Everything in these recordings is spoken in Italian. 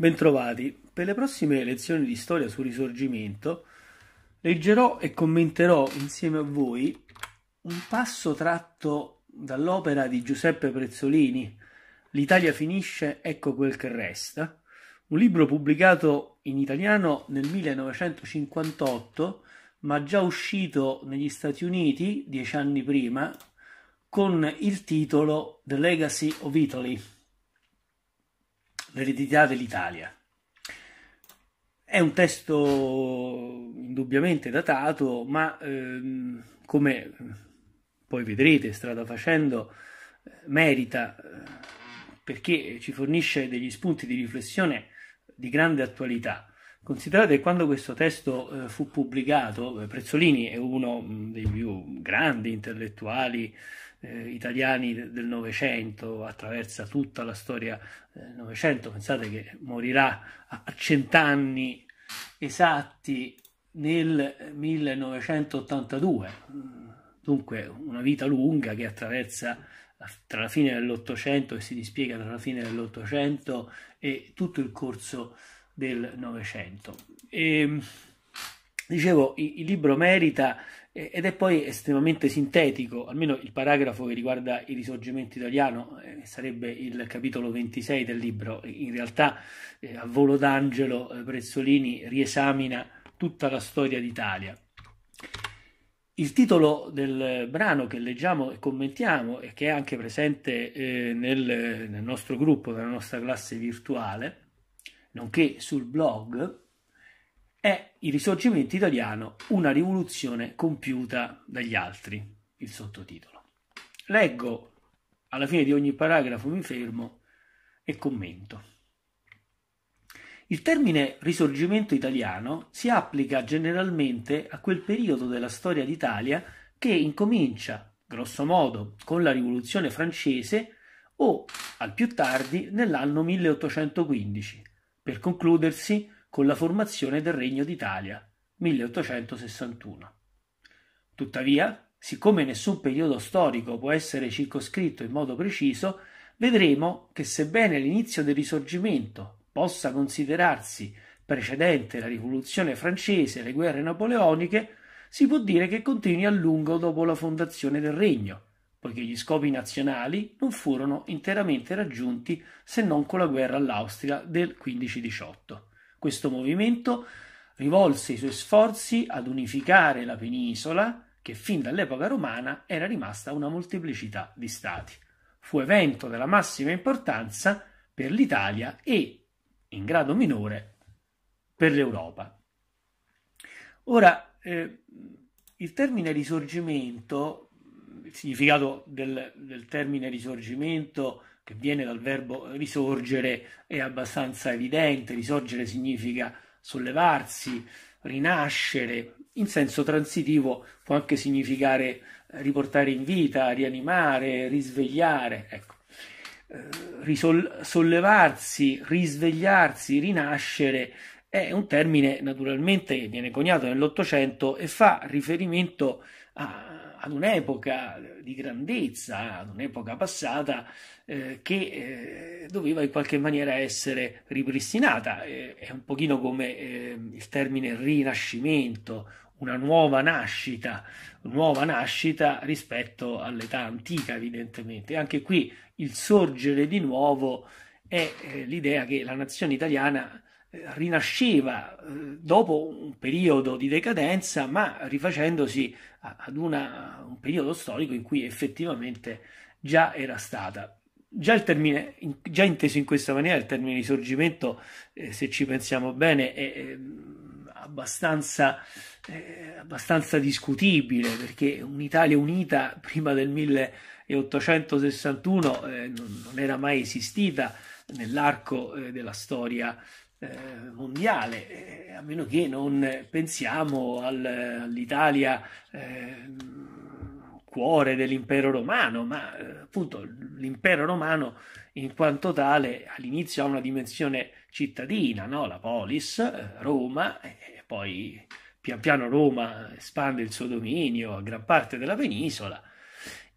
Bentrovati. Per le prossime lezioni di storia sul risorgimento leggerò e commenterò insieme a voi un passo tratto dall'opera di Giuseppe Prezzolini L'Italia finisce, ecco quel che resta, un libro pubblicato in italiano nel 1958 ma già uscito negli Stati Uniti dieci anni prima con il titolo The Legacy of Italy l'eredità dell'Italia. È un testo indubbiamente datato, ma ehm, come poi vedrete strada facendo, eh, merita eh, perché ci fornisce degli spunti di riflessione di grande attualità. Considerate che quando questo testo eh, fu pubblicato, Prezzolini è uno mm, dei più grandi intellettuali eh, italiani del Novecento, attraversa tutta la storia del Novecento. Pensate che morirà a cent'anni esatti nel 1982, mm, dunque una vita lunga che attraversa tra la fine dell'Ottocento e si dispiega tra la fine dell'Ottocento e tutto il corso del Novecento. E, ehm, dicevo, il libro merita ed è poi estremamente sintetico, almeno il paragrafo che riguarda il risorgimento italiano eh, sarebbe il capitolo 26 del libro, in realtà eh, a volo d'angelo eh, Prezzolini riesamina tutta la storia d'Italia. Il titolo del brano che leggiamo e commentiamo e che è anche presente eh, nel, nel nostro gruppo, nella nostra classe virtuale, nonché sul blog, è il risorgimento italiano, una rivoluzione compiuta dagli altri, il sottotitolo. Leggo, alla fine di ogni paragrafo mi fermo e commento. Il termine risorgimento italiano si applica generalmente a quel periodo della storia d'Italia che incomincia, grosso modo, con la rivoluzione francese o, al più tardi, nell'anno 1815, per concludersi con la formazione del Regno d'Italia 1861. Tuttavia, siccome nessun periodo storico può essere circoscritto in modo preciso, vedremo che sebbene l'inizio del Risorgimento possa considerarsi precedente la Rivoluzione francese e le guerre napoleoniche, si può dire che continui a lungo dopo la fondazione del regno, poiché gli scopi nazionali non furono interamente raggiunti se non con la guerra all'Austria del 1518. Questo movimento rivolse i suoi sforzi ad unificare la penisola, che fin dall'epoca romana era rimasta una molteplicità di stati. Fu evento della massima importanza per l'Italia e, in grado minore, per l'Europa. Ora, eh, il termine risorgimento, il significato del, del termine risorgimento che viene dal verbo risorgere, è abbastanza evidente. Risorgere significa sollevarsi, rinascere. In senso transitivo può anche significare eh, riportare in vita, rianimare, risvegliare. Ecco. Eh, risol- sollevarsi, risvegliarsi, rinascere è un termine naturalmente che viene coniato nell'Ottocento e fa riferimento a ad un'epoca di grandezza, ad un'epoca passata eh, che eh, doveva in qualche maniera essere ripristinata. Eh, è un pochino come ehm, il termine rinascimento, una nuova nascita, nuova nascita rispetto all'età antica evidentemente. anche qui il sorgere di nuovo è eh, l'idea che la nazione italiana rinasceva eh, dopo un periodo di decadenza, ma rifacendosi ad una, un periodo storico in cui effettivamente già era stata. Già, il termine, già inteso in questa maniera, il termine risorgimento, eh, se ci pensiamo bene, è, è mm, abbastanza, è eh, abbastanza discutibile, perché un'Italia unita prima del 1861 eh, non, non era mai esistita nell'arco eh, della storia eh, mondiale, eh, a meno che non pensiamo al, all'Italia eh, cuore dell'impero romano, ma appunto l'impero romano in quanto tale all'inizio ha una dimensione cittadina, no? la polis, Roma, e poi pian piano Roma espande il suo dominio a gran parte della penisola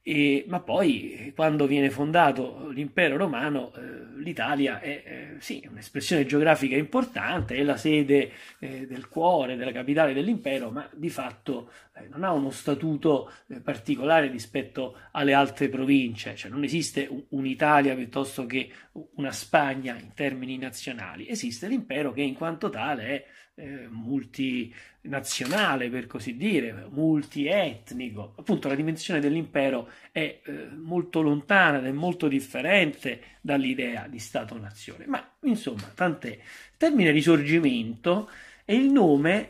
e, ma poi, quando viene fondato l'impero romano, eh, l'Italia è eh, sì, un'espressione geografica importante, è la sede eh, del cuore, della capitale dell'impero, ma di fatto eh, non ha uno statuto eh, particolare rispetto alle altre province, cioè non esiste un'Italia piuttosto che una Spagna in termini nazionali, esiste l'impero che in quanto tale è eh, multinazionale, per così dire, multietnico. Appunto, la dimensione dell'impero è eh, molto lontana ed è molto differente dall'idea di Stato-nazione. Ma insomma, tant'è. Il termine risorgimento è il nome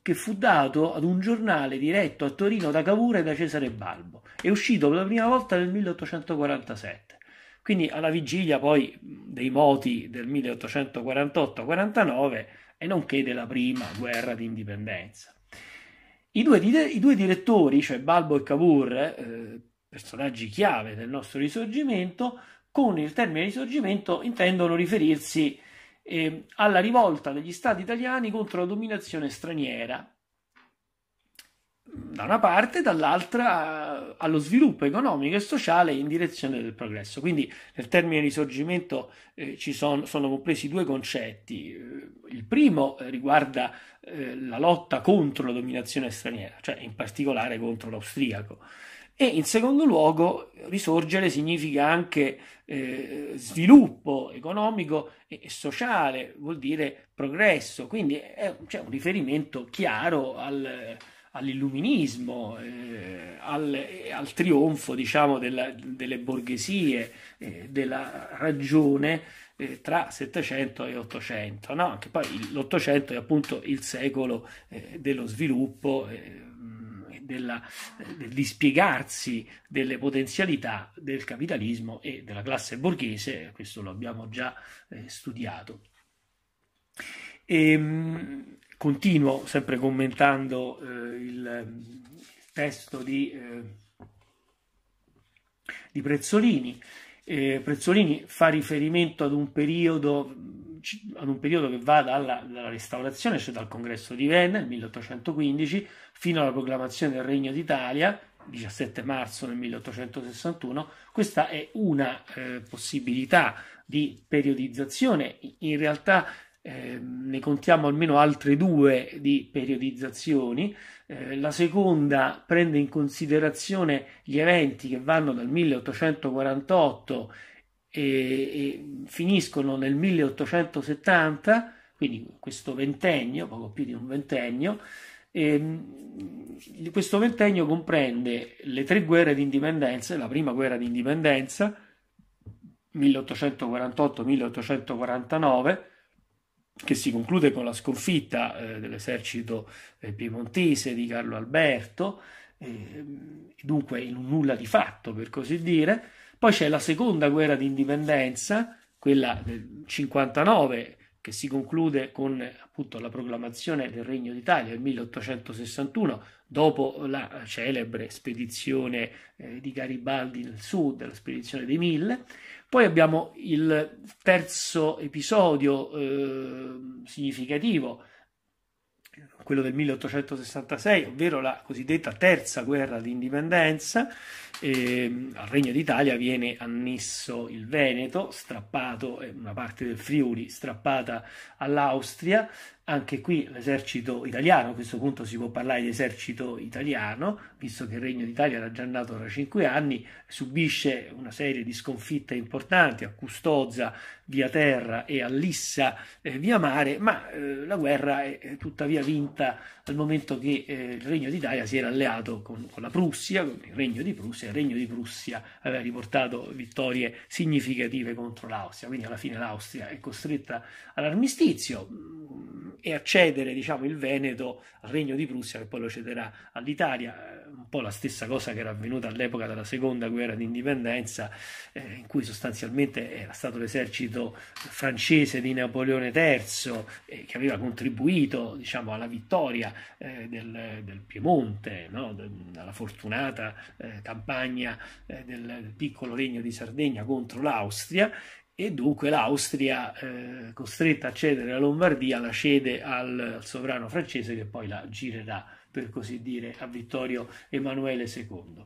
che fu dato ad un giornale diretto a Torino da Cavour e da Cesare Balbo. È uscito per la prima volta nel 1847. Quindi alla vigilia poi dei moti del 1848-49 e nonché della prima guerra d'indipendenza. I due, i due direttori, cioè Balbo e Cavour, eh, personaggi chiave del nostro risorgimento, con il termine risorgimento intendono riferirsi eh, alla rivolta degli stati italiani contro la dominazione straniera da una parte, dall'altra allo sviluppo economico e sociale in direzione del progresso. Quindi nel termine risorgimento eh, ci son, sono compresi due concetti. Eh, il primo eh, riguarda eh, la lotta contro la dominazione straniera, cioè in particolare contro l'austriaco. E in secondo luogo, risorgere significa anche eh, sviluppo economico e sociale, vuol dire progresso, quindi c'è cioè, un riferimento chiaro al, all'illuminismo, eh, al, al, trionfo diciamo, della, delle borghesie, eh, della ragione eh, tra Settecento e Ottocento, no? che poi l'Ottocento è appunto il secolo eh, dello sviluppo. Eh, della, del eh, dispiegarsi delle potenzialità del capitalismo e della classe borghese, questo lo abbiamo già studiato. E, ehm, continuo sempre commentando eh, il ehm, testo di, eh, di Prezzolini. Eh, Prezzolini fa riferimento ad un periodo, ad un periodo che va dalla, dalla, restaurazione, cioè dal congresso di Venne nel 1815, fino alla proclamazione del Regno d'Italia, 17 marzo del 1861. Questa è una eh, possibilità di periodizzazione. In realtà eh, ne contiamo almeno altre due di periodizzazioni. Eh, la seconda prende in considerazione gli eventi che vanno dal 1848 e, e finiscono nel 1870, quindi questo ventennio, poco più di un ventennio. E ehm, questo ventennio comprende le tre guerre d'indipendenza, la prima guerra d'indipendenza 1848-1849, che si conclude con la sconfitta eh, dell'esercito eh, piemontese di Carlo Alberto, eh, dunque in un nulla di fatto per così dire. Poi c'è la seconda guerra di indipendenza, quella del 59, che si conclude con appunto, la proclamazione del Regno d'Italia nel 1861, dopo la celebre spedizione eh, di Garibaldi nel sud, la spedizione dei Mille. Poi abbiamo il terzo episodio eh, significativo, quello del 1866, ovvero la cosiddetta terza guerra d'indipendenza. Eh, al Regno d'Italia viene annesso il Veneto, strappato, eh, una parte del Friuli strappata all'Austria, anche qui l'esercito italiano, a questo punto si può parlare di esercito italiano, visto che il Regno d'Italia era già nato da cinque anni, subisce una serie di sconfitte importanti a Custoza via terra e a Lissa eh, via mare, ma eh, la guerra è tuttavia vinta al momento che eh, il Regno d'Italia si era alleato con, con la Prussia, con il Regno di Prussia, il Regno di Prussia aveva riportato vittorie significative contro l'Austria, quindi alla fine l'Austria è costretta all'armistizio e accedere diciamo, il Veneto al Regno di Prussia che poi lo cederà all'Italia, eh, un po' la stessa cosa che era avvenuta all'epoca della seconda guerra d'indipendenza eh, in cui sostanzialmente era stato l'esercito francese di Napoleone III eh, che aveva contribuito diciamo, alla vittoria eh, del, del, Piemonte, no? alla fortunata eh, campagna del, eh, del piccolo Regno di Sardegna contro l'Austria e dunque l'Austria, eh, costretta a cedere la Lombardia, la cede al, al sovrano francese che poi la girerà per così dire, a Vittorio Emanuele II.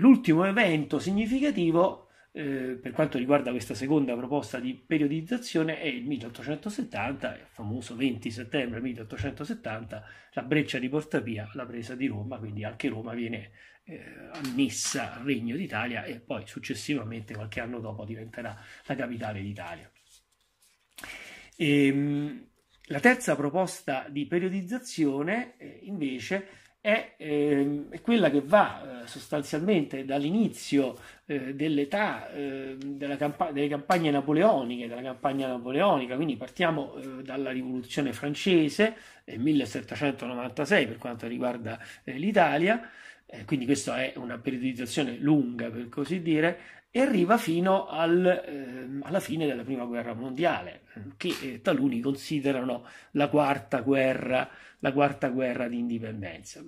L'ultimo evento significativo eh, per quanto riguarda questa seconda proposta di periodizzazione è il 1870, il famoso 20 settembre 1870, la breccia di Portapia, la presa di Roma, quindi anche Roma viene eh, annessa al Regno d'Italia e poi successivamente, qualche anno dopo, diventerà la capitale d'Italia. E, ehm, la terza proposta di periodizzazione, eh, invece, è, eh, è, quella che va eh, sostanzialmente dall'inizio eh, dell'età ehm, camp- delle campagne napoleoniche, della campagna napoleonica, quindi partiamo eh, dalla rivoluzione francese, 1796 eh, per quanto riguarda l'Italia, eh, quindi questa è una periodizzazione lunga per così dire, e arriva fino al, eh, alla fine della prima guerra mondiale, che eh, taluni considerano la quarta guerra, la quarta guerra di indipendenza,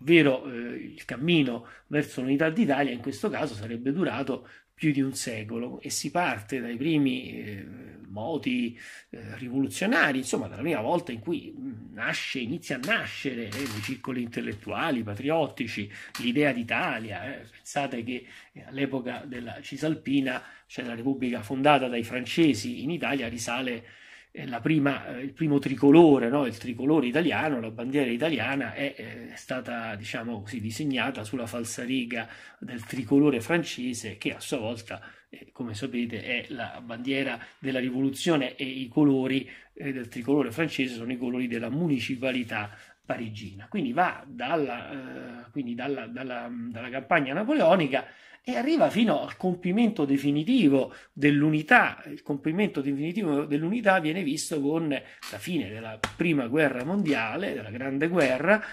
ovvero eh, il cammino verso l'unità d'Italia in questo caso sarebbe durato più di un secolo e si parte dai primi eh, modi eh, rivoluzionari, insomma dalla prima volta in cui mm, nasce, inizia a nascere eh, nei circoli intellettuali, patriottici, l'idea d'Italia. Eh. Pensate che eh, all'epoca della Cisalpina, cioè la Repubblica fondata dai francesi in Italia, risale eh, prima, eh, il primo tricolore, no? il tricolore italiano, la bandiera italiana è, eh, è stata diciamo così, disegnata sulla falsariga del tricolore francese che a sua volta, eh, come sapete, è la bandiera della rivoluzione e i colori eh, del tricolore francese sono i colori della municipalità parigina. Quindi va dalla, eh, quindi dalla, dalla, dalla campagna napoleonica e arriva fino al compimento definitivo dell'unità. Il compimento definitivo dell'unità viene visto con la fine della prima guerra mondiale, della grande guerra,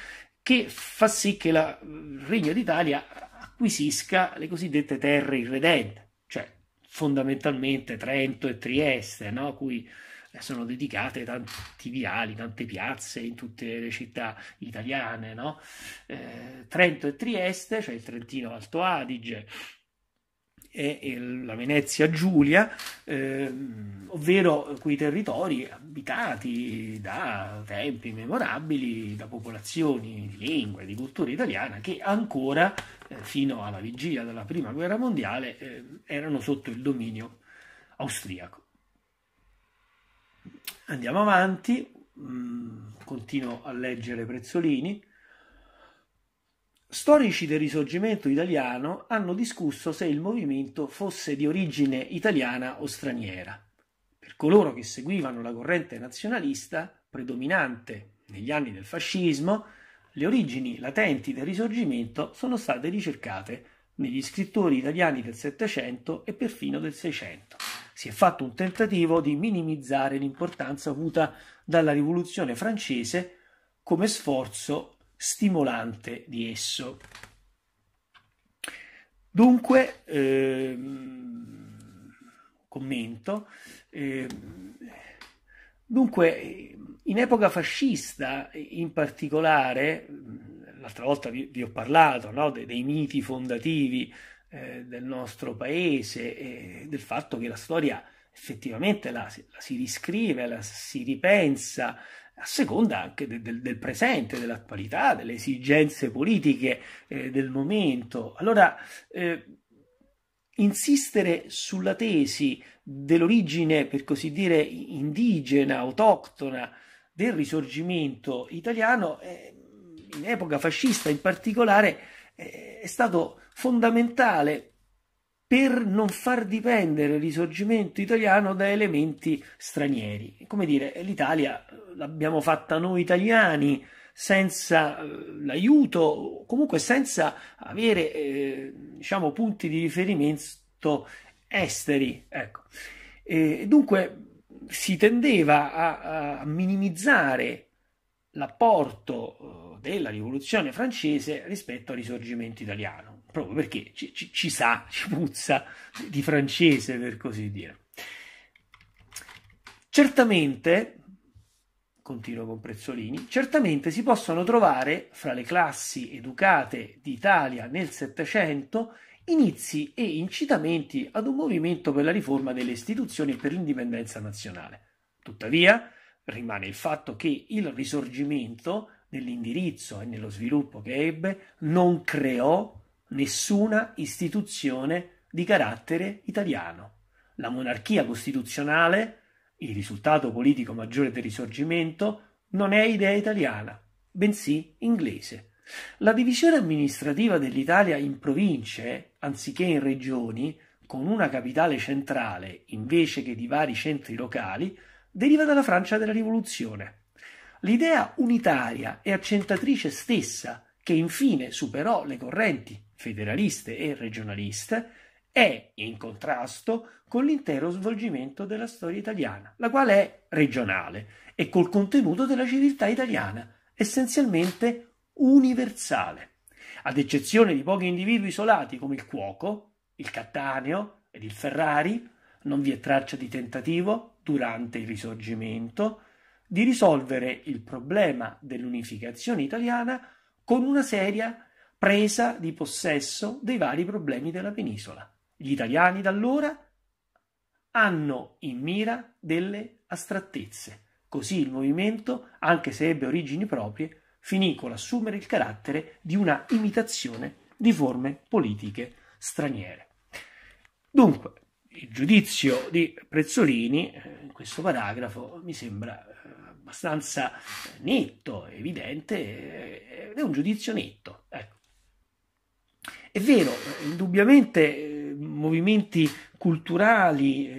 che fa sì che il Regno d'Italia acquisisca le cosiddette terre irredente, cioè fondamentalmente Trento e Trieste, no? cui eh, sono dedicate tanti viali, tante piazze in tutte le città italiane, no? eh, Trento e Trieste, cioè il Trentino Alto Adige e, e la Venezia Giulia, eh, ovvero quei territori abitati da tempi memorabili, da popolazioni di lingua e di cultura italiana che ancora eh, fino alla vigilia della Prima Guerra Mondiale ehm, erano sotto il dominio austriaco. Andiamo avanti, mm, continuo a leggere Prezzolini. Storici del risorgimento italiano hanno discusso se il movimento fosse di origine italiana o straniera. Per coloro che seguivano la corrente nazionalista, predominante negli anni del fascismo, le origini latenti del risorgimento sono state ricercate negli scrittori italiani del Settecento e perfino del Seicento si è fatto un tentativo di minimizzare l'importanza avuta dalla rivoluzione francese come sforzo stimolante di esso. Dunque, ehm, commento, ehm, dunque in epoca fascista in particolare, l'altra volta vi, vi ho parlato no, dei, dei miti fondativi eh, del nostro paese e del fatto che la storia effettivamente la, la si riscrive, la si ripensa a seconda anche de, de, del presente, dell'attualità, delle esigenze politiche eh, del momento. Allora, eh, insistere sulla tesi dell'origine, per così dire, indigena, autoctona del risorgimento italiano, eh, in epoca fascista in particolare, è stato fondamentale per non far dipendere il risorgimento italiano da elementi stranieri. Come dire, l'Italia eh, l'abbiamo fatta noi italiani senza eh, l'aiuto, comunque senza avere eh, diciamo, punti di riferimento esteri. Ecco. E dunque si tendeva a, a minimizzare l'apporto eh, della rivoluzione francese rispetto al risorgimento italiano, proprio perché ci, ci, ci sa, ci puzza di francese per così dire. Certamente, continuo con Prezzolini, certamente si possono trovare fra le classi educate d'Italia nel Settecento inizi e incitamenti ad un movimento per la riforma delle istituzioni e per l'indipendenza nazionale. Tuttavia, rimane il fatto che il risorgimento nell'indirizzo e nello sviluppo che ebbe, non creò nessuna istituzione di carattere italiano. La monarchia costituzionale, il risultato politico maggiore del Risorgimento, non è idea italiana, bensì inglese. La divisione amministrativa dell'Italia in province, anziché in regioni, con una capitale centrale invece che di vari centri locali, deriva dalla Francia della Rivoluzione. L'idea unitaria e accentatrice stessa, che infine superò le correnti federaliste e regionaliste, è in contrasto con l'intero svolgimento della storia italiana, la quale è regionale e col contenuto della civiltà italiana, essenzialmente universale. Ad eccezione di pochi individui isolati come il Cuoco, il Cattaneo ed il Ferrari, non vi è traccia di tentativo, durante il Risorgimento, di risolvere il problema dell'unificazione italiana con una seria presa di possesso dei vari problemi della penisola. Gli italiani da allora hanno in mira delle astrattezze. Così il movimento, anche se ebbe origini proprie, finì con l'assumere il carattere di una imitazione di forme politiche straniere. Dunque, il giudizio di Prezzolini eh, in questo paragrafo mi sembra eh, abbastanza eh, netto, evidente, è un giudizio netto. Ecco. È vero, indubbiamente eh, movimenti culturali eh,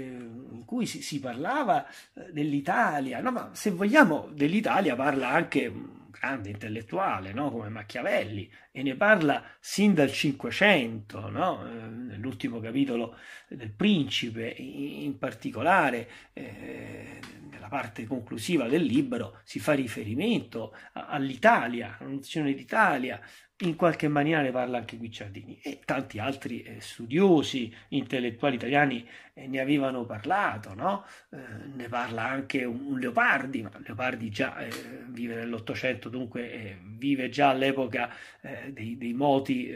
in cui si parlava dell'Italia, no, ma se vogliamo dell'Italia parla anche grande intellettuale no? come Machiavelli e ne parla sin dal Cinquecento, no? Eh, nell'ultimo capitolo del Principe in particolare, eh, nella parte conclusiva del libro si fa riferimento all'Italia, alla nozione d'Italia, in qualche maniera ne parla anche Guicciardini e tanti altri eh, studiosi, intellettuali italiani eh, ne avevano parlato, no? eh, ne parla anche un, un, Leopardi, ma Leopardi già eh, vive nell'Ottocento, dunque eh, vive già all'epoca eh, dei, dei, moti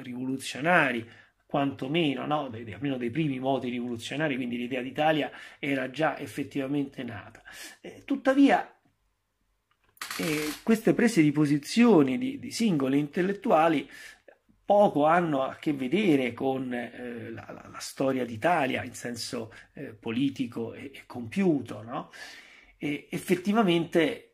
rivoluzionari, quantomeno, no? De, de, almeno dei primi moti rivoluzionari, quindi l'idea d'Italia era già effettivamente nata. tuttavia e queste prese di posizioni di, di, singoli intellettuali poco hanno a che vedere con eh, la, la, la, storia d'Italia in senso eh, politico e, e compiuto. No? E effettivamente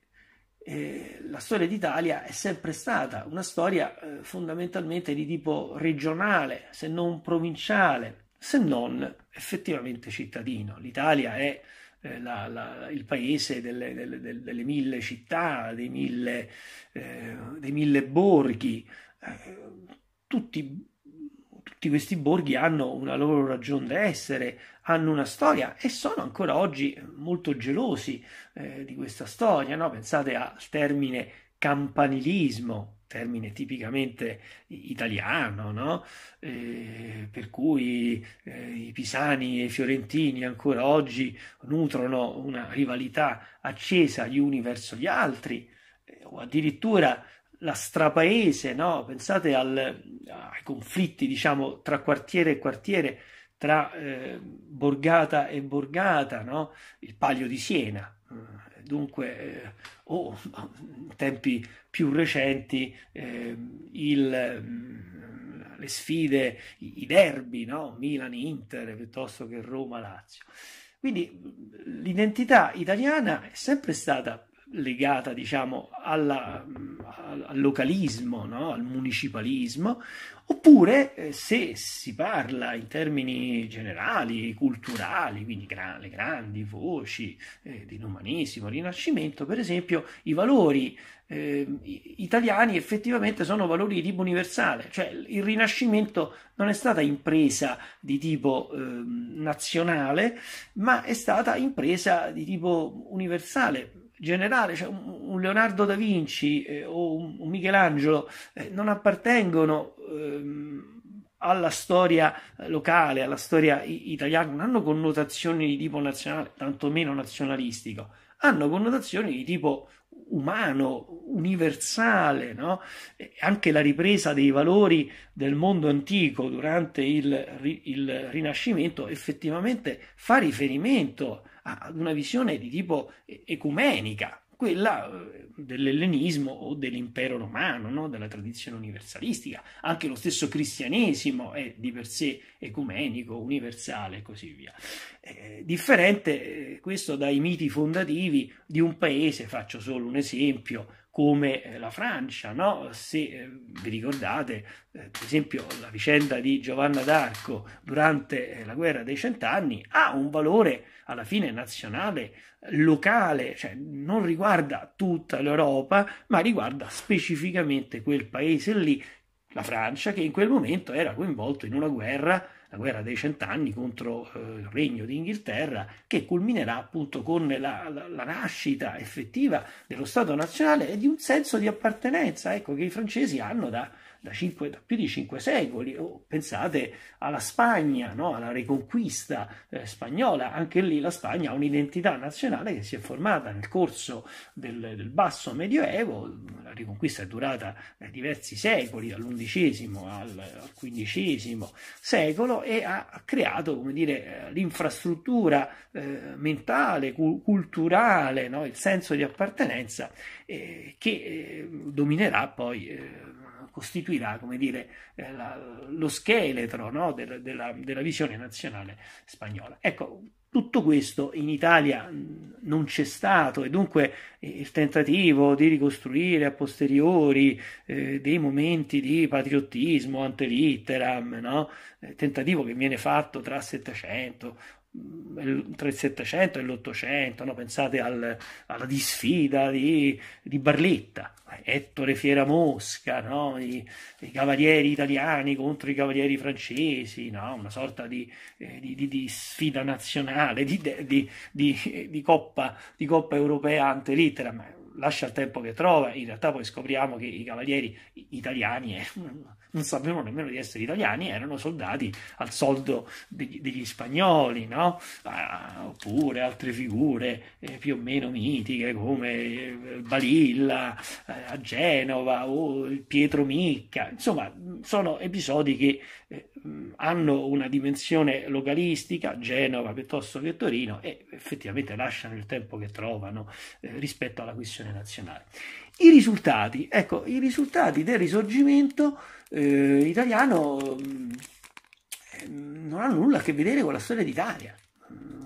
eh, la storia d'Italia è sempre stata una storia eh, fondamentalmente di tipo regionale, se non provinciale, se non effettivamente cittadino. L'Italia è eh, la, la, il paese delle, delle, delle, mille città, dei mille, eh, dei mille borghi. Eh, tutti, tutti, questi borghi hanno una loro ragione d'essere, hanno una storia e sono ancora oggi molto gelosi eh, di questa storia. No? Pensate al termine campanilismo, termine tipicamente italiano, no? eh, per cui eh, i pisani e i fiorentini ancora oggi nutrono una rivalità accesa gli uni verso gli altri, eh, o addirittura la strapaese, no? pensate al, ai conflitti diciamo, tra quartiere e quartiere, tra eh, borgata e borgata, no? il Palio di Siena eh, dunque eh, o oh, in tempi più recenti eh, il, mm, le sfide, i derby, no? Milan-Inter piuttosto che Roma-Lazio. Quindi mm, l'identità italiana è sempre stata legata diciamo alla, al localismo, no? al municipalismo, oppure eh, se si parla in termini generali, culturali, quindi gra- le grandi voci eh, dell'umanesimo, rinascimento, per esempio i valori eh, italiani effettivamente sono valori di tipo universale, cioè il rinascimento non è stata impresa di tipo eh, nazionale, ma è stata impresa di tipo universale generale, cioè un, Leonardo da Vinci eh, o un, Michelangelo eh, non appartengono ehm, alla storia locale, alla storia italiana, non hanno connotazioni di tipo nazionale, tantomeno nazionalistico, hanno connotazioni di tipo umano, universale, no? anche la ripresa dei valori del mondo antico durante il, il Rinascimento effettivamente fa riferimento a ad una visione di tipo ecumenica, quella eh, dell'ellenismo o dell'impero romano, no? della tradizione universalistica. Anche lo stesso cristianesimo è di per sé ecumenico, universale e così via. Eh, differente eh, questo dai miti fondativi di un paese, faccio solo un esempio, come eh, la Francia, no? se eh, vi ricordate eh, per esempio la vicenda di Giovanna d'Arco durante eh, la guerra dei cent'anni ha un valore alla fine nazionale, locale, cioè non riguarda tutta l'Europa ma riguarda specificamente quel paese lì, la Francia, che in quel momento era coinvolto in una guerra la guerra dei cent'anni contro eh, il regno d'Inghilterra, che culminerà appunto con la, la, la, nascita effettiva dello Stato nazionale e di un senso di appartenenza ecco, che i francesi hanno da da, 5, da più di cinque secoli. Oh, pensate alla Spagna, no? alla Reconquista eh, spagnola, anche lì la Spagna ha un'identità nazionale che si è formata nel corso del, del basso medioevo, la riconquista è durata eh, diversi secoli, dall'undicesimo al, al quindicesimo secolo e ha, ha creato come dire, eh, l'infrastruttura eh, mentale, cu- culturale, no? il senso di appartenenza eh, che eh, dominerà poi costituirà come dire, eh, la, lo scheletro no, de, de della visione nazionale spagnola. Ecco, tutto questo in Italia mm, non c'è stato e dunque eh, il tentativo di ricostruire a posteriori eh, dei momenti di patriottismo ante litteram, no? Eh, tentativo che viene fatto tra il Settecento, tra il 700 e l'800, no? pensate al, alla disfida di, di, Barletta, Ettore Fiera Mosca, no? I, I, cavalieri italiani contro i cavalieri francesi, no? una sorta di, eh, di, di sfida nazionale, di, coppa, coppa, europea ante ma Lascia il tempo che trova, in realtà poi scopriamo che i cavalieri italiani è non sapevano nemmeno di essere italiani, erano soldati al soldo degli, degli spagnoli, no? ah, oppure altre figure eh, più o meno mitiche come eh, Balilla eh, a Genova o Pietro Micca, insomma sono episodi che eh, hanno una dimensione localistica, Genova piuttosto che Torino, e effettivamente lasciano il tempo che trovano eh, rispetto alla questione nazionale. I risultati, ecco, i risultati del risorgimento eh, italiano mm, non ha nulla a che vedere con la storia d'Italia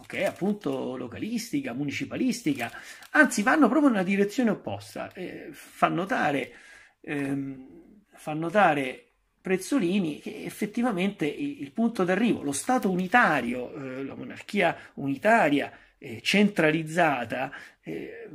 che mm, è appunto localistica, municipalistica, anzi vanno proprio nella direzione opposta. Eh, fa, notare, ehm, fa notare Prezzolini che effettivamente il, punto d'arrivo, lo Stato unitario, eh, la monarchia unitaria eh, centralizzata eh,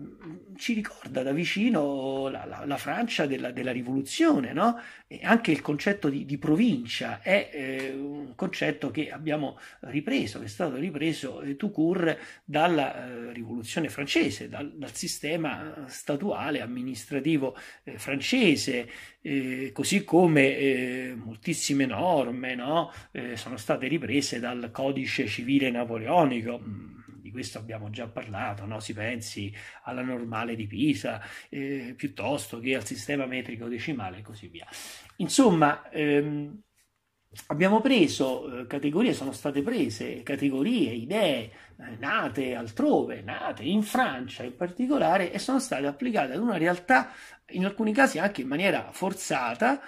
ci ricorda da vicino la, la, la Francia della, della rivoluzione, no? anche il concetto di, di provincia è eh, un concetto che abbiamo ripreso, che è stato ripreso eh, tout court dalla eh, rivoluzione francese, dal, dal, sistema statuale amministrativo eh, francese, eh, così come eh, moltissime norme no? sono state riprese dal codice civile napoleonico mm di questo abbiamo già parlato, no? si pensi alla normale di Pisa eh, piuttosto che al sistema metrico decimale e così via. Insomma, ehm, abbiamo preso eh, categorie, sono state prese categorie, idee eh, nate altrove, nate in Francia in particolare e sono state applicate ad una realtà in alcuni casi anche in maniera forzata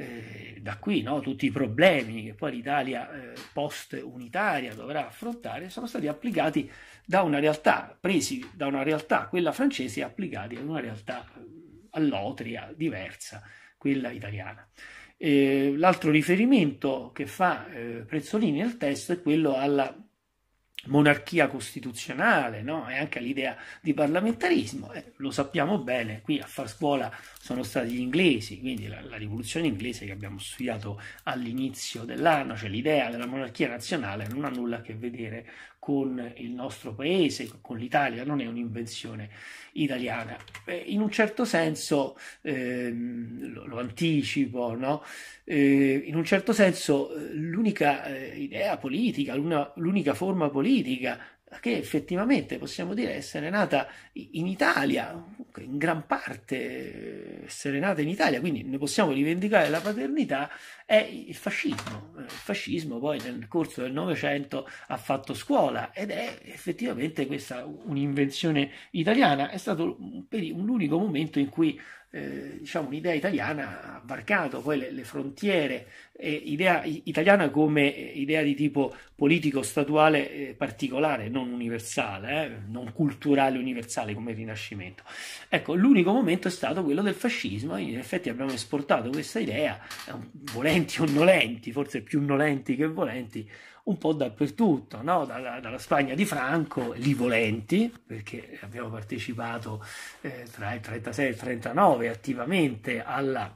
eh, da qui no? tutti i problemi che poi l'Italia eh, post-unitaria dovrà affrontare sono stati applicati da una realtà, presi da una realtà, quella francese, e applicati ad una realtà eh, all'otria, diversa, quella italiana. Eh, l'altro riferimento che fa eh, Prezzolini nel testo è quello alla monarchia costituzionale no? e anche l'idea di parlamentarismo. Eh, lo sappiamo bene, qui a far scuola sono stati gli inglesi, quindi la, la rivoluzione inglese che abbiamo studiato all'inizio dell'anno, cioè l'idea della monarchia nazionale non ha nulla a che vedere con il nostro paese, con l'Italia, non è un'invenzione italiana. in un certo senso, ehm, lo, lo, anticipo, no? eh, in un certo senso eh, l'unica eh, idea politica, l'una, l'unica forma politica che effettivamente possiamo dire essere nata in Italia, in gran parte essere eh, nata in Italia, quindi ne possiamo rivendicare la paternità, è il fascismo. Il fascismo poi nel corso del Novecento ha fatto scuola ed è effettivamente questa un'invenzione italiana, è stato l'unico momento in cui eh, diciamo, un'idea italiana ha varcato poi le, le frontiere, eh, idea italiana come eh, idea di tipo politico-statuale eh, particolare, non universale, eh, non culturale universale come il Rinascimento. Ecco, l'unico momento è stato quello del fascismo, in effetti abbiamo esportato questa idea, volenti o nolenti, forse più nolenti che volenti, un po' dappertutto, no? dalla, dalla, Spagna di Franco, lì volenti, perché abbiamo partecipato eh, tra il 36 e il 39 attivamente alla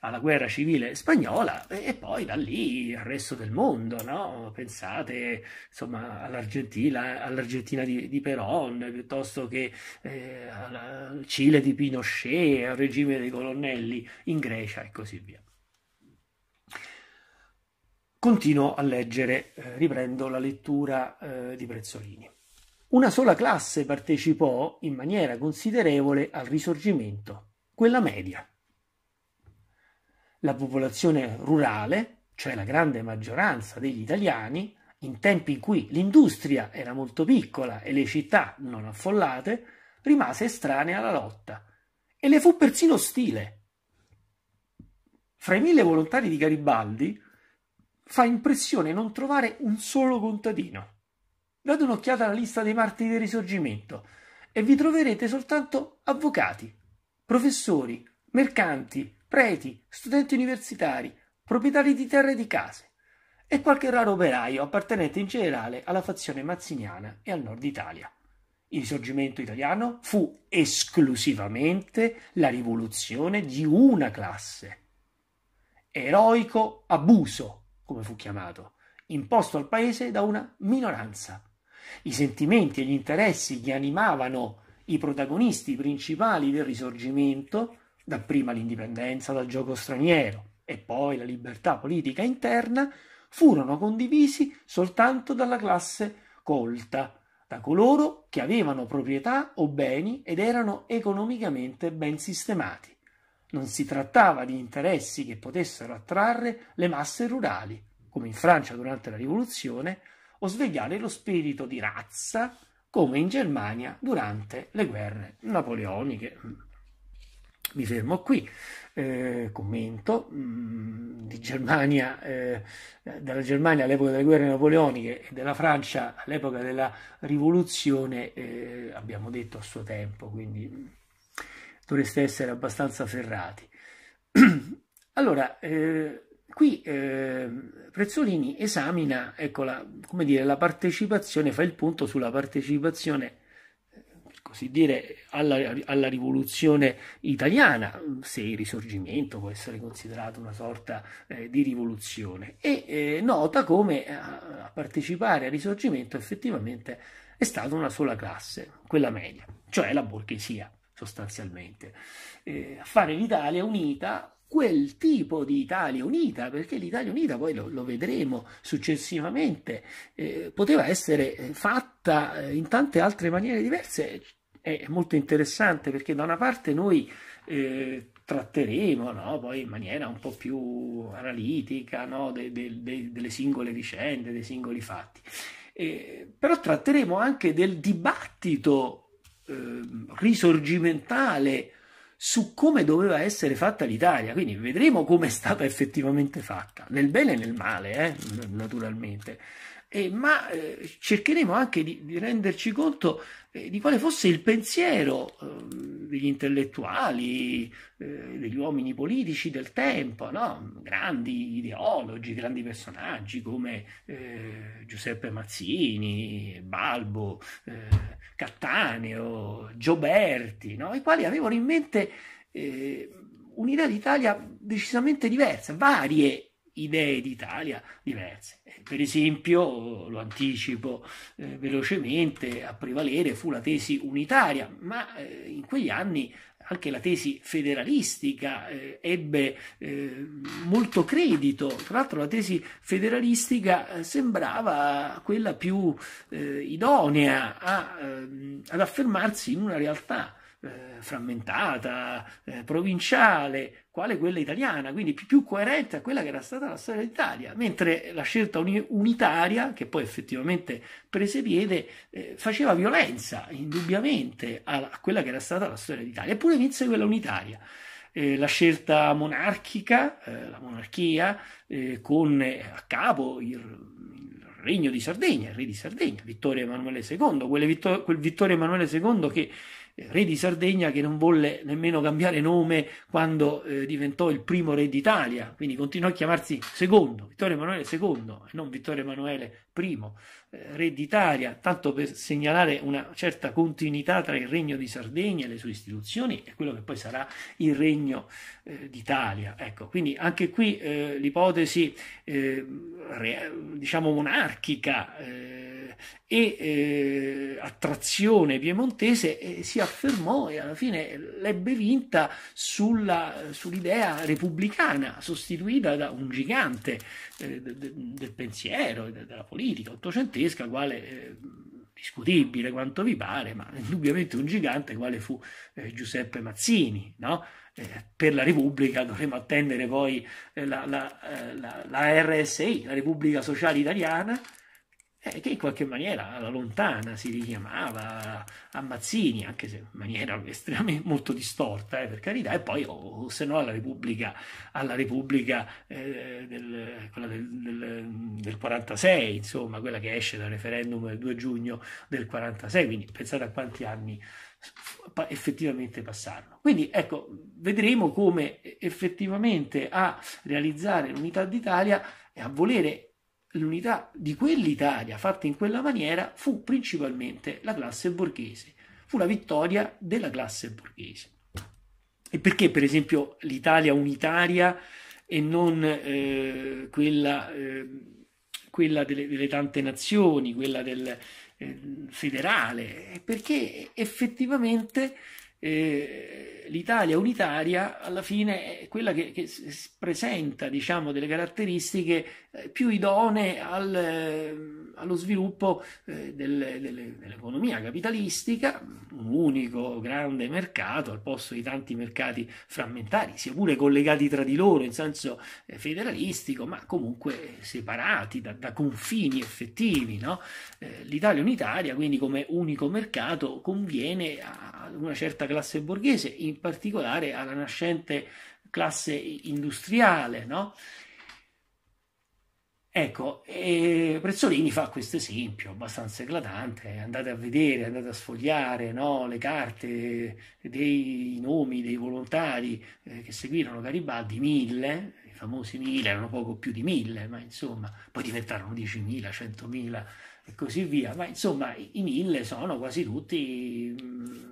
alla guerra civile spagnola e poi da lì al resto del mondo, no? pensate insomma, all'Argentina, all'Argentina di, di, Perón piuttosto che eh, al Cile di Pinochet, al regime dei colonnelli in Grecia e così via. Continuo a leggere, eh, riprendo la lettura eh, di Prezzolini. Una sola classe partecipò in maniera considerevole al risorgimento, quella media. La popolazione rurale, cioè la grande maggioranza degli italiani, in tempi in cui l'industria era molto piccola e le città non affollate, rimase estranea alla lotta e le fu persino ostile. Fra i mille volontari di Garibaldi fa impressione non trovare un solo contadino. Date un'occhiata alla lista dei martiri del risorgimento e vi troverete soltanto avvocati, professori, mercanti, preti, studenti universitari, proprietari di terre e di case e qualche raro operaio appartenente in generale alla fazione mazziniana e al nord Italia. Il risorgimento italiano fu esclusivamente la rivoluzione di una classe. Eroico abuso come fu chiamato, imposto al paese da una minoranza. I sentimenti e gli interessi che animavano i protagonisti principali del risorgimento, dapprima l'indipendenza dal gioco straniero e poi la libertà politica interna, furono condivisi soltanto dalla classe colta, da coloro che avevano proprietà o beni ed erano economicamente ben sistemati non si trattava di interessi che potessero attrarre le masse rurali, come in Francia durante la Rivoluzione, o svegliare lo spirito di razza, come in Germania durante le guerre napoleoniche. Mi fermo qui, eh, commento mh, mm, di Germania, eh, dalla Germania all'epoca delle guerre napoleoniche e della Francia all'epoca della rivoluzione, eh, abbiamo detto a suo tempo, quindi dovreste essere abbastanza ferrati. allora, eh, qui eh, Prezzolini esamina ecco, la, dire, la, partecipazione, fa il punto sulla partecipazione, eh, per così dire, alla, alla rivoluzione italiana, se il risorgimento può essere considerato una sorta eh, di rivoluzione, e eh, nota come a, a partecipare al risorgimento effettivamente è stata una sola classe, quella media, cioè la borghesia sostanzialmente. Eh, fare l'Italia unita, quel tipo di Italia unita, perché l'Italia unita poi lo, lo vedremo successivamente, eh, poteva essere eh, fatta eh, in tante altre maniere diverse. È molto interessante perché da una parte noi eh, tratteremo no? poi in maniera un po' più analitica no? de, de, de, delle singole vicende, dei singoli fatti. Eh, però tratteremo anche del dibattito Ehm, risorgimentale su come doveva essere fatta l'Italia, quindi vedremo come è stata effettivamente fatta, nel bene e nel male, eh, naturalmente, e, ma eh, cercheremo anche di, di renderci conto eh, di quale fosse il pensiero eh, degli intellettuali, eh, degli uomini politici del tempo, no? grandi ideologi, grandi personaggi come eh, Giuseppe Mazzini, Balbo, eh, Cattaneo, Gioberti, no? i quali avevano in mente eh, un'idea d'Italia decisamente diversa, varie idee d'Italia diverse. Eh, per esempio, lo anticipo eh, velocemente, a prevalere fu la tesi unitaria, ma eh, in quegli anni anche la tesi federalistica eh, ebbe eh, molto credito. Tra l'altro la tesi federalistica eh, sembrava quella più idonea a, ehm, ad affermarsi in una realtà eh, frammentata, eh, provinciale, quale quella italiana, quindi più coerente a quella che era stata la storia d'Italia, mentre la scelta uni- unitaria, che poi effettivamente prese piede, eh, faceva violenza indubbiamente a, a, quella che era stata la storia d'Italia, eppure vinse quella unitaria. Eh, la scelta monarchica, eh, la monarchia, eh, con eh, a capo il regno di Sardegna, il re di Sardegna, Vittorio Emanuele II, vittor- quel Vittorio Emanuele II che eh, re di Sardegna che non volle nemmeno cambiare nome quando eh, diventò il primo re d'Italia, quindi continuò a chiamarsi secondo, Vittorio Emanuele II e non Vittorio Emanuele I redditaria, tanto per segnalare una certa continuità tra il regno di Sardegna e le sue istituzioni e quello che poi sarà il regno eh, d'Italia. Ecco, quindi anche qui eh, l'ipotesi eh, re, diciamo monarchica eh, e eh, attrazione piemontese eh, si affermò e alla fine l'ebbe vinta sulla, sull'idea repubblicana sostituita da un gigante eh, del pensiero della politica ottocentesca, quale eh, discutibile quanto vi pare, ma indubbiamente un gigante quale fu eh, Giuseppe Mazzini. No? per la Repubblica dovremmo attendere poi la, la, la, la RSI, la Repubblica Sociale Italiana, eh, che in qualche maniera alla lontana si richiamava a Mazzini, anche se in maniera estremamente molto distorta, eh, per carità, e poi oh, oh se no alla Repubblica, alla Repubblica eh, del, quella del, del, del, 46, insomma, quella che esce dal referendum del 2 giugno del 46, quindi pensate a quanti anni effettivamente passarono. Quindi ecco, vedremo come effettivamente a realizzare l'unità d'Italia e a volere l'unità di quell'Italia fatta in quella maniera fu principalmente la classe borghese, fu la vittoria della classe borghese. E perché per esempio l'Italia unitaria e non eh, quella, eh, quella delle, delle, tante nazioni, quella del eh, federale? Perché effettivamente l'Italia unitaria alla fine è quella che, che presenta diciamo, delle caratteristiche eh, più idonee al ehm, allo sviluppo eh, delle, delle, dell'economia capitalistica, un unico grande mercato al posto di tanti mercati frammentari, sia pure collegati tra di loro in senso eh, federalistico, ma comunque separati da, da confini effettivi. No? Eh, L'Italia unitaria, quindi come unico mercato, conviene a una certa classe borghese, in particolare alla nascente classe industriale. No? Ecco, Prezzolini fa questo esempio abbastanza eclatante, andate a vedere, andate a sfogliare no? le carte dei nomi dei volontari eh, che seguirono Garibaldi, mille, i famosi mille, erano poco più di mille, ma insomma, poi diventarono 10.000, 100.000 e così via, ma insomma i, i mille sono quasi tutti... Mh, mm,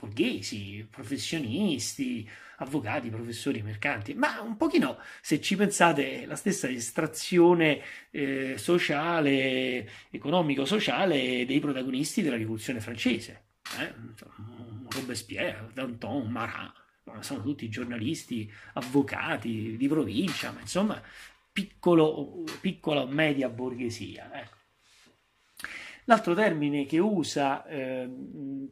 borghesi, professionisti, avvocati, professori, mercanti, ma un pochino, se ci pensate, la stessa estrazione eh, sociale, economico-sociale dei protagonisti della rivoluzione francese. Eh? Robespierre, Danton, Marat, sono tutti giornalisti, avvocati di provincia, ma insomma, piccolo, piccola media borghesia. Ecco. L'altro termine che usa eh,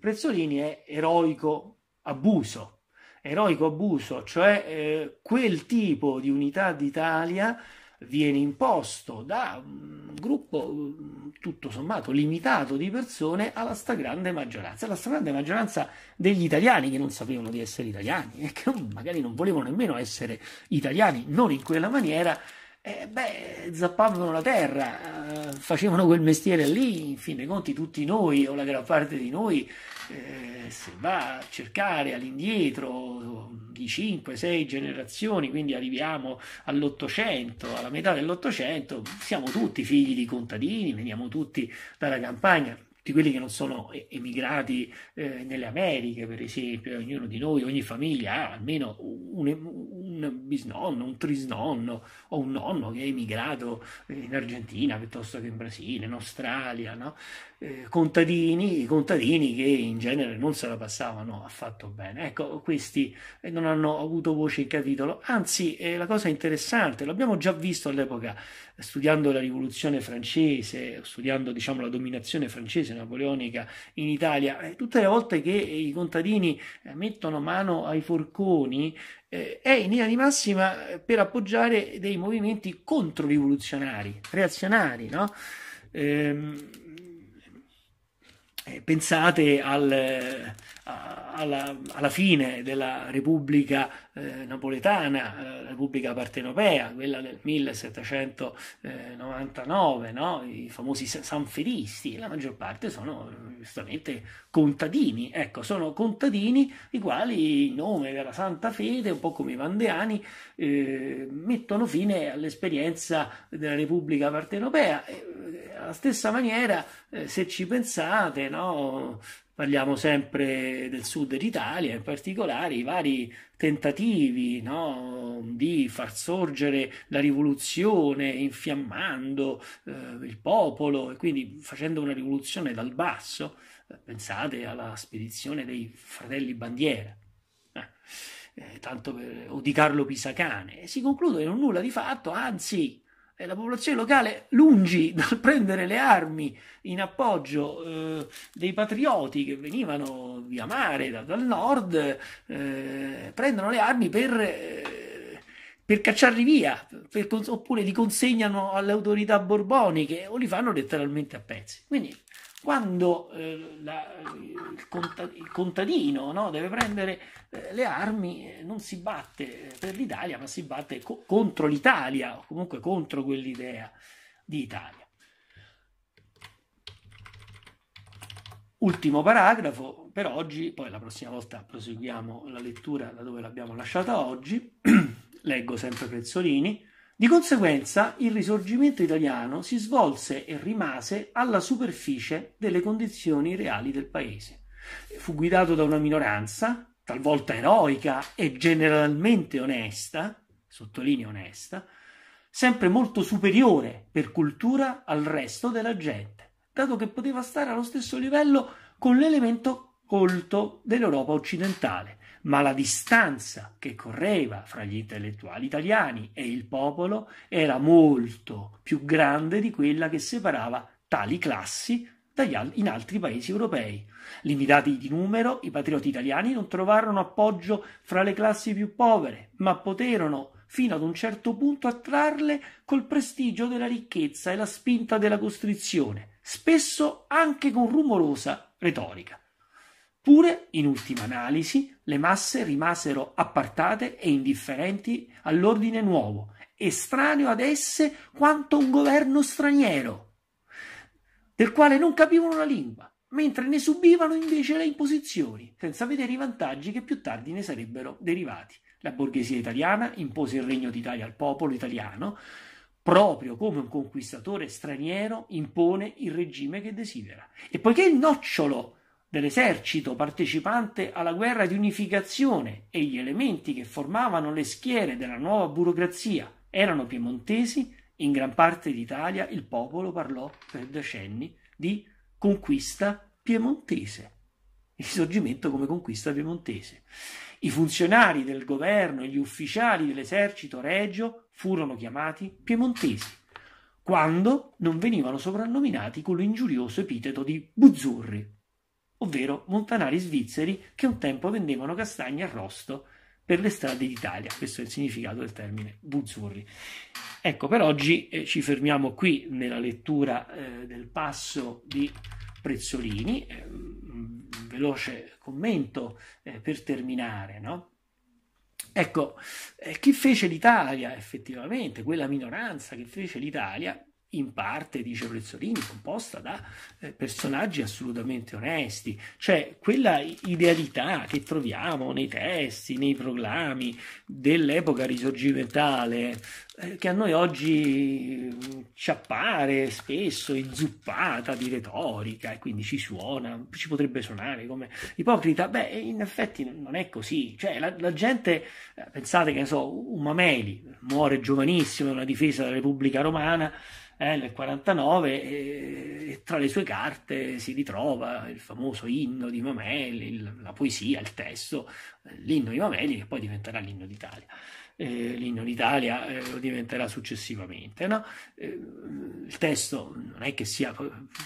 Prezzolini è eroico abuso. Eroico abuso, cioè eh, quel tipo di unità d'Italia viene imposto da un gruppo mm, tutto sommato limitato di persone alla stragrande maggioranza, alla stragrande maggioranza degli italiani che non sapevano di essere italiani e che magari non volevano nemmeno essere italiani, non in quella maniera, eh, beh, zappavano la terra, eh, facevano quel mestiere lì, in fin dei conti tutti noi o la gran parte di noi, eh, se va a cercare all'indietro di 5-6 generazioni, quindi arriviamo all'Ottocento, alla metà dell'Ottocento, siamo tutti figli di contadini, veniamo tutti dalla campagna, di quelli che non sono emigrati eh, nelle Americhe, per esempio, ognuno di noi, ogni famiglia ha almeno un, un bisnonno, un trisnonno o un nonno che è emigrato eh, in Argentina piuttosto che in Brasile, in Australia, no? Eh, contadini, contadini che in genere non se la passavano affatto bene. Ecco, questi eh, non hanno avuto voce in capitolo, anzi eh, la cosa interessante, l'abbiamo già visto all'epoca studiando la rivoluzione francese, studiando diciamo, la dominazione francese napoleonica in Italia, eh, tutte le volte che i contadini eh, mettono mano ai forconi è in linea di massima per appoggiare dei movimenti controrivoluzionari, reazionari, no? Ehm, eh, pensate al, eh, alla, alla, fine della Repubblica eh, napoletana, la eh, Repubblica Partenopea, quella del 1799, no? i famosi sanfedisti, la maggior parte sono eh, giustamente contadini, ecco, sono contadini i quali in nome della Santa Fede, un po' come i vandeani, eh, mettono fine all'esperienza della Repubblica Partenopea. Eh, alla stessa maniera, se ci pensate, no? parliamo sempre del sud d'Italia, in particolare i vari tentativi no, di far sorgere la rivoluzione infiammando eh, il popolo e quindi facendo una rivoluzione dal basso, eh, pensate alla spedizione dei fratelli bandiera. Eh, eh tanto per, o di Carlo Pisacane, e si conclude in un nulla di fatto, anzi la popolazione locale, lungi dal prendere le armi in appoggio eh, dei patrioti che venivano via mare da, dal nord, eh, prendono le armi per, eh, per cacciarli via, per, oppure li consegnano alle autorità borboniche o li fanno letteralmente a pezzi. Quindi quando eh, la, il, contadino no, deve prendere eh, le armi eh, non si batte per l'Italia, ma si batte co- contro l'Italia, o comunque contro quell'idea di Italia. Ultimo paragrafo per oggi, poi la prossima volta proseguiamo la lettura da dove l'abbiamo lasciata oggi. Leggo sempre Prezzolini. Di conseguenza il risorgimento italiano si svolse e rimase alla superficie delle condizioni reali del paese. Fu guidato da una minoranza, talvolta eroica e generalmente onesta, sottolineo onesta, sempre molto superiore per cultura al resto della gente, dato che poteva stare allo stesso livello con l'elemento colto dell'Europa occidentale ma la distanza che correva fra gli intellettuali italiani e il popolo era molto più grande di quella che separava tali classi in altri paesi europei. Limitati di numero, i patrioti italiani non trovarono appoggio fra le classi più povere, ma poterono fino ad un certo punto attrarle col prestigio della ricchezza e la spinta della costrizione, spesso anche con rumorosa retorica. Eppure, in ultima analisi, le masse rimasero appartate e indifferenti all'ordine nuovo, estraneo ad esse quanto un governo straniero, del quale non capivano la lingua, mentre ne subivano invece le imposizioni, senza vedere i vantaggi che più tardi ne sarebbero derivati. La borghesia italiana impose il regno d'Italia al popolo italiano, proprio come un conquistatore straniero impone il regime che desidera. E poiché il nocciolo dell'esercito partecipante alla guerra di unificazione e gli elementi che formavano le schiere della nuova burocrazia erano piemontesi, in gran parte d'Italia il popolo parlò per decenni di conquista piemontese, il risorgimento come conquista piemontese. I funzionari del governo e gli ufficiali dell'esercito regio furono chiamati piemontesi, quando non venivano soprannominati con l'ingiurioso epiteto di buzzurri ovvero montanari svizzeri che un tempo vendevano castagne arrosto per le strade d'Italia. Questo è il significato del termine buzzurri. Ecco, per oggi eh, ci fermiamo qui nella lettura eh, del passo di Prezzolini. Eh, un veloce commento eh, per terminare, no? Ecco, eh, chi fece l'Italia effettivamente, quella minoranza che fece l'Italia, in parte, dice Prezzolini, composta da eh, personaggi assolutamente onesti, cioè quella idealità che troviamo nei testi, nei proclami dell'epoca risorgimentale, eh, che a noi oggi eh, ci appare spesso inzuppata di retorica e quindi ci suona, ci potrebbe suonare come ipocrita, beh, in effetti non è così, cioè la, la gente, eh, pensate che ne so, un Mameli muore giovanissimo in una difesa della Repubblica Romana, eh, nel 49 e, e, tra le sue carte si ritrova il famoso inno di Mameli, il, la poesia, il testo, eh, l'inno di Mameli che poi diventerà l'inno d'Italia. Eh, l'inno d'Italia eh, lo diventerà successivamente. No? Eh, il testo non è che sia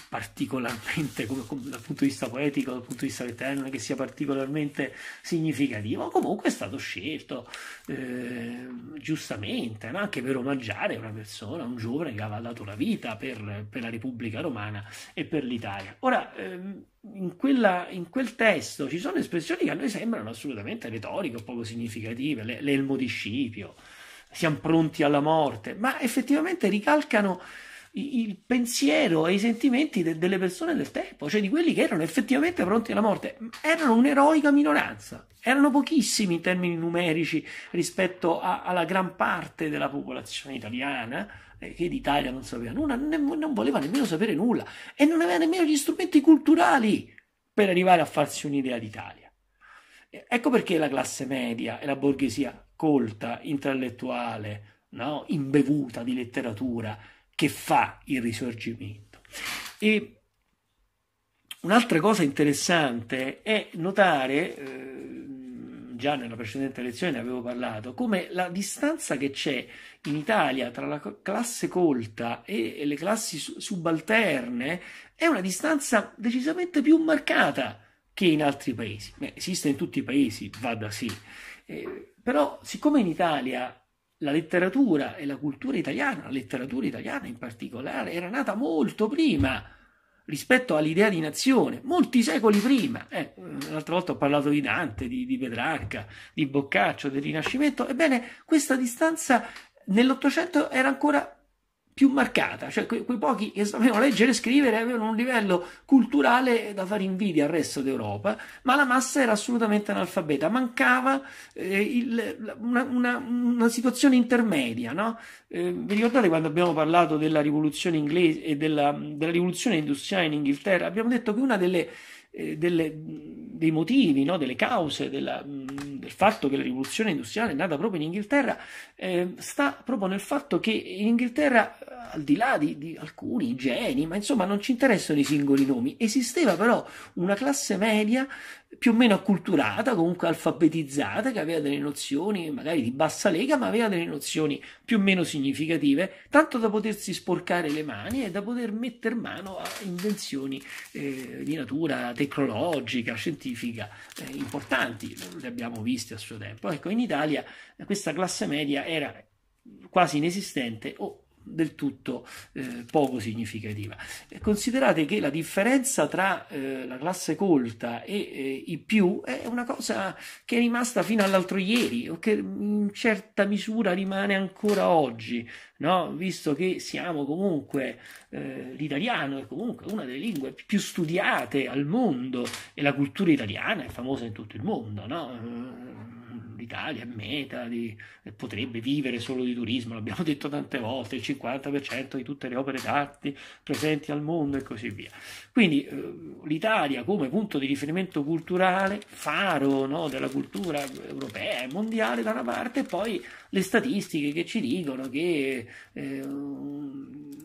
particolarmente, come, come, dal punto di vista poetico, dal punto di vista letterario, non è che sia particolarmente significativo, comunque è stato scelto Ehm, giustamente, no? anche per omaggiare una persona, un giovane che aveva dato la vita per, per la Repubblica Romana e per l'Italia. Ora, ehm, in, quella, in, quel testo ci sono espressioni che a noi sembrano assolutamente retoriche o poco significative, l'elmo di Scipio, siamo pronti alla morte, ma effettivamente ricalcano il pensiero e i sentimenti de- delle persone del tempo, cioè di quelli che erano effettivamente pronti alla morte. Erano un'eroica minoranza, erano pochissimi in termini numerici rispetto a- alla gran parte della popolazione italiana eh, che d'Italia non sapeva nulla, ne- non voleva nemmeno sapere nulla e non aveva nemmeno gli strumenti culturali per arrivare a farsi un'idea d'Italia. Ecco perché la classe media e la borghesia colta, intellettuale, no? imbevuta di letteratura, che fa il risorgimento. E un'altra cosa interessante è notare, eh, già nella precedente lezione ne avevo parlato, come la distanza che c'è in Italia tra la classe colta e le classi subalterne è una distanza decisamente più marcata che in altri paesi. Beh, esiste in tutti i paesi, va da sì. Eh, però siccome in Italia la letteratura e la cultura italiana, la letteratura italiana in particolare, era nata molto prima rispetto all'idea di nazione, molti secoli prima. Eh, l'altra volta ho parlato di Dante, di, di Petrarca, di Boccaccio, del Rinascimento. Ebbene, questa distanza nell'Ottocento era ancora più marcata, cioè quei, quei, pochi che sapevano leggere e scrivere avevano un livello culturale da fare invidia al resto d'Europa, ma la massa era assolutamente analfabeta, mancava eh, il, una, una, una, situazione intermedia. No? Eh, vi ricordate quando abbiamo parlato della rivoluzione inglese e della, della rivoluzione industriale in Inghilterra? Abbiamo detto che una delle eh, delle, dei motivi, no? delle cause della, del fatto che la rivoluzione industriale è nata proprio in Inghilterra eh, sta proprio nel fatto che in Inghilterra, al di là di, di, alcuni geni, ma insomma non ci interessano i singoli nomi, esisteva però una classe media più o meno acculturata, comunque alfabetizzata, che aveva delle nozioni magari di bassa lega, ma aveva delle nozioni più o meno significative, tanto da potersi sporcare le mani e da poter mettere mano a invenzioni eh, di natura tecnologica, scientifica eh, importanti, le abbiamo viste a suo tempo. Ecco, in Italia questa classe media era quasi inesistente o del tutto eh, poco significativa. Eh, considerate che la differenza tra eh, la classe colta e eh, i più è una cosa che è rimasta fino all'altro ieri o che in certa misura rimane ancora oggi, no? visto che siamo comunque eh, l'italiano è comunque una delle lingue più studiate al mondo e la cultura italiana è famosa in tutto il mondo. No? Eh, l'Italia è meta, di, potrebbe vivere solo di turismo, l'abbiamo detto tante volte, il 50% di tutte le opere d'arte presenti al mondo e così via. Quindi eh, l'Italia come punto di riferimento culturale, faro no, della cultura europea e mondiale da una parte, e poi le statistiche che ci dicono che eh,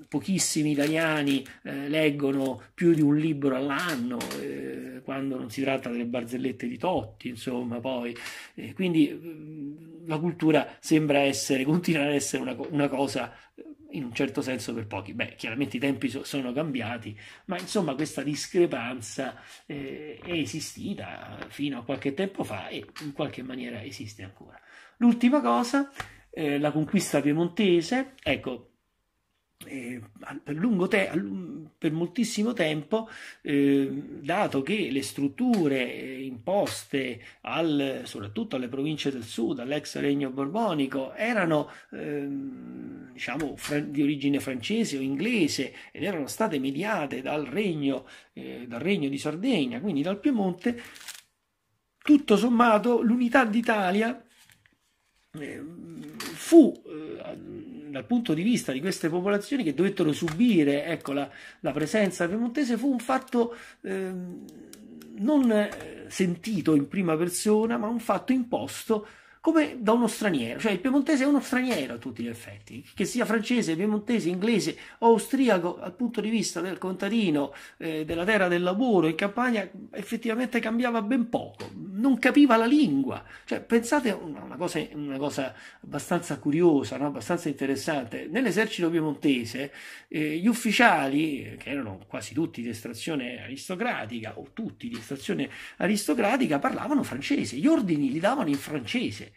pochissimi italiani eh, leggono più di un libro all'anno eh, quando non si tratta delle barzellette di Totti, insomma, poi. Eh, quindi mm, la cultura sembra essere, continua ad essere una, una cosa in un certo senso per pochi. Beh, chiaramente i tempi so, sono cambiati, ma insomma questa discrepanza eh, è esistita fino a qualche tempo fa e in qualche maniera esiste ancora. L'ultima cosa, eh, la conquista piemontese, ecco, eh, per, te, per, moltissimo tempo, eh, dato che le strutture eh, imposte al, soprattutto alle province del sud, all'ex regno borbonico, erano ehm, diciamo, fra- di origine francese o inglese ed erano state mediate dal regno, eh, dal regno di Sardegna, quindi dal Piemonte, tutto sommato l'unità d'Italia ehm, fu eh, dal punto di vista di queste popolazioni che dovettero subire ecco, la, la, presenza piemontese fu un fatto ehm, eh, non sentito in prima persona, ma un fatto imposto come da uno straniero, cioè il piemontese è uno straniero a tutti gli effetti, che sia francese, piemontese, inglese o austriaco dal punto di vista del contadino, eh, della terra del lavoro in campagna, effettivamente cambiava ben poco, non capiva la lingua, cioè pensate a una cosa, una cosa abbastanza curiosa, no? abbastanza interessante, nell'esercito piemontese eh, gli ufficiali, che erano quasi tutti di estrazione aristocratica o tutti di estrazione aristocratica, parlavano francese, gli ordini li davano in francese,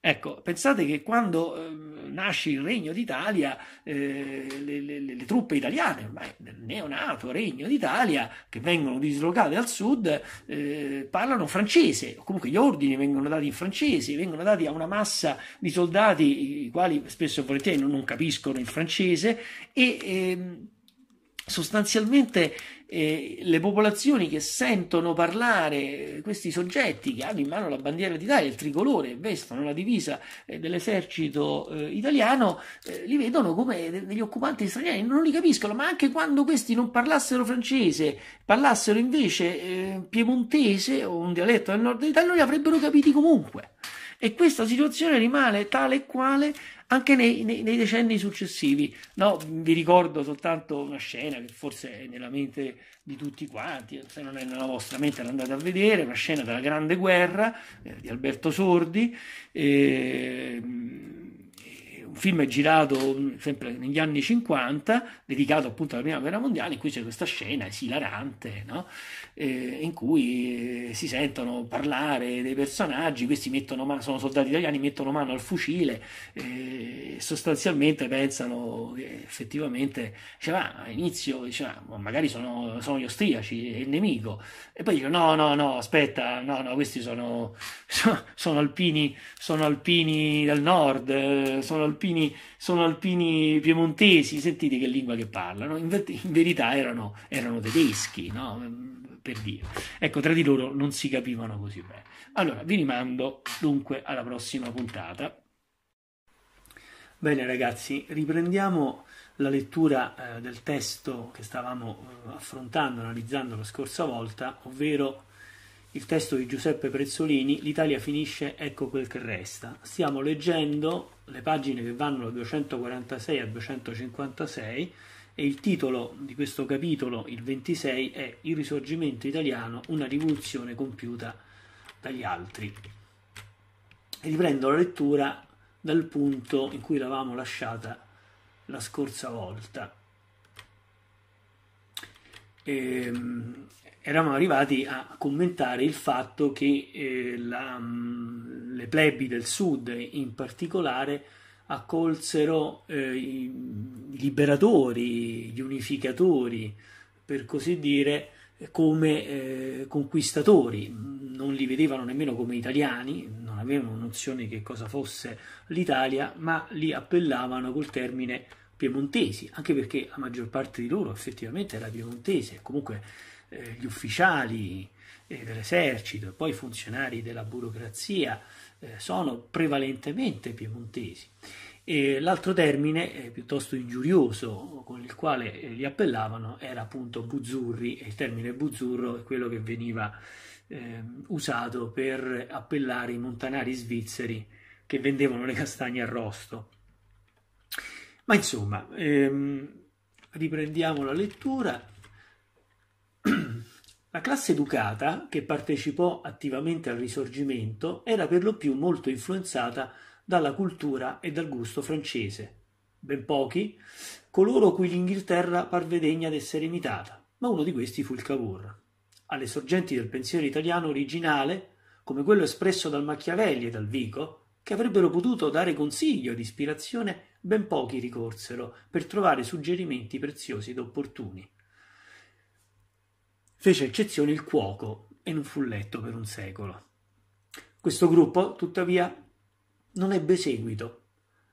Ecco, pensate che quando eh, nasce il Regno d'Italia, eh, le, le, le, truppe italiane, ormai neonato Regno d'Italia, che vengono dislocate al sud, eh, parlano francese, o comunque gli ordini vengono dati in francese, vengono dati a una massa di soldati i quali spesso e volentieri non, non capiscono il francese e ehm, sostanzialmente eh, le popolazioni che sentono parlare questi soggetti che hanno in mano la bandiera d'Italia, il tricolore, vestono la divisa eh, dell'esercito eh, italiano, eh, li vedono come degli occupanti stranieri, non li capiscono, ma anche quando questi non parlassero francese, parlassero invece eh, piemontese o un dialetto del nord d'Italia, non li avrebbero capiti comunque. E questa situazione rimane tale e quale anche nei, nei, nei decenni successivi. No, vi ricordo soltanto una scena che forse è nella mente di tutti quanti, se non è nella vostra mente l'andate a vedere, una scena della Grande Guerra eh, di Alberto Sordi. Eh, film girato mm, sempre negli anni 50, dedicato appunto alla prima guerra mondiale, in cui c'è questa scena esilarante, no? eh, in cui eh, si sentono parlare dei personaggi, questi mettono mano, sono soldati italiani, mettono mano al fucile eh, e sostanzialmente pensano che effettivamente, diceva, all'inizio diceva, magari sono, sono, gli austriaci, è il nemico, e poi dicono no, no, no, aspetta, no, no, questi sono, sono, sono alpini, sono alpini del nord, eh, sono alpini alpini, sono alpini piemontesi, sentite che lingua che parlano, in, in verità erano, erano tedeschi, no? per dire. Ecco, tra di loro non si capivano così bene. Allora, vi rimando dunque alla prossima puntata. Bene ragazzi, riprendiamo la lettura eh, del testo che stavamo eh, affrontando, analizzando la scorsa volta, ovvero il testo di Giuseppe Prezzolini, l'Italia finisce, ecco quel che resta. Stiamo leggendo le pagine che vanno da 246 a 256 e il titolo di questo capitolo, il 26, è Il risorgimento italiano, una rivoluzione compiuta dagli altri. riprendo la lettura dal punto in cui l'avevamo lasciata la scorsa volta. Ehm, eravamo arrivati a commentare il fatto che eh, la, mm, le plebi del sud in particolare accolsero eh, i liberatori, gli unificatori, per così dire, come eh, conquistatori, non li vedevano nemmeno come italiani, non avevano nozione di che cosa fosse l'Italia, ma li appellavano col termine piemontesi, anche perché la maggior parte di loro effettivamente era piemontese, comunque eh, gli ufficiali eh, dell'esercito e poi i funzionari della burocrazia eh, sono prevalentemente piemontesi. E l'altro termine piuttosto ingiurioso con il quale li appellavano era appunto buzzurri e il termine buzzurro è quello che veniva ehm, usato per appellare i montanari svizzeri che vendevano le castagne arrosto. Ma insomma, ehm, riprendiamo la lettura. La classe educata, che partecipò attivamente al Risorgimento, era per lo più molto influenzata dalla cultura e dal gusto francese. Ben pochi coloro cui l'Inghilterra parve degna d'essere imitata, ma uno di questi fu il Cavour. Alle sorgenti del pensiero italiano originale, come quello espresso dal Machiavelli e dal Vico, che avrebbero potuto dare consiglio ed ispirazione, ben pochi ricorsero per trovare suggerimenti preziosi ed opportuni. Fece eccezione il cuoco e non fu letto per un secolo. Questo gruppo, tuttavia, non ebbe seguito,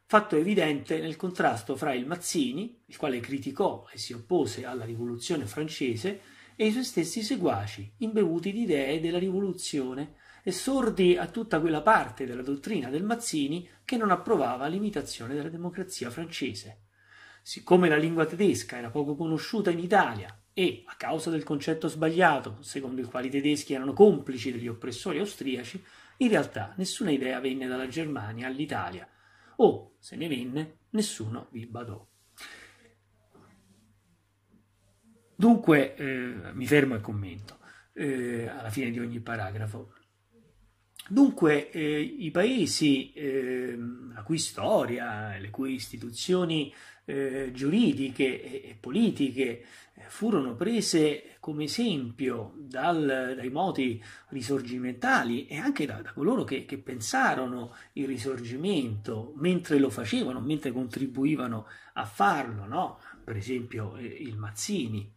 fatto evidente nel contrasto fra il Mazzini, il quale criticò e si oppose alla rivoluzione francese, e i suoi stessi seguaci, imbevuti di idee della rivoluzione e sordi a tutta quella parte della dottrina del Mazzini che non approvava l'imitazione della democrazia francese. Siccome la lingua tedesca era poco conosciuta in Italia e, a causa del concetto sbagliato, secondo il quale i tedeschi erano complici degli oppressori austriaci, in realtà nessuna idea venne dalla Germania all'Italia, o, se ne venne, nessuno vi badò. Dunque, eh, mi fermo e commento eh, alla fine di ogni paragrafo. Dunque, eh, i paesi ehm, la cui storia, le cui istituzioni eh, giuridiche e, politiche eh, furono prese come esempio dal, dai moti risorgimentali e anche da, da coloro che, che, pensarono il risorgimento mentre lo facevano, mentre contribuivano a farlo, no? per esempio eh, il Mazzini.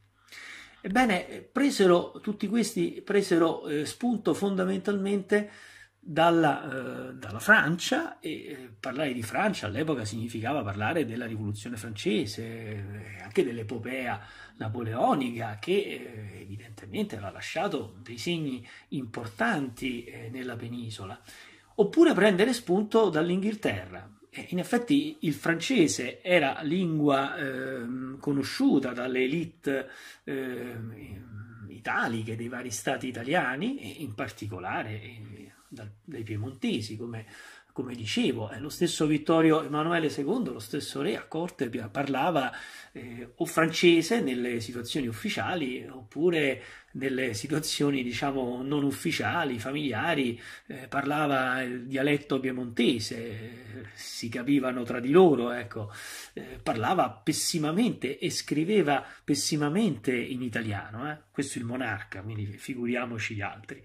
Ebbene, eh, presero, tutti questi presero eh, spunto fondamentalmente dalla, eh, dalla, Francia e eh, parlare di Francia all'epoca significava parlare della rivoluzione francese, eh, anche dell'epopea napoleonica che eh, evidentemente aveva lasciato dei segni importanti eh, nella penisola, oppure prendere spunto dall'Inghilterra. Eh, in effetti il francese era lingua ehm, conosciuta dalle elite ehm, italiche dei vari stati italiani, in particolare dai piemontesi, come, come dicevo. Eh, lo stesso Vittorio Emanuele II, lo stesso re a corte, parlava eh, o francese nelle situazioni ufficiali oppure nelle situazioni diciamo non ufficiali, familiari, eh, parlava il dialetto piemontese, si capivano tra di loro, ecco, eh, parlava pessimamente e scriveva pessimamente in italiano, eh? questo il monarca, quindi figuriamoci gli altri.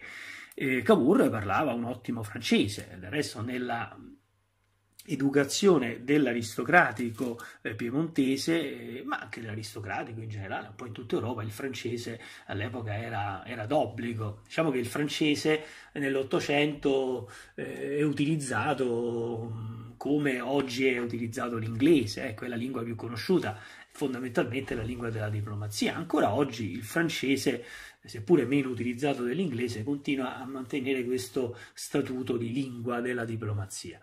E Cavour parlava un ottimo francese, del resto nella mm, educazione dell'aristocratico eh, piemontese, eh, ma anche dell'aristocratico in generale, poi in tutta Europa, il francese all'epoca era, era d'obbligo. Diciamo che il francese nell'Ottocento eh, è utilizzato mm, come oggi è utilizzato l'inglese, ecco, è la lingua più conosciuta, fondamentalmente la lingua della diplomazia. Ancora oggi il francese seppure meno utilizzato dell'inglese, continua a mantenere questo statuto di lingua della diplomazia.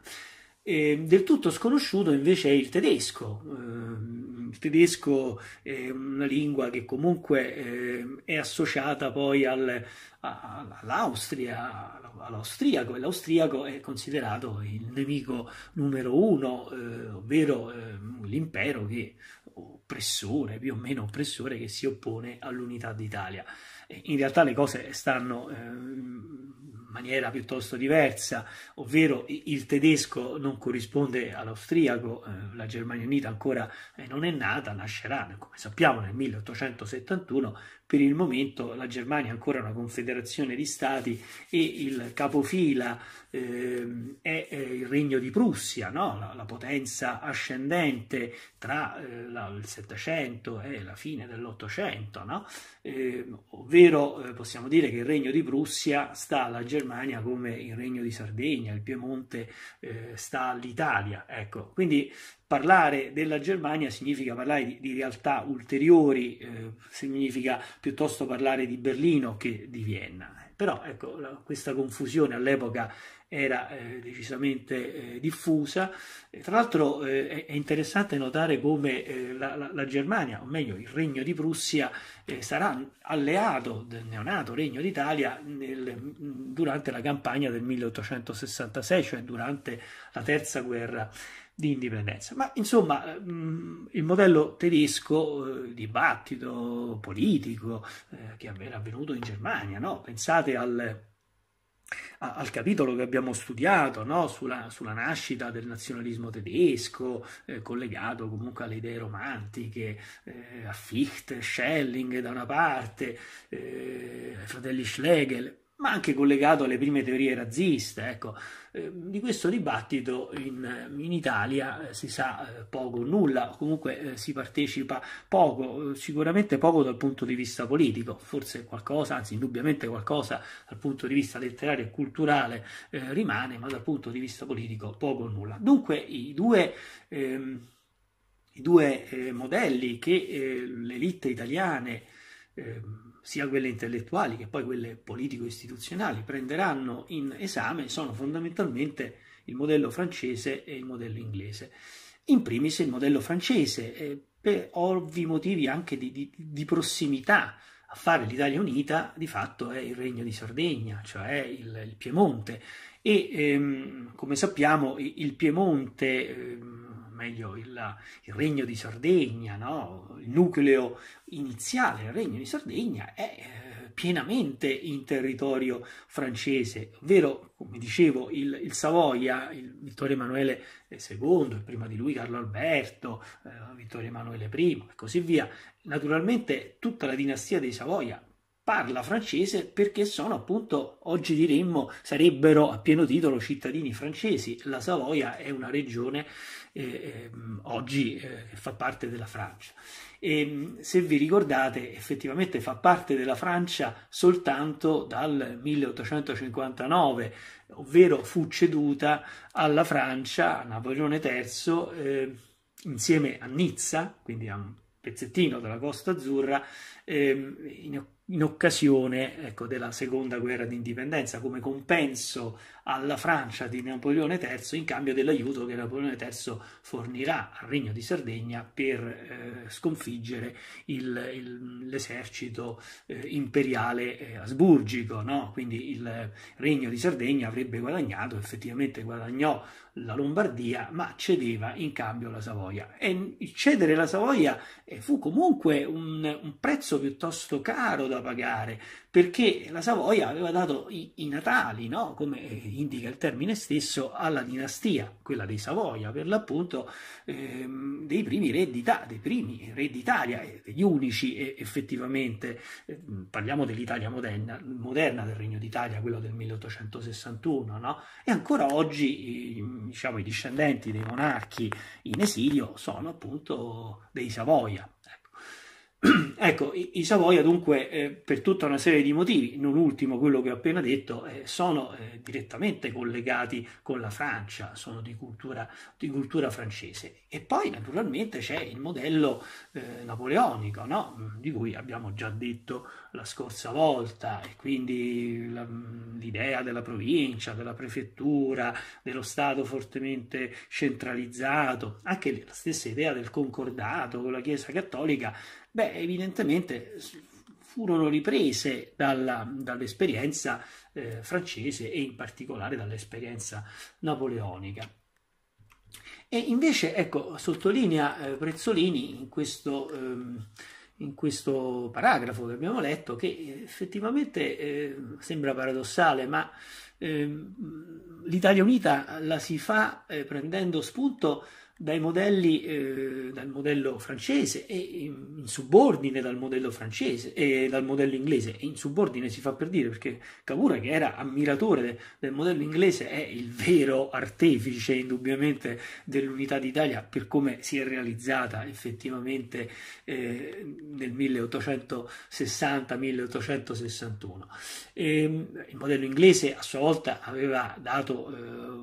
E del tutto sconosciuto invece è il tedesco. Ehm, il tedesco è una lingua che comunque ehm, è associata poi al, all'Austria, all'austriaco, e l'austriaco è considerato il nemico numero uno, eh, ovvero ehm, l'impero che oppressore, più o meno oppressore, che si oppone all'unità d'Italia in realtà le cose stanno eh, in maniera piuttosto diversa, ovvero il tedesco non corrisponde all'austriaco, eh, la Germania Unita ancora eh, non è nata, nascerà, come sappiamo, nel 1871, per il momento la Germania è ancora una confederazione di stati e il capofila eh, è, il regno di Prussia, no? la, la, potenza ascendente tra eh, la, il Settecento e la fine dell'Ottocento, no? Ehm, eh, ovvero possiamo dire che il regno di Prussia sta alla Germania come il regno di Sardegna, il Piemonte eh, sta all'Italia. Ecco. Quindi parlare della Germania significa parlare di, di realtà ulteriori, eh, significa piuttosto parlare di Berlino che di Vienna. Però ecco, la, questa confusione all'epoca era eh, decisamente eh, diffusa. Tra l'altro eh, è interessante notare come eh, la, la, la, Germania, o meglio il Regno di Prussia, eh, sarà alleato del neonato Regno d'Italia nel, durante la campagna del 1866, cioè durante la Terza Guerra di indipendenza. Ma insomma, mm, il modello tedesco, eh, dibattito politico eh, che è avvenuto in Germania, no? pensate al, al capitolo che abbiamo studiato no? sulla, sulla, nascita del nazionalismo tedesco, eh, collegato comunque alle idee romantiche, eh, a Fichte, Schelling da una parte, eh, ai fratelli Schlegel ma anche collegato alle prime teorie razziste. Ecco, eh, di questo dibattito in, eh, in Italia eh, si sa eh, poco o nulla, comunque si partecipa poco, sicuramente poco dal punto di vista politico, forse qualcosa, anzi indubbiamente qualcosa dal punto di vista letterario e culturale rimane, ma dal punto di vista politico poco o nulla. Dunque i due... Ehm, i due modelli che le elite italiane ehm, sia quelle intellettuali che poi quelle politico-istituzionali prenderanno in esame sono fondamentalmente il modello francese e il modello inglese. In primis il modello francese, eh, per ovvi motivi anche di, di, di prossimità a fare l'Italia unita di fatto è il Regno di Sardegna, cioè il, il Piemonte. E ehm, come sappiamo il Piemonte ehm, meglio il, il regno di Sardegna, no? il nucleo iniziale del regno di Sardegna è eh, pienamente in territorio francese, ovvero, come dicevo, il, il Savoia, il Vittorio Emanuele II, eh, e prima di lui Carlo Alberto, eh, Vittorio Emanuele I e così via. Naturalmente tutta la dinastia dei Savoia parla francese perché sono appunto, oggi diremmo, sarebbero a pieno titolo cittadini francesi. La Savoia è una regione eh, oggi eh, fa parte della Francia. E ehm, se vi ricordate, effettivamente fa parte della Francia soltanto dal 1859, ovvero fu ceduta alla Francia, a Napoleone III, eh, insieme a Nizza, quindi a un pezzettino della Costa Azzurra, ehm, in, in, occasione ecco, della seconda guerra d'indipendenza, come compenso alla Francia di Napoleone III in cambio dell'aiuto che Napoleone III fornirà al Regno di Sardegna per eh, sconfiggere l'esercito eh, imperiale eh, asburgico. No? Quindi il Regno di Sardegna avrebbe guadagnato, effettivamente guadagnò la Lombardia, ma cedeva in cambio la Savoia. E cedere la Savoia eh, fu comunque un, un prezzo piuttosto caro da pagare, perché la Savoia aveva dato i, i natali, no? come eh, indica il termine stesso, alla dinastia, quella dei Savoia per l'appunto, ehm, dei primi re d'Italia, dei primi re d'Italia, eh, degli unici e effettivamente, eh, parliamo dell'Italia moderna, moderna, del Regno d'Italia, quello del 1861, no? e ancora oggi i, diciamo, i discendenti dei monarchi in esilio sono appunto dei Savoia. ecco, i, Savoia dunque eh, per tutta una serie di motivi, non ultimo quello che ho appena detto, eh, sono eh, direttamente collegati con la Francia, sono di cultura, di cultura, francese. E poi naturalmente c'è il modello eh, napoleonico, no? Mm, di cui abbiamo già detto la scorsa volta e quindi la, l'idea della provincia, della prefettura, dello Stato fortemente centralizzato, anche la stessa idea del concordato con la Chiesa Cattolica, beh, evidentemente furono riprese dalla, dall'esperienza eh, francese e in particolare dall'esperienza napoleonica. E invece, ecco, sottolinea eh, Prezzolini in questo... Ehm, in questo paragrafo che abbiamo letto, che effettivamente eh, sembra paradossale, ma eh, l'Italia Unita la si fa eh, prendendo spunto dai modelli eh, dal modello francese e in, subordine dal modello francese e dal modello inglese e in subordine si fa per dire perché Cavour che era ammiratore de, del modello inglese è il vero artefice indubbiamente dell'unità d'Italia per come si è realizzata effettivamente eh, nel 1860-1861 e, ehm, il modello inglese a sua volta aveva dato eh,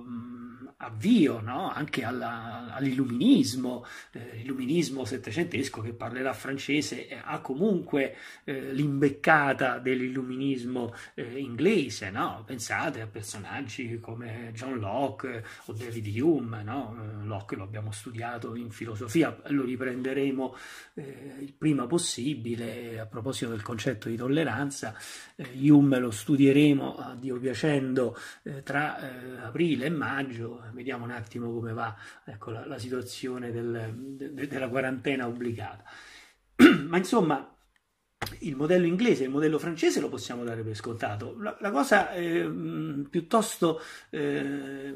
avvio no? anche alla, alla l'illuminismo, eh, l'illuminismo settecentesco che parlerà francese eh, ha comunque eh, l'imbeccata dell'illuminismo eh, inglese, no? pensate a personaggi come John Locke o David Hume, no? Eh, Locke lo abbiamo studiato in filosofia, lo riprenderemo il prima possibile a proposito del concetto di tolleranza, Hume lo studieremo a Dio piacendo tra aprile e maggio, vediamo un attimo come va ecco, la, la la situazione del, de, della quarantena obbligata. Ma insomma, il modello inglese e il modello francese lo possiamo dare per scontato. La, la cosa eh, piuttosto eh,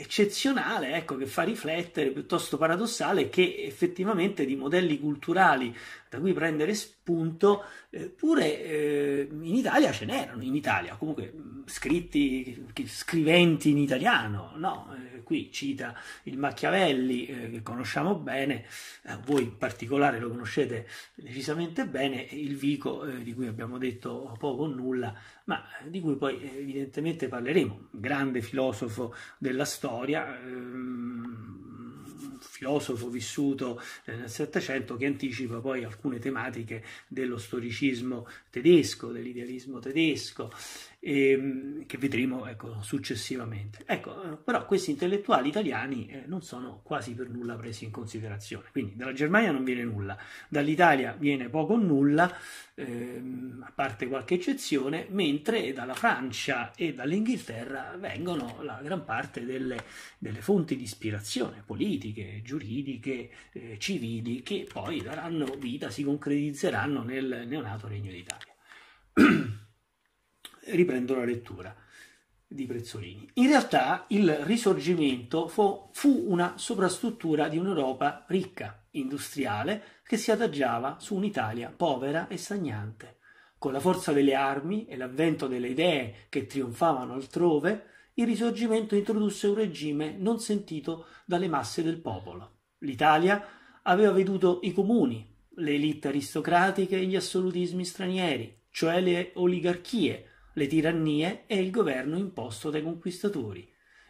eccezionale, ecco, che fa riflettere, piuttosto paradossale, è che effettivamente di modelli culturali da cui prendere spunto, eh, pure eh, in Italia ce n'erano, in Italia, comunque mm, scritti, scriventi in italiano, no? eh, qui cita il Machiavelli eh, che conosciamo bene, eh, voi in particolare lo conoscete decisamente bene, il Vico eh, di cui abbiamo detto poco o nulla, ma di cui poi evidentemente parleremo, grande filosofo della storia. Ehm, filosofo vissuto nel Settecento che anticipa poi alcune tematiche dello storicismo tedesco, dell'idealismo tedesco e, ehm, che vedremo ecco, successivamente. Ecco, eh, però questi intellettuali italiani eh, non sono quasi per nulla presi in considerazione, quindi dalla Germania non viene nulla, dall'Italia viene poco o nulla, ehm, a parte qualche eccezione, mentre dalla Francia e dall'Inghilterra vengono la gran parte delle, delle fonti di ispirazione politiche, giuridiche, eh, civili, che poi daranno vita, si concretizzeranno nel neonato Regno d'Italia. riprendo la lettura di Prezzolini. In realtà il risorgimento fu, fu una soprastruttura di un'Europa ricca, industriale, che si adagiava su un'Italia povera e stagnante. Con la forza delle armi e l'avvento delle idee che trionfavano altrove, il risorgimento introdusse un regime non sentito dalle masse del popolo. L'Italia aveva veduto i comuni, le elite aristocratiche e gli assolutismi stranieri, cioè le oligarchie, le tirannie e il governo imposto dai conquistatori.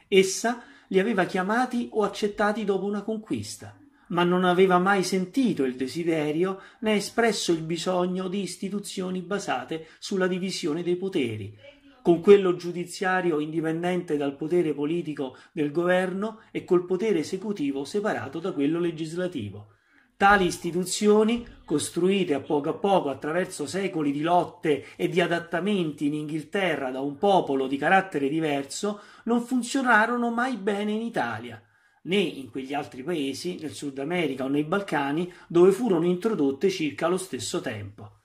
Essa li aveva chiamati o accettati dopo una conquista, ma non aveva mai sentito il desiderio né espresso il bisogno di istituzioni basate sulla divisione dei poteri, con quello giudiziario indipendente dal potere politico del governo e col potere esecutivo separato da quello legislativo. Tali istituzioni, costruite a poco a poco attraverso secoli di lotte e di adattamenti in Inghilterra da un popolo di carattere diverso, non funzionarono mai bene in Italia, né in quegli altri paesi, nel Sud America o nei Balcani, dove furono introdotte circa allo stesso tempo.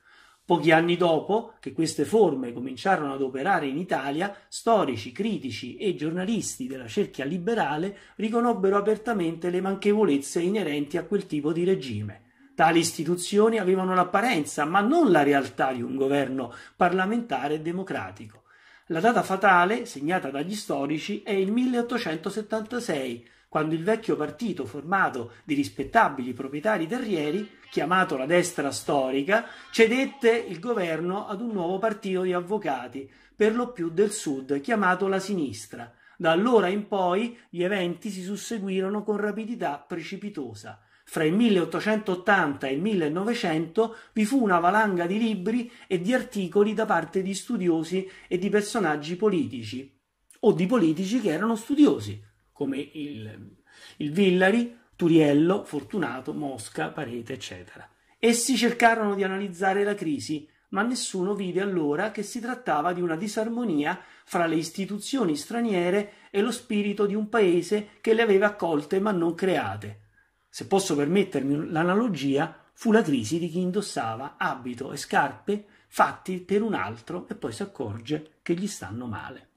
Pochi anni dopo che queste forme cominciarono ad operare in Italia, storici, critici e giornalisti della cerchia liberale riconobbero apertamente le manchevolezze inerenti a quel tipo di regime. Tali istituzioni avevano l'apparenza, ma non la realtà di un governo parlamentare e democratico. La data fatale, segnata dagli storici, è il 1876, quando il vecchio partito formato di rispettabili proprietari terrieri, chiamato la destra storica, cedette il governo ad un nuovo partito di avvocati, per lo più del sud, chiamato la sinistra. Da allora in poi gli eventi si susseguirono con rapidità precipitosa. Fra il 1880 e il 1900 vi fu una valanga di libri e di articoli da parte di studiosi e di personaggi politici, o di politici che erano studiosi, come il, il Villari, Turiello, Fortunato, Mosca, Parete, eccetera. Essi cercarono di analizzare la crisi, ma nessuno vide allora che si trattava di una disarmonia fra le istituzioni straniere e lo spirito di un paese che le aveva accolte ma non create. Se posso permettermi l'analogia, fu la crisi di chi indossava abito e scarpe fatti per un altro e poi si accorge che gli stanno male.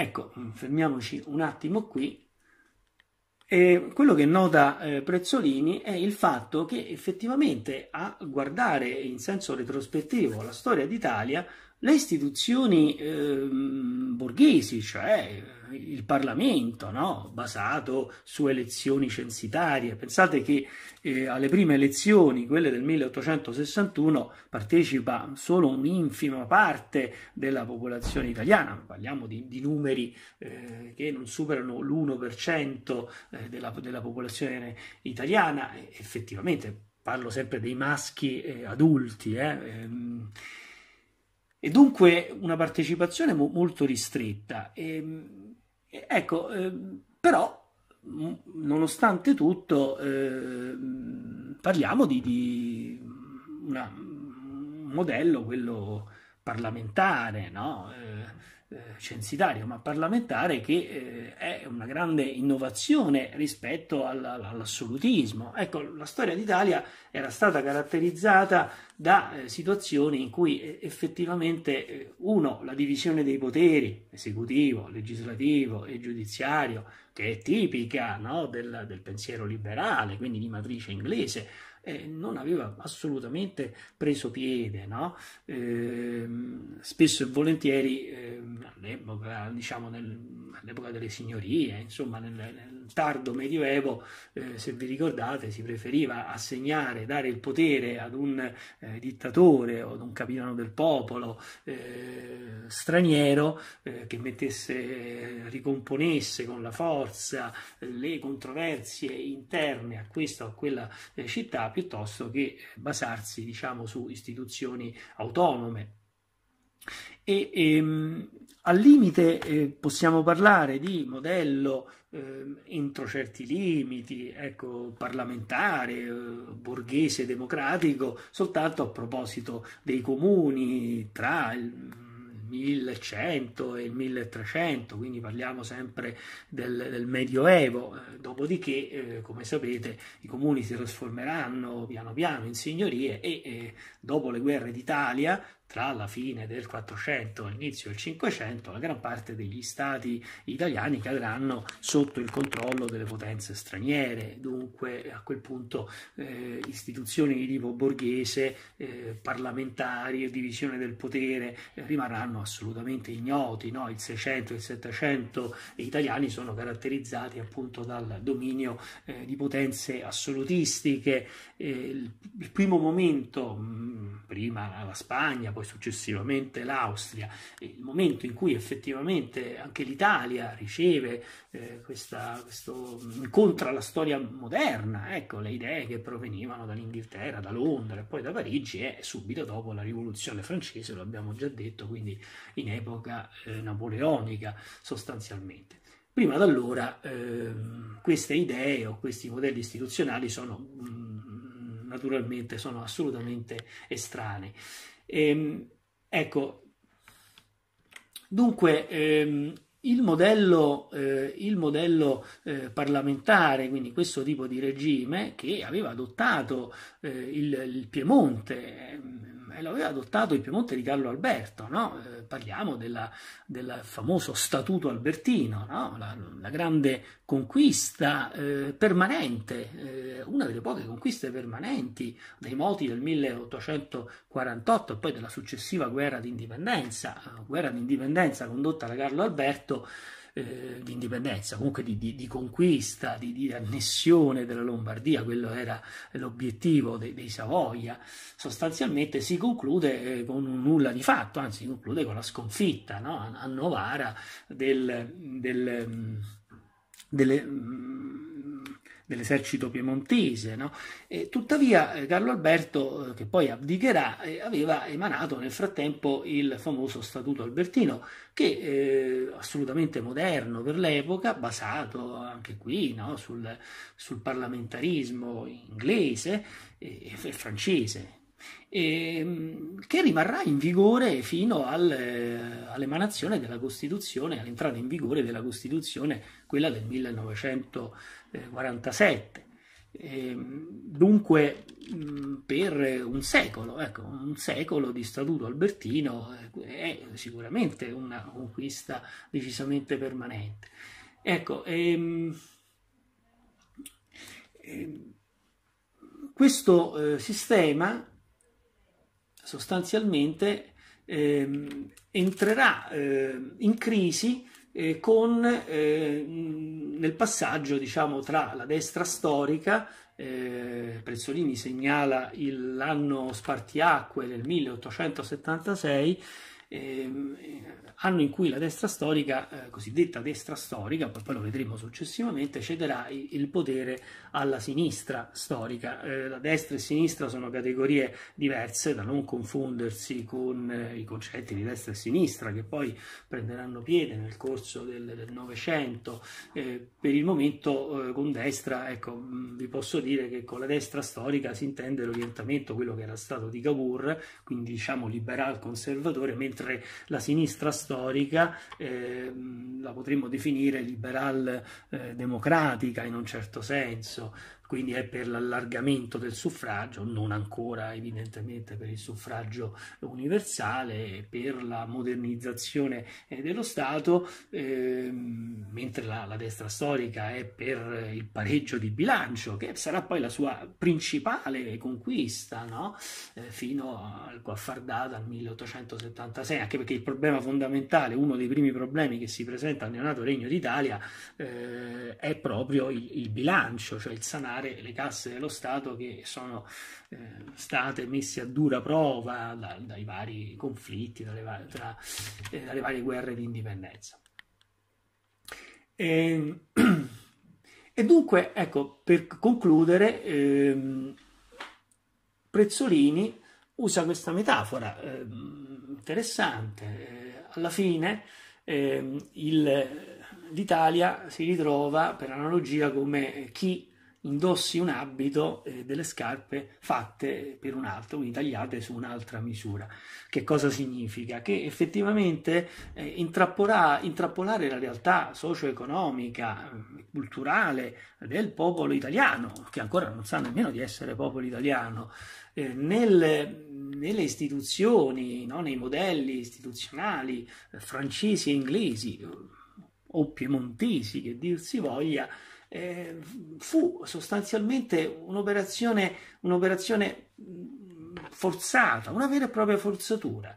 Ecco, mm, fermiamoci un attimo qui. E quello che nota eh, Prezzolini è il fatto che effettivamente a guardare in senso retrospettivo la storia d'Italia, le istituzioni eh, borghesi, cioè il Parlamento, no? basato su elezioni censitarie. Pensate che eh, alle prime elezioni, quelle del 1861, partecipa solo un'infima parte della popolazione italiana, parliamo di, di numeri eh, che non superano l'1% eh, della, della popolazione italiana, effettivamente parlo sempre dei maschi eh, adulti, eh, ehm. e dunque una partecipazione mo molto ristretta. Eh, ecco, eh, però mm, nonostante tutto eh, parliamo di, di un modello, quello parlamentare, no? Eh, eh, censitario ma parlamentare che eh, è una grande innovazione rispetto all'assolutismo. Ecco, la storia d'Italia era stata caratterizzata da eh, situazioni in cui effettivamente uno, la divisione dei poteri, esecutivo, legislativo e giudiziario, che è tipica no, del, del pensiero liberale, quindi di matrice inglese, eh, non aveva assolutamente preso piede, no? eh, spesso e volentieri, eh, diciamo nel, all'epoca delle signorie, insomma, nel, nel tardo medioevo, eh, se vi ricordate, si preferiva assegnare, dare il potere ad un eh, dittatore o ad un capitano del popolo eh, straniero eh, che mettesse, eh, ricomponesse con la forza eh, le controversie interne a questa o a quella città, piuttosto che basarsi diciamo, su istituzioni autonome. E, e, ehm, al limite eh, possiamo parlare di modello eh, entro certi limiti, ecco, parlamentare, eh, borghese, democratico, soltanto a proposito dei comuni tra il 1100 e il 1300, quindi parliamo sempre del, del Medioevo, eh, dopodiché, eh, come sapete, i comuni si trasformeranno piano piano in signorie e eh, dopo le guerre d'Italia tra la fine del 400 e l'inizio del 500 la gran parte degli stati italiani cadranno sotto il controllo delle potenze straniere, dunque a quel punto eh, istituzioni di tipo borghese, eh, parlamentari e divisione del potere eh, rimarranno assolutamente ignoti, no? il 600 e il 700 italiani sono caratterizzati appunto dal dominio eh, di potenze assolutistiche, eh, il, primo momento, mh, mm, prima la Spagna, poi successivamente l'Austria, il momento in cui effettivamente anche l'Italia riceve eh, questa, questo, incontra la storia moderna, ecco, le idee che provenivano dall'Inghilterra, da Londra e poi da Parigi è subito dopo la rivoluzione francese, lo abbiamo già detto, quindi in epoca eh, napoleonica sostanzialmente. Prima da allora eh, queste idee o questi modelli istituzionali sono... Mh, mm, naturalmente sono assolutamente estranei. Ehm, ecco, dunque ehm, il modello, eh, il modello eh, parlamentare, quindi questo tipo di regime che aveva adottato eh, il, il, Piemonte ehm, e lo aveva adottato il Piemonte di Carlo Alberto, no? eh, parliamo del famoso Statuto Albertino, no? la, la, grande conquista eh, permanente, eh, una delle poche conquiste permanenti dei moti del 1848 e poi della successiva guerra d'indipendenza, eh, guerra d'indipendenza condotta da Carlo Alberto eh, di indipendenza, comunque di, di, di conquista, di, di, annessione della Lombardia, quello era l'obiettivo dei, dei Savoia, sostanzialmente si conclude eh, con un nulla di fatto, anzi si conclude con la sconfitta no? a, a, Novara del, del, mm, delle mm, dell'esercito piemontese. No? tuttavia eh, Carlo Alberto, eh, che poi abdicherà, eh, aveva emanato nel frattempo il famoso Statuto Albertino, che assolutamente moderno per l'epoca, basato anche qui no? sul, sul, parlamentarismo inglese e, e francese, E, ehm, che rimarrà in vigore fino al, all'emanazione della Costituzione, all'entrata in vigore della Costituzione, quella del 1900. 47. Eh, e, eh, dunque mm, per un secolo, ecco, un secolo di statuto albertino eh, è sicuramente una conquista decisamente permanente. Ecco, e, ehm, e, ehm, questo eh, sistema sostanzialmente eh, entrerà eh, in crisi eh, con, eh, nel passaggio diciamo, tra la destra storica, eh, Prezzolini segnala l'anno spartiacque del 1876, anno in cui la destra storica, eh, cosiddetta destra storica, poi, poi lo vedremo successivamente, cederà il, il potere alla sinistra storica. Eh, la destra e sinistra sono categorie diverse da non confondersi con eh, i concetti di destra e sinistra che poi prenderanno piede nel corso del Novecento. Eh, per il momento eh, con destra, ecco, mh, vi posso dire che con la destra storica si intende l'orientamento, quello che era stato di Cavour, quindi diciamo liberal conservatore, mentre la sinistra storica storica, eh, la potremmo definire liberal eh, democratica in un certo senso, quindi è per l'allargamento del suffragio, non ancora evidentemente per il suffragio universale, per la modernizzazione eh, dello Stato, ehm, mentre la, la, destra storica è per il pareggio di bilancio, che sarà poi la sua principale conquista, no? eh, fino al guaffardata al 1876, anche perché il problema fondamentale, uno dei primi problemi che si presenta al neonato Regno d'Italia, eh, è proprio il, il bilancio, cioè il sanare ripianare le casse dello Stato che sono eh, state messe a dura prova da, dai vari conflitti, dalle, tra, eh, dalle varie guerre di indipendenza. E, ehm, e dunque, ecco, per concludere, ehm, Prezzolini usa questa metafora ehm, interessante. Eh, alla fine ehm, il, l'Italia si ritrova per analogia come chi indossi un abito e eh, delle scarpe fatte per un altro, quindi tagliate su un'altra misura. Che cosa significa? Che effettivamente eh, intrappolare la realtà socio-economica, eh, culturale del popolo italiano, che ancora non sa nemmeno di essere popolo italiano, eh, nel, nelle istituzioni, no? nei modelli istituzionali eh, francesi e inglesi o piemontesi che dir si voglia, eh, fu sostanzialmente un'operazione, un'operazione mm, forzata, una vera e propria forzatura.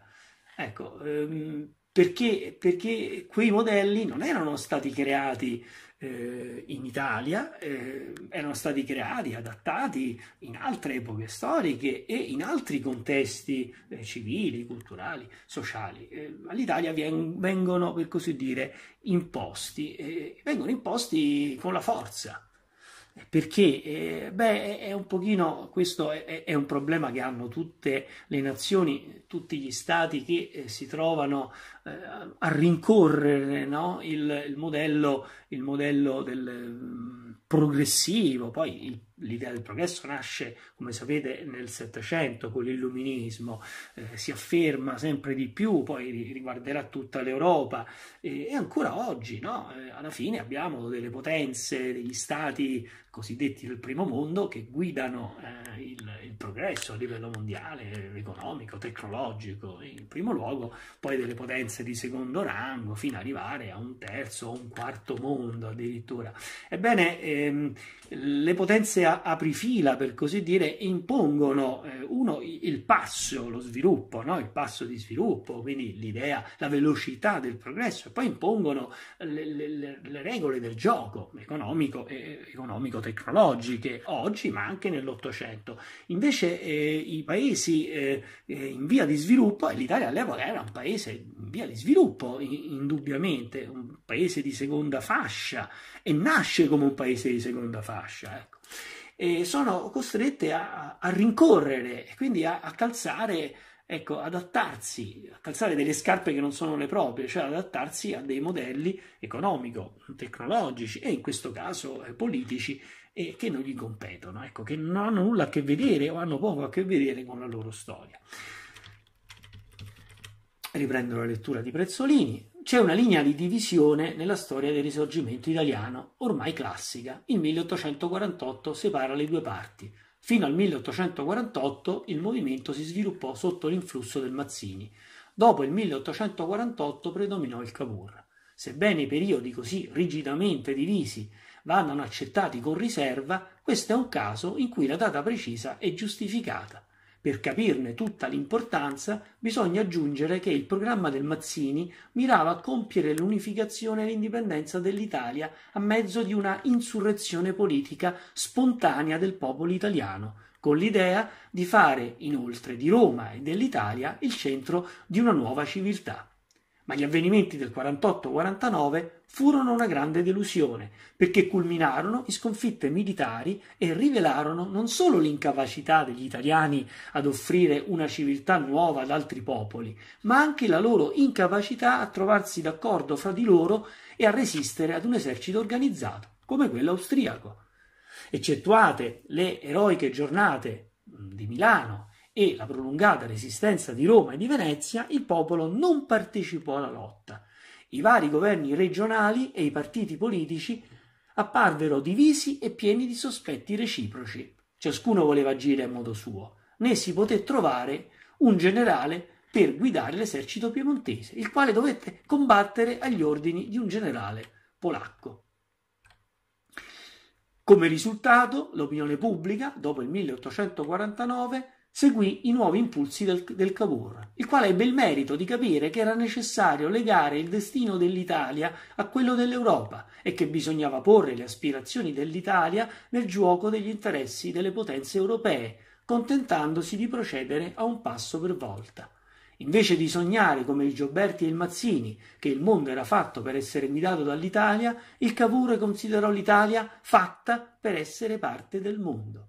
Ecco, ehm, perché, perché, quei modelli non erano stati creati eh, in Italia eh, erano stati creati, adattati in altre epoche storiche e in altri contesti eh, civili, culturali, sociali. Eh, all'Italia vengono, per così dire, imposti, eh, vengono imposti con la forza perché eh, beh, è un pochino, questo è, è, un problema che hanno tutte le nazioni, tutti gli stati che eh, si trovano eh, a rincorrere no? il, il, modello, il modello del, mm, progressivo, poi il, l'idea del progresso nasce, come sapete, nel Settecento con l'illuminismo, eh, si afferma sempre di più, poi riguarderà tutta l'Europa e ancora oggi, no? Eh, alla fine abbiamo delle potenze, degli stati cosiddetti del primo mondo che guidano eh, il, il, progresso a livello mondiale, economico, tecnologico, in primo luogo, poi delle potenze di secondo rango fino ad arrivare a un terzo o un quarto mondo addirittura. Ebbene, ehm, le potenze aprifila, per così dire, impongono eh, uno il passo, lo sviluppo, no? il passo di sviluppo, quindi l'idea, la velocità del progresso, e poi impongono le, le, le regole del gioco economico e economico tecnologiche oggi ma anche nell'Ottocento. Invece eh, i paesi eh, eh, in via di sviluppo, e l'Italia all'epoca era un paese in via di sviluppo indubbiamente, un paese di seconda fascia e nasce come un paese di seconda fascia. Ecco. sono costrette a, a rincorrere, quindi a, a calzare ecco, adattarsi, a calzare delle scarpe che non sono le proprie, cioè adattarsi a dei modelli economico-tecnologici e in questo caso eh, politici eh, che non gli competono, ecco, che non hanno nulla a che vedere o hanno poco a che vedere con la loro storia. Riprendo la lettura di Prezzolini. C'è una linea di divisione nella storia del risorgimento italiano, ormai classica. Il 1848 separa le due parti Fino al 1848 il movimento si sviluppò sotto l'influsso del Mazzini. Dopo il 1848 predominò il Cavour. Sebbene i periodi così rigidamente divisi vadano accettati con riserva, questo è un caso in cui la data precisa è giustificata. Per capirne tutta l'importanza bisogna aggiungere che il programma del Mazzini mirava a compiere l'unificazione e l'indipendenza dell'Italia a mezzo di una insurrezione politica spontanea del popolo italiano, con l'idea di fare inoltre di Roma e dell'Italia il centro di una nuova civiltà. Ma gli avvenimenti del 48-49 furono una grande delusione, perché culminarono in sconfitte militari e rivelarono non solo l'incapacità degli italiani ad offrire una civiltà nuova ad altri popoli, ma anche la loro incapacità a trovarsi d'accordo fra di loro e a resistere ad un esercito organizzato, come quello austriaco. Eccettuate le eroiche giornate mm, di Milano e la prolungata resistenza di Roma e di Venezia, il popolo non partecipò alla lotta i vari governi regionali e i partiti politici apparvero divisi e pieni di sospetti reciproci. Ciascuno voleva agire a modo suo, né si poté trovare un generale per guidare l'esercito piemontese, il quale dovette combattere agli ordini di un generale polacco. Come risultato, l'opinione pubblica, dopo il 1849, seguì i nuovi impulsi del, del Cavour, il quale ebbe il merito di capire che era necessario legare il destino dell'Italia a quello dell'Europa e che bisognava porre le aspirazioni dell'Italia nel gioco degli interessi delle potenze europee, contentandosi di procedere a un passo per volta. Invece di sognare come il Gioberti e il Mazzini che il mondo era fatto per essere guidato dall'Italia, il Cavour considerò l'Italia fatta per essere parte del mondo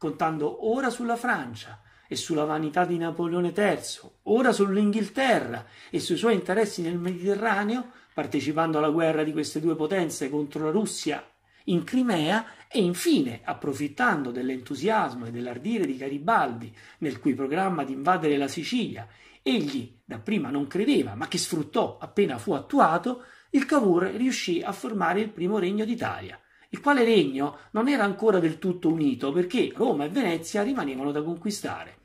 contando ora sulla Francia e sulla vanità di Napoleone III, ora sull'Inghilterra e sui suoi interessi nel Mediterraneo, partecipando alla guerra di queste due potenze contro la Russia in Crimea e infine, approfittando dell'entusiasmo e dell'ardire di Garibaldi, nel cui programma di invadere la Sicilia egli dapprima non credeva, ma che sfruttò appena fu attuato, il Cavour riuscì a formare il primo regno d'Italia, il quale regno non era ancora del tutto unito perché Roma e Venezia rimanevano da conquistare.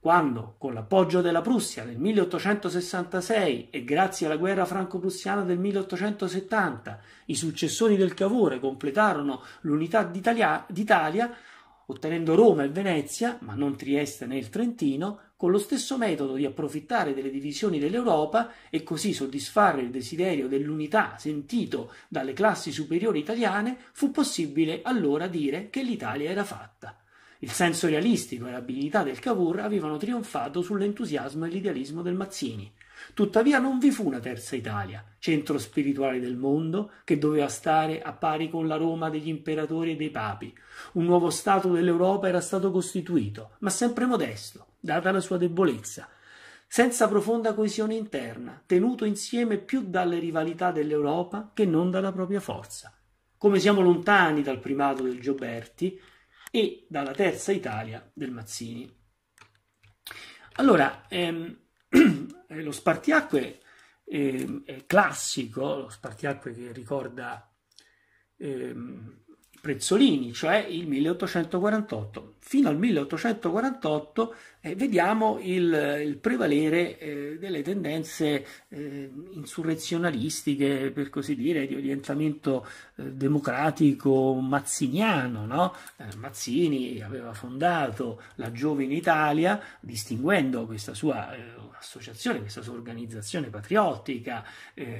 Quando, con l'appoggio della Prussia nel 1866 e grazie alla guerra franco-prussiana del 1870, i successori del Cavour completarono l'unità d'Italia, ottenendo Roma e Venezia, ma non Trieste né il Trentino, con lo stesso metodo di approfittare delle divisioni dell'Europa e così soddisfare il desiderio dell'unità sentito dalle classi superiori italiane, fu possibile allora dire che l'Italia era fatta. Il senso realistico e l'abilità del Cavour avevano trionfato sull'entusiasmo e l'idealismo del Mazzini. Tuttavia non vi fu una terza Italia, centro spirituale del mondo, che doveva stare a pari con la Roma degli imperatori e dei papi. Un nuovo Stato dell'Europa era stato costituito, ma sempre modesto, data la sua debolezza, senza profonda coesione interna, tenuto insieme più dalle rivalità dell'Europa che non dalla propria forza. Come siamo lontani dal primato del Gioberti e dalla terza Italia del Mazzini. Allora, ehm, eh, lo spartiacque eh, classico, lo spartiacque che ricorda ehm, Prezzolini, cioè il 1848. Fino al 1848 eh, vediamo il, il prevalere eh, delle tendenze eh, insurrezionalistiche, per così dire, di orientamento eh, democratico mazziniano. No? Eh, Mazzini aveva fondato la Giovine Italia, distinguendo questa sua eh, associazione, questa sua organizzazione patriottica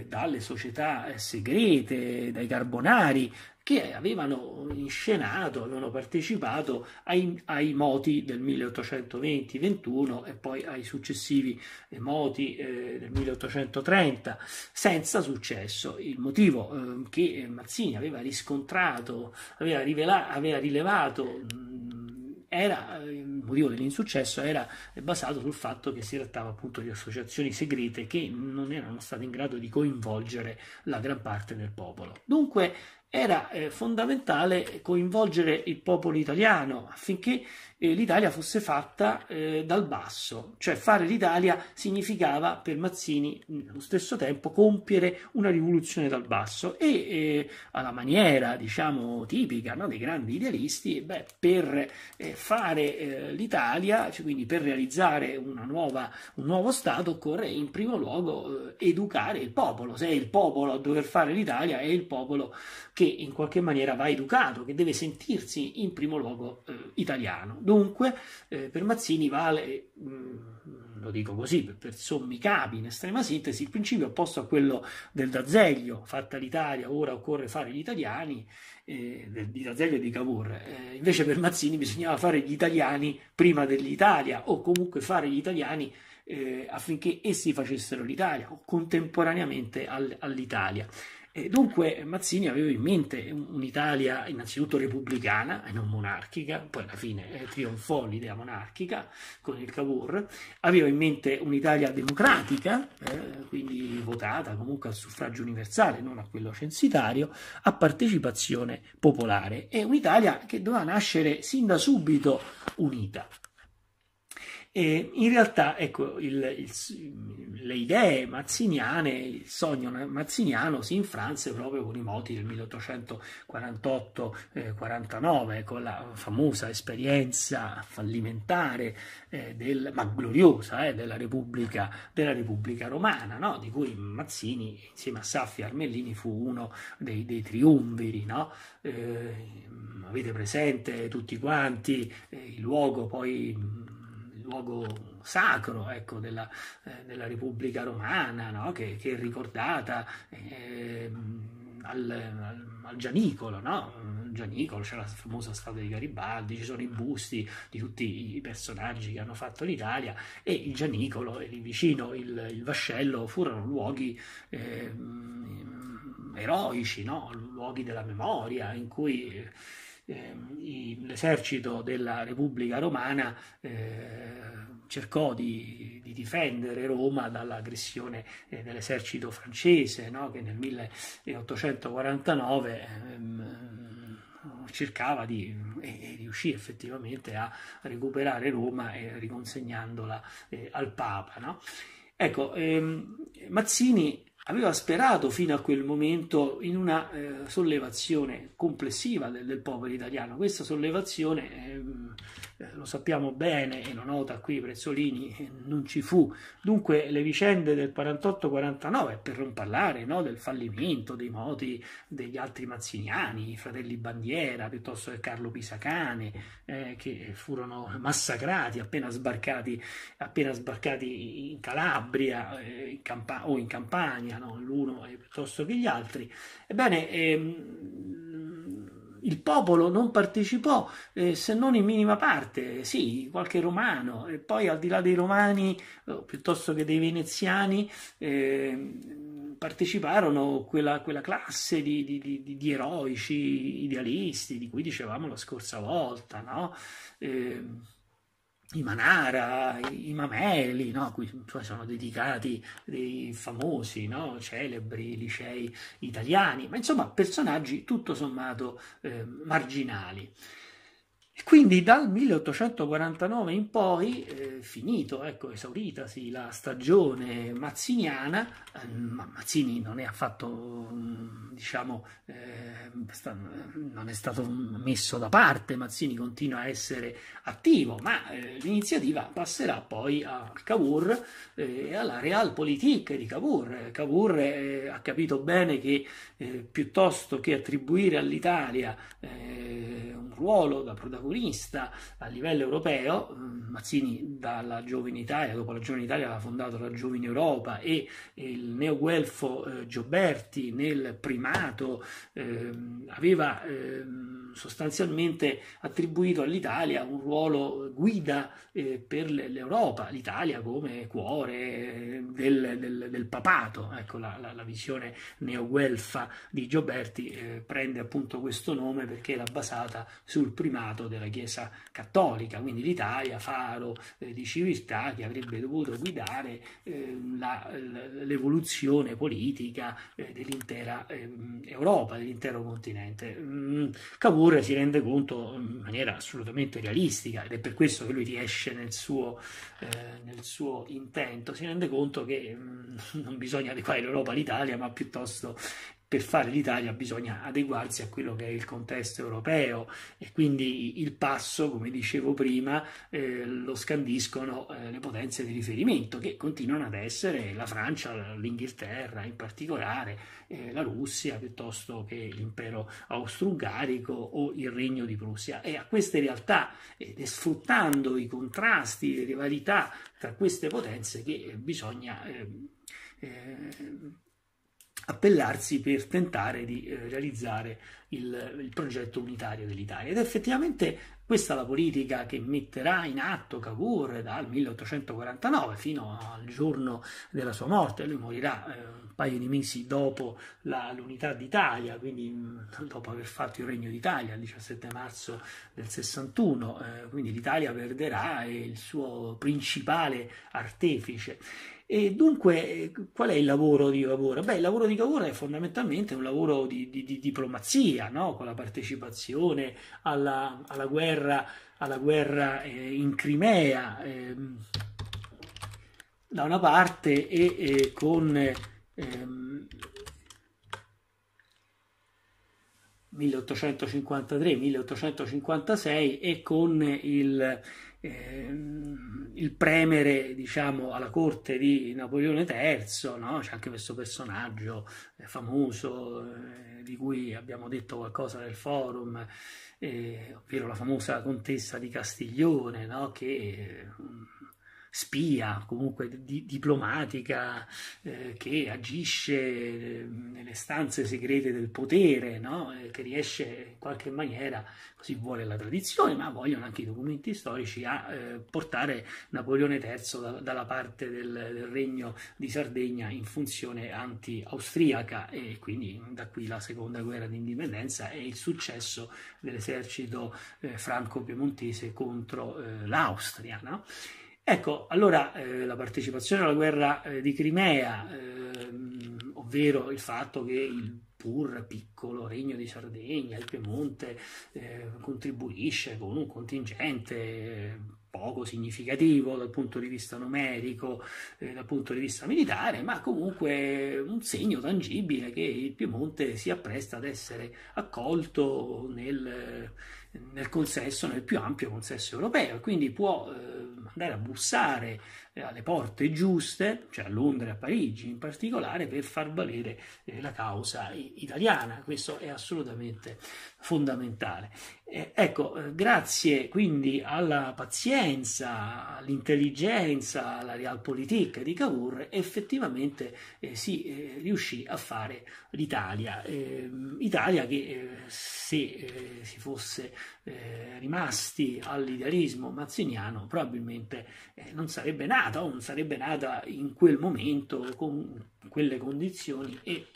dalle società segrete, dai carbonari, che avevano inscenato, avevano partecipato ai, ai moti del 1820-21 e poi ai successivi eh, moti eh, del 1830, senza successo. Il motivo eh, che Mazzini aveva riscontrato, aveva, rivela- aveva rilevato era, il motivo dell'insuccesso era basato sul fatto che si trattava appunto di associazioni segrete che non erano state in grado di coinvolgere la gran parte del popolo. Dunque era eh, fondamentale coinvolgere il popolo italiano affinché eh, l'Italia fosse fatta eh, dal basso, cioè fare l'Italia significava per Mazzini nello stesso tempo compiere una rivoluzione dal basso e eh, alla maniera diciamo tipica no, dei grandi idealisti, beh, per eh, fare eh, l'Italia, cioè, quindi per realizzare nuova, un nuovo Stato occorre in primo luego eh, educare il popolo, se è il popolo a dover fare l'Italia è il popolo che in qualche maniera va educato, che deve sentirsi in primo luogo italiano. Dunque, eh, per Mazzini vale, mh, mm, lo dico così, per, per sommi capi, in estrema sintesi, il principio opposto a quello del D'Azeglio, fatta l'Italia, ora occorre fare gli italiani, eh, di D'Azeglio e di Cavour. Eh, invece per Mazzini bisognava fare gli italiani prima dell'Italia, o comunque fare gli italiani eh, affinché essi facessero l'Italia, o contemporaneamente al, all'Italia. E dunque Mazzini aveva in mente un'Italia innanzitutto repubblicana e non monarchica, poi alla fine eh, trionfò l'idea monarchica con il Cavour, aveva in mente un'Italia democratica, eh, quindi votata comunque al suffragio universale, non a quello censitario, a partecipazione popolare e un'Italia che doveva nascere sin da subito unita. E in realtà, ecco, il, il, le idee mazziniane, il sogno mazziniano si infranse proprio con i moti del 1848-49, eh, con la famosa esperienza fallimentare, eh, del, ma gloriosa, eh, della, Repubblica, della, Repubblica, Romana, no? di cui Mazzini, insieme a Saffi e Armellini, fu uno dei, dei triumviri. No? Eh, avete presente tutti quanti eh, il luogo poi luogo sacro ecco, della, eh, della, Repubblica Romana, no? che, che, è ricordata eh, al, al, al, Gianicolo, no? Mm, Gianicolo, c'è la famosa statua di Garibaldi, ci sono i busti di tutti i personaggi che hanno fatto l'Italia e il Gianicolo e lì vicino il, il Vascello furono luoghi eh, eroici, no? luoghi della memoria in cui Ehm, l'esercito della Repubblica Romana eh, cercò di, di, difendere Roma dall'aggressione eh, dell'esercito francese no? che nel 1849 ehm, cercava di e, riuscì effettivamente a recuperare Roma eh, riconsegnandola al Papa. No? Ecco, ehm, Mazzini aveva sperato fino a quel momento in una eh, sollevazione complessiva del, del, popolo italiano. Questa sollevazione eh, eh, lo sappiamo bene e lo nota qui Prezzolini, non ci fu. Dunque le vicende del 48-49, per non parlare no, del fallimento, dei moti degli altri mazziniani, i fratelli Bandiera, piuttosto che Carlo Pisacane, eh, che furono massacrati appena sbarcati, appena sbarcati in Calabria eh, in Campa- o in Campania, no, l'uno eh, piuttosto che gli altri. Ebbene, ehm, il popolo non partecipò eh, se non in minima parte, sì, qualche romano, e poi al di là dei romani oh, piuttosto che dei veneziani eh, parteciparono quella, quella classe di, di, di, di, eroici idealisti di cui dicevamo la scorsa volta, no? Eh, i Manara, i, Mameli, no? Qui cioè, sono dedicati dei famosi, no? celebri licei italiani, ma insomma personaggi tutto sommato eh, marginali. Quindi dal 1849 in poi, eh, finito, ecco, esauritasi la stagione mazziniana, ma ehm, Mazzini non è affatto, mm, diciamo, eh, non è stato messo da parte, Mazzini continua a essere attivo, ma eh, l'iniziativa passerà poi a Cavour eh, e eh, alla Realpolitik di Cavour. Cavour eh, ha capito bene che eh, piuttosto che attribuire all'Italia un ruolo da protagonista a livello europeo, mm, Mazzini dalla Giovine Italia, dopo la Giovine Italia aveva fondato la Giovine Europa e il neoguelfo eh, Gioberti nel primato ehm, aveva ehm, sostanzialmente attribuito all'Italia un ruolo guida eh, per l'Europa, l'Italia come cuore eh, del, del, del papato. Ecco, la, la, la visione neoguelfa di Gioberti eh, prende appunto questo nome perché era basata sul primato della Chiesa cattolica, quindi l'Italia, faro eh, di civiltà che avrebbe dovuto guidare ehm, la, l'evoluzione rivoluzione politica eh, dell'intera ehm, Europa, dell'intero continente. Mm, Cavour si rende conto in maniera assolutamente realistica ed è per questo che lui riesce nel suo, eh, nel suo intento, si rende conto che mm, non bisogna adeguare l'Europa all'Italia, ma piuttosto per fare l'Italia bisogna adeguarsi a quello che è il contesto europeo e quindi il passo, come dicevo prima, eh, lo scandiscono eh, le potenze di riferimento che continuano ad essere la Francia, l'Inghilterra in particolare, eh, la Russia piuttosto che l'impero austro-ungarico o il regno di Prussia. E a queste realtà, ed eh, è sfruttando i contrasti, le rivalità tra queste potenze che bisogna... Ehm, eh, appellarsi per tentare di eh, realizzare il, il, progetto unitario dell'Italia. Ed effettivamente questa è la politica che metterà in atto Cavour dal 1849 fino al giorno della sua morte. Lui morirà eh, un paio di mesi dopo la, l'unità d'Italia, quindi mh, mm, dopo aver fatto il Regno d'Italia il 17 marzo del 61, eh, quindi l'Italia perderà il suo principale artefice. E dunque, qual è il lavoro di Cavour? Beh, il lavoro di Cavour è fondamentalmente un lavoro di, di, di diplomazia, no? con la partecipazione alla, alla guerra, alla guerra eh, in Crimea, eh, da una parte, e, e con... Ehm, 1853-1856 e con il ehm, il premere diciamo, alla corte di Napoleone III, no? c'è anche questo personaggio eh, famoso eh, di cui abbiamo detto qualcosa nel forum, eh, ovvero la famosa contessa di Castiglione, no? che eh, spia, comunque di, diplomatica, eh, che agisce ehm, nelle stanze segrete del potere, no? eh, che riesce in qualche maniera, così vuole la tradizione, ma vogliono anche i documenti storici, a eh, portare Napoleone III da, dalla parte del, del, regno di Sardegna in funzione anti-austriaca e quindi da qui la seconda guerra d'indipendenza e il successo dell'esercito eh, franco-piemontese contro eh, l'Austria. No? Ecco, allora eh, la partecipazione alla guerra eh, di Crimea, eh, ovvero il fatto che il pur piccolo regno di Sardegna, il Piemonte, eh, contribuisce con un contingente eh, poco significativo dal punto di vista numerico, eh, dal punto di vista militare, ma comunque un segno tangibile che il Piemonte si appresta ad essere accolto nel nel consesso, nel più ampio consesso europeo, quindi può eh, andare a bussare eh, alle porte giuste, cioè a Londra e a Parigi in particolare, per far valere eh, la causa italiana. Questo è assolutamente fondamentale. Eh, ecco, eh, grazie quindi alla pazienza, all'intelligenza, alla realpolitik di Cavour, effettivamente eh, si eh, riuscì a fare l'Italia. Ehm, Italia che eh, se si fosse rimasti all'idealismo mazziniano probabilmente non sarebbe nata o non sarebbe nata in quel momento con quelle condizioni e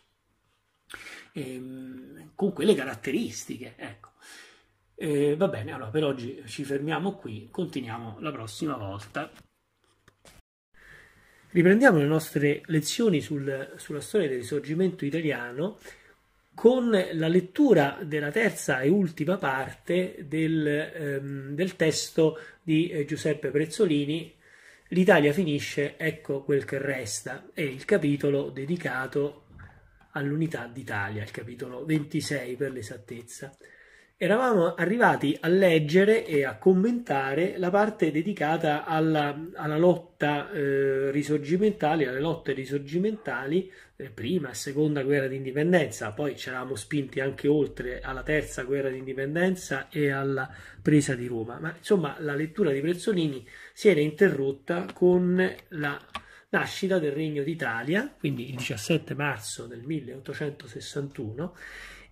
ehm, con quelle caratteristiche. Ecco. Eh, va bene, allora per oggi ci fermiamo qui, continuiamo la prossima volta. Riprendiamo le nostre lezioni sul, sulla storia del risorgimento italiano con la lettura della terza e ultima parte del, ehm, del testo di eh, Giuseppe Prezzolini, L'Italia finisce, ecco quel che resta, è il capitolo dedicato all'unità d'Italia, il capitolo 26 per l'esattezza eravamo arrivati a leggere e a commentare la parte dedicata alla, alla lotta eh, risorgimentale, alle lotte risorgimentali, eh, prima e seconda guerra d'indipendenza, poi ci eravamo spinti anche oltre alla terza guerra d'indipendenza e alla presa di Roma, ma insomma la lettura di Prezzolini si era interrotta con la nascita del Regno d'Italia, quindi il 17 marzo del 1861,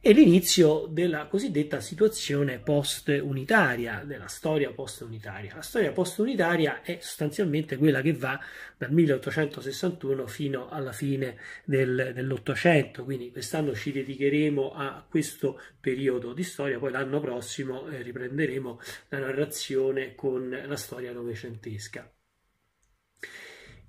e l'inizio della cosiddetta situazione post-unitaria, della storia post-unitaria. La storia post-unitaria è sostanzialmente quella che va dal 1861 fino alla fine del, dell'Ottocento, quindi quest'anno ci dedicheremo a questo periodo di storia, poi l'anno prossimo eh, riprenderemo la narrazione con la storia novecentesca.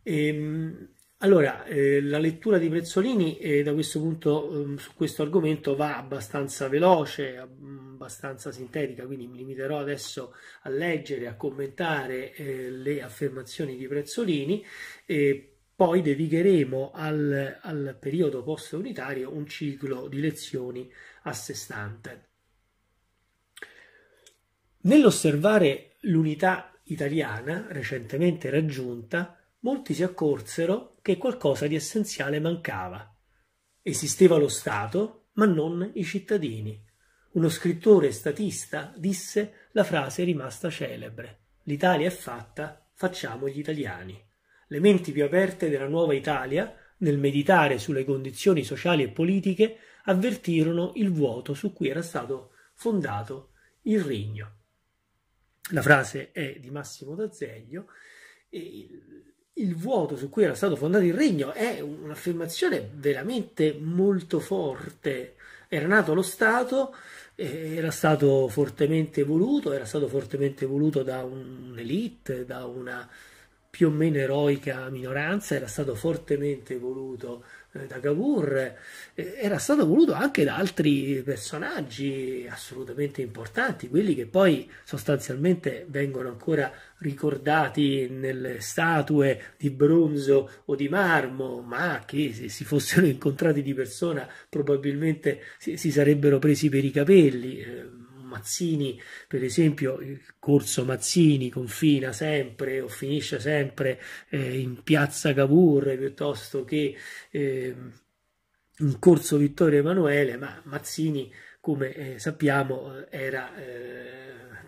Ehm, allora, eh, la lettura di Prezzolini eh, da questo punto eh, su questo argomento va abbastanza veloce, mm, abbastanza sintetica, quindi mi limiterò adesso a leggere, a commentare eh, le affermazioni di Prezzolini e poi dedicheremo al, al periodo post-unitario un ciclo di lezioni a sé stante. Nell'osservare l'unità italiana recentemente raggiunta, molti si accorsero che qualcosa di essenziale mancava. Esisteva lo Stato, ma non i cittadini. Uno scrittore statista disse la frase rimasta celebre. L'Italia è fatta, facciamo gli italiani. Le menti più aperte della nuova Italia, nel meditare sulle condizioni sociali e politiche, avvertirono il vuoto su cui era stato fondato il regno. La frase è di Massimo D'Azeglio e il vuoto su cui era stato fondato il regno è un'affermazione veramente molto forte. Era nato lo Stato, era stato fortemente voluto, era stato fortemente voluto da un'elite, da una più o meno eroica minoranza, era stato fortemente voluto eh, da Cavour, era stato voluto anche da altri personaggi assolutamente importanti, quelli che poi sostanzialmente vengono ancora ricordati nelle statue di bronzo o di marmo, ma che se si fossero incontrati di persona probabilmente si, sarebbero presi per i capelli. Eh, Mazzini, per esempio, il corso Mazzini confina sempre o finisce sempre eh, in piazza Cavour piuttosto che eh, in corso Vittorio Emanuele, ma Mazzini, come eh, sappiamo, eh, era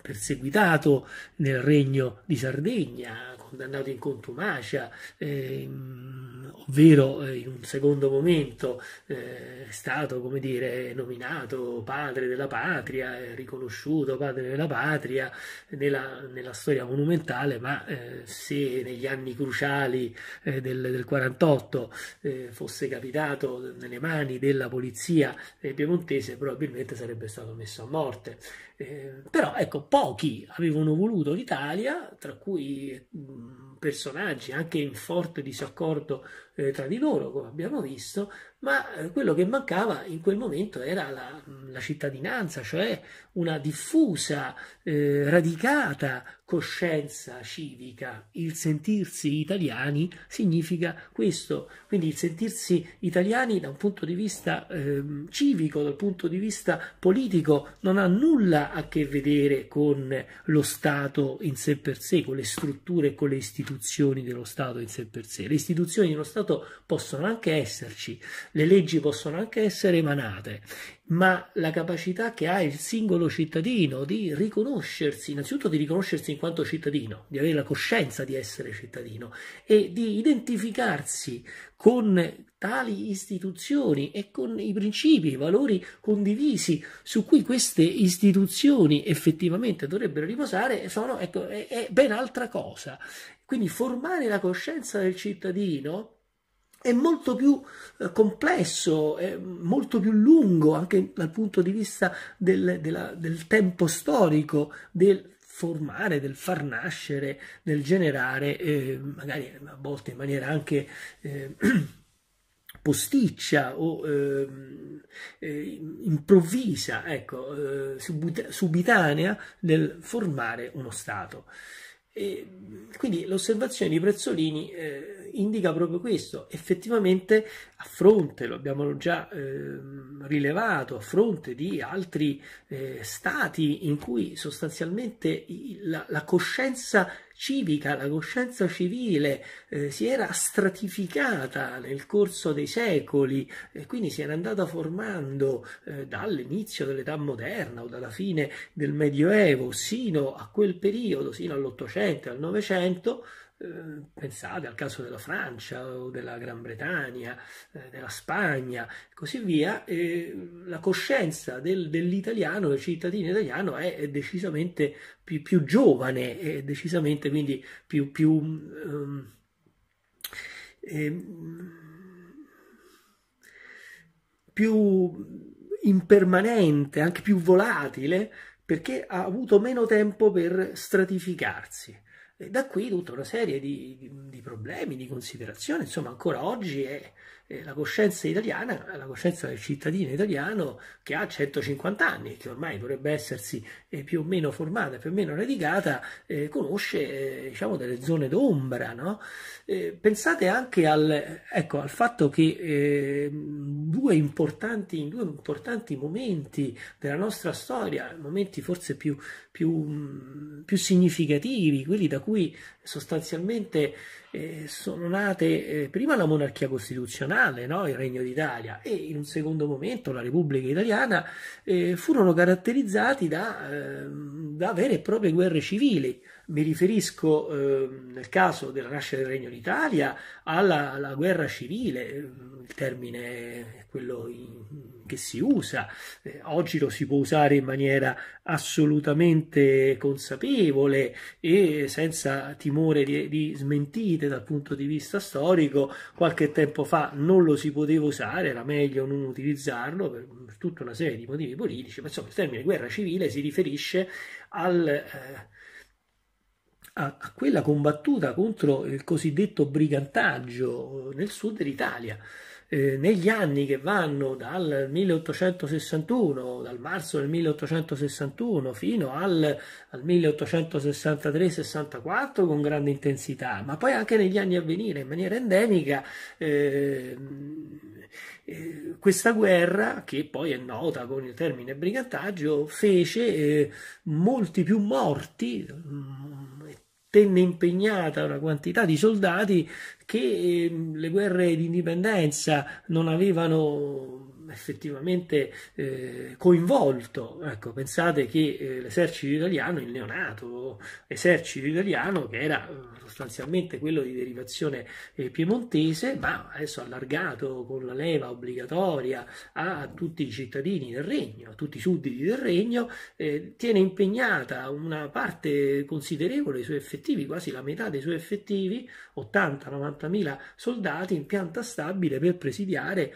perseguitato nel regno di Sardegna andato in contumacia, ehm, eh, ovvero in un secondo momento eh, è stato come dire, nominato padre della patria, eh, riconosciuto padre della patria nella, nella storia monumentale, ma eh, se negli anni cruciali eh, del, del 48 eh, fosse capitato nelle mani della polizia piemontese probabilmente sarebbe stato messo a morte. Eh, però ecco, pochi avevano voluto l'Italia, tra cui mm, personaggi anche in forte disaccordo eh, tra di loro, come abbiamo visto, ma eh, quello che mancava in quel momento era la, mm, la cittadinanza, cioè una diffusa, eh, radicata coscienza civica. Il sentirsi italiani significa questo, quindi il sentirsi italiani da un punto di vista ehm, civico, dal punto di vista politico, non ha nulla a che vedere con lo Stato in sé per sé, con le strutture e con le istituzioni dello Stato in sé per sé. Le istituzioni dello Stato d'accordo possono anche esserci, le leggi possono anche essere emanate, ma la capacità che ha il singolo cittadino di riconoscersi, innanzitutto di riconoscersi in quanto cittadino, di avere la coscienza di essere cittadino e di identificarsi con tali istituzioni e con i principi, i valori condivisi su cui queste istituzioni effettivamente dovrebbero riposare, sono, ecco, è, è ben altra cosa. Quindi formare la coscienza del cittadino è molto più eh, complesso, è molto più lungo anche dal punto di vista del, della, del tempo storico, del formare, del far nascere, del generare, eh, magari a volte in maniera anche eh, posticcia o ehm, eh, improvvisa, ecco, eh, subitanea, del formare uno Stato. E quindi l'osservazione di Prezzolini eh, indica proprio questo. Effettivamente a fronte, lo abbiamo già eh, rilevato, a fronte di altri eh, stati in cui sostanzialmente la, la coscienza civica, la coscienza civile eh, si era stratificata nel corso dei secoli e quindi si era andata formando eh, dall'inizio dell'età moderna o dalla fine del Medioevo sino a quel periodo, sino all'Ottocento e al Novecento, eh, pensate al caso della Francia o della Gran Bretagna, eh, della Spagna e così via, la coscienza del, dell'italiano, del cittadino italiano è, è decisamente più, più, giovane, è decisamente quindi più... più um, ehm, più impermanente, anche più volatile, perché ha avuto meno tempo per stratificarsi. E da qui tutta una serie di, di, di problemi, di considerazioni, insomma ancora oggi è eh, la coscienza italiana, eh, la coscienza del cittadino italiano che ha 150 anni, che ormai dovrebbe essersi eh, più o meno formata, più o meno radicata, eh, conosce eh, diciamo delle zone d'ombra. No? Eh, pensate anche al, ecco, al fatto che ehm, due importanti, in due importanti momenti della nostra storia, momenti forse più, più, mm, più significativi, quelli da cui sostanzialmente eh, sono nate eh, prima la monarchia costituzionale, no? il Regno d'Italia, e in un secondo momento la Repubblica Italiana, eh, furono caratterizzati da, ehm, da vere e proprie guerre civili. Mi riferisco eh, nel caso della nascita del Regno d'Italia alla, alla guerra civile, il termine è quello in, che si usa, eh, oggi lo si può usare in maniera assolutamente consapevole e senza timore di, di smentite dal punto di vista storico, qualche tempo fa non lo si poteva usare, era meglio non utilizzarlo per tutta una serie di motivi politici, ma insomma il termine guerra civile si riferisce al... Eh, a, a quella combattuta contro il cosiddetto brigantaggio nel sud dell'Italia. Eh, negli anni che vanno dal 1861, dal marzo del 1861 fino al, al 1863-64 con grande intensità, ma poi anche negli anni a venire in maniera endemica. Ehm, eh, questa guerra, che poi è nota con il termine brigantaggio, fece eh, molti più morti, mm, tenne impegnata una quantità di soldati che ehm, le guerre di indipendenza non avevano effettivamente eh, coinvolto. Ecco, pensate che eh, l'esercito italiano, il neonato esercito italiano, che era eh, sostanzialmente quello di derivazione eh, piemontese, ma adesso allargato con la leva obbligatoria a tutti i cittadini del regno, a tutti i sudditi del regno, eh, tiene impegnata una parte considerevole dei suoi effettivi, quasi la metà dei suoi effettivi, 80-90 mila soldati in pianta stabile per presidiare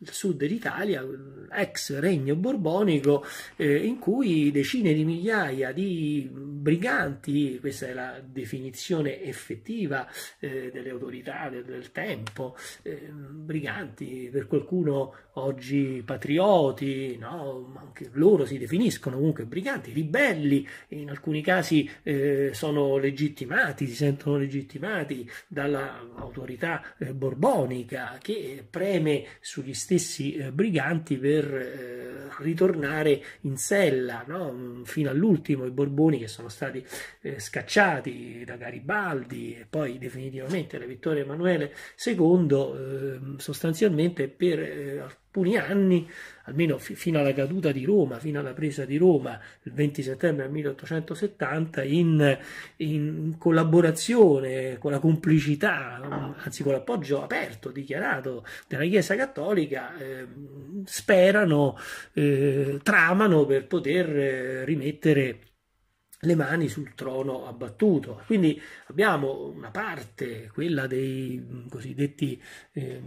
il sud d'Italia, ex regno borbonico, eh, in cui decine di migliaia di briganti, questa è la definizione effettiva eh, delle autorità del, del tempo, eh, briganti, per qualcuno oggi patrioti, no? anche loro si definiscono comunque briganti, ribelli, in alcuni casi eh, sono legittimati, si sentono legittimati dall'autorità eh, borbonica che preme sugli stessi eh, briganti per eh, ritornare in sella, no? fino all'ultimo i borboni che sono stati eh, scacciati da Garibaldi e poi definitivamente la vittoria Emanuele II ehm, sostanzialmente per eh, alcuni anni, almeno f- fino alla caduta di Roma, fino alla presa di Roma il 20 settembre 1870, in, in collaborazione, con la complicità, anzi con l'appoggio aperto, dichiarato della Chiesa Cattolica, eh, sperano, eh, tramano per poter eh, rimettere le mani sul trono abbattuto. Quindi abbiamo una parte, quella dei mm, cosiddetti eh,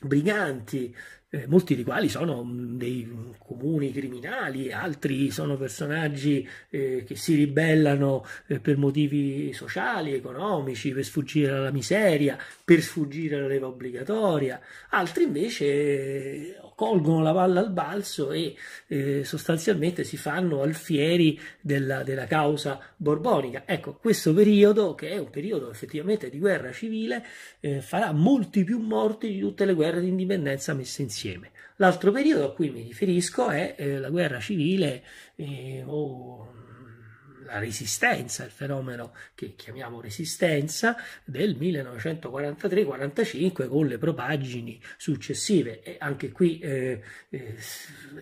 briganti, eh, molti di quali sono mm, dei mm, comuni criminali, altri sono personaggi eh, che si ribellano eh, per motivi sociali, economici, per sfuggire alla miseria, per sfuggire alla leva obbligatoria, altri invece colgono la palla al balzo e eh, sostanzialmente si fanno alfieri della, della causa borbonica. Ecco, questo periodo, che è un periodo effettivamente di guerra civile, eh, farà molti più morti di tutte le guerre di indipendenza messe insieme. L'altro periodo a cui mi riferisco è eh, la guerra civile eh, o la resistenza, il fenomeno che chiamiamo resistenza del 1943-45 con le propaggini successive e anche qui eh, eh,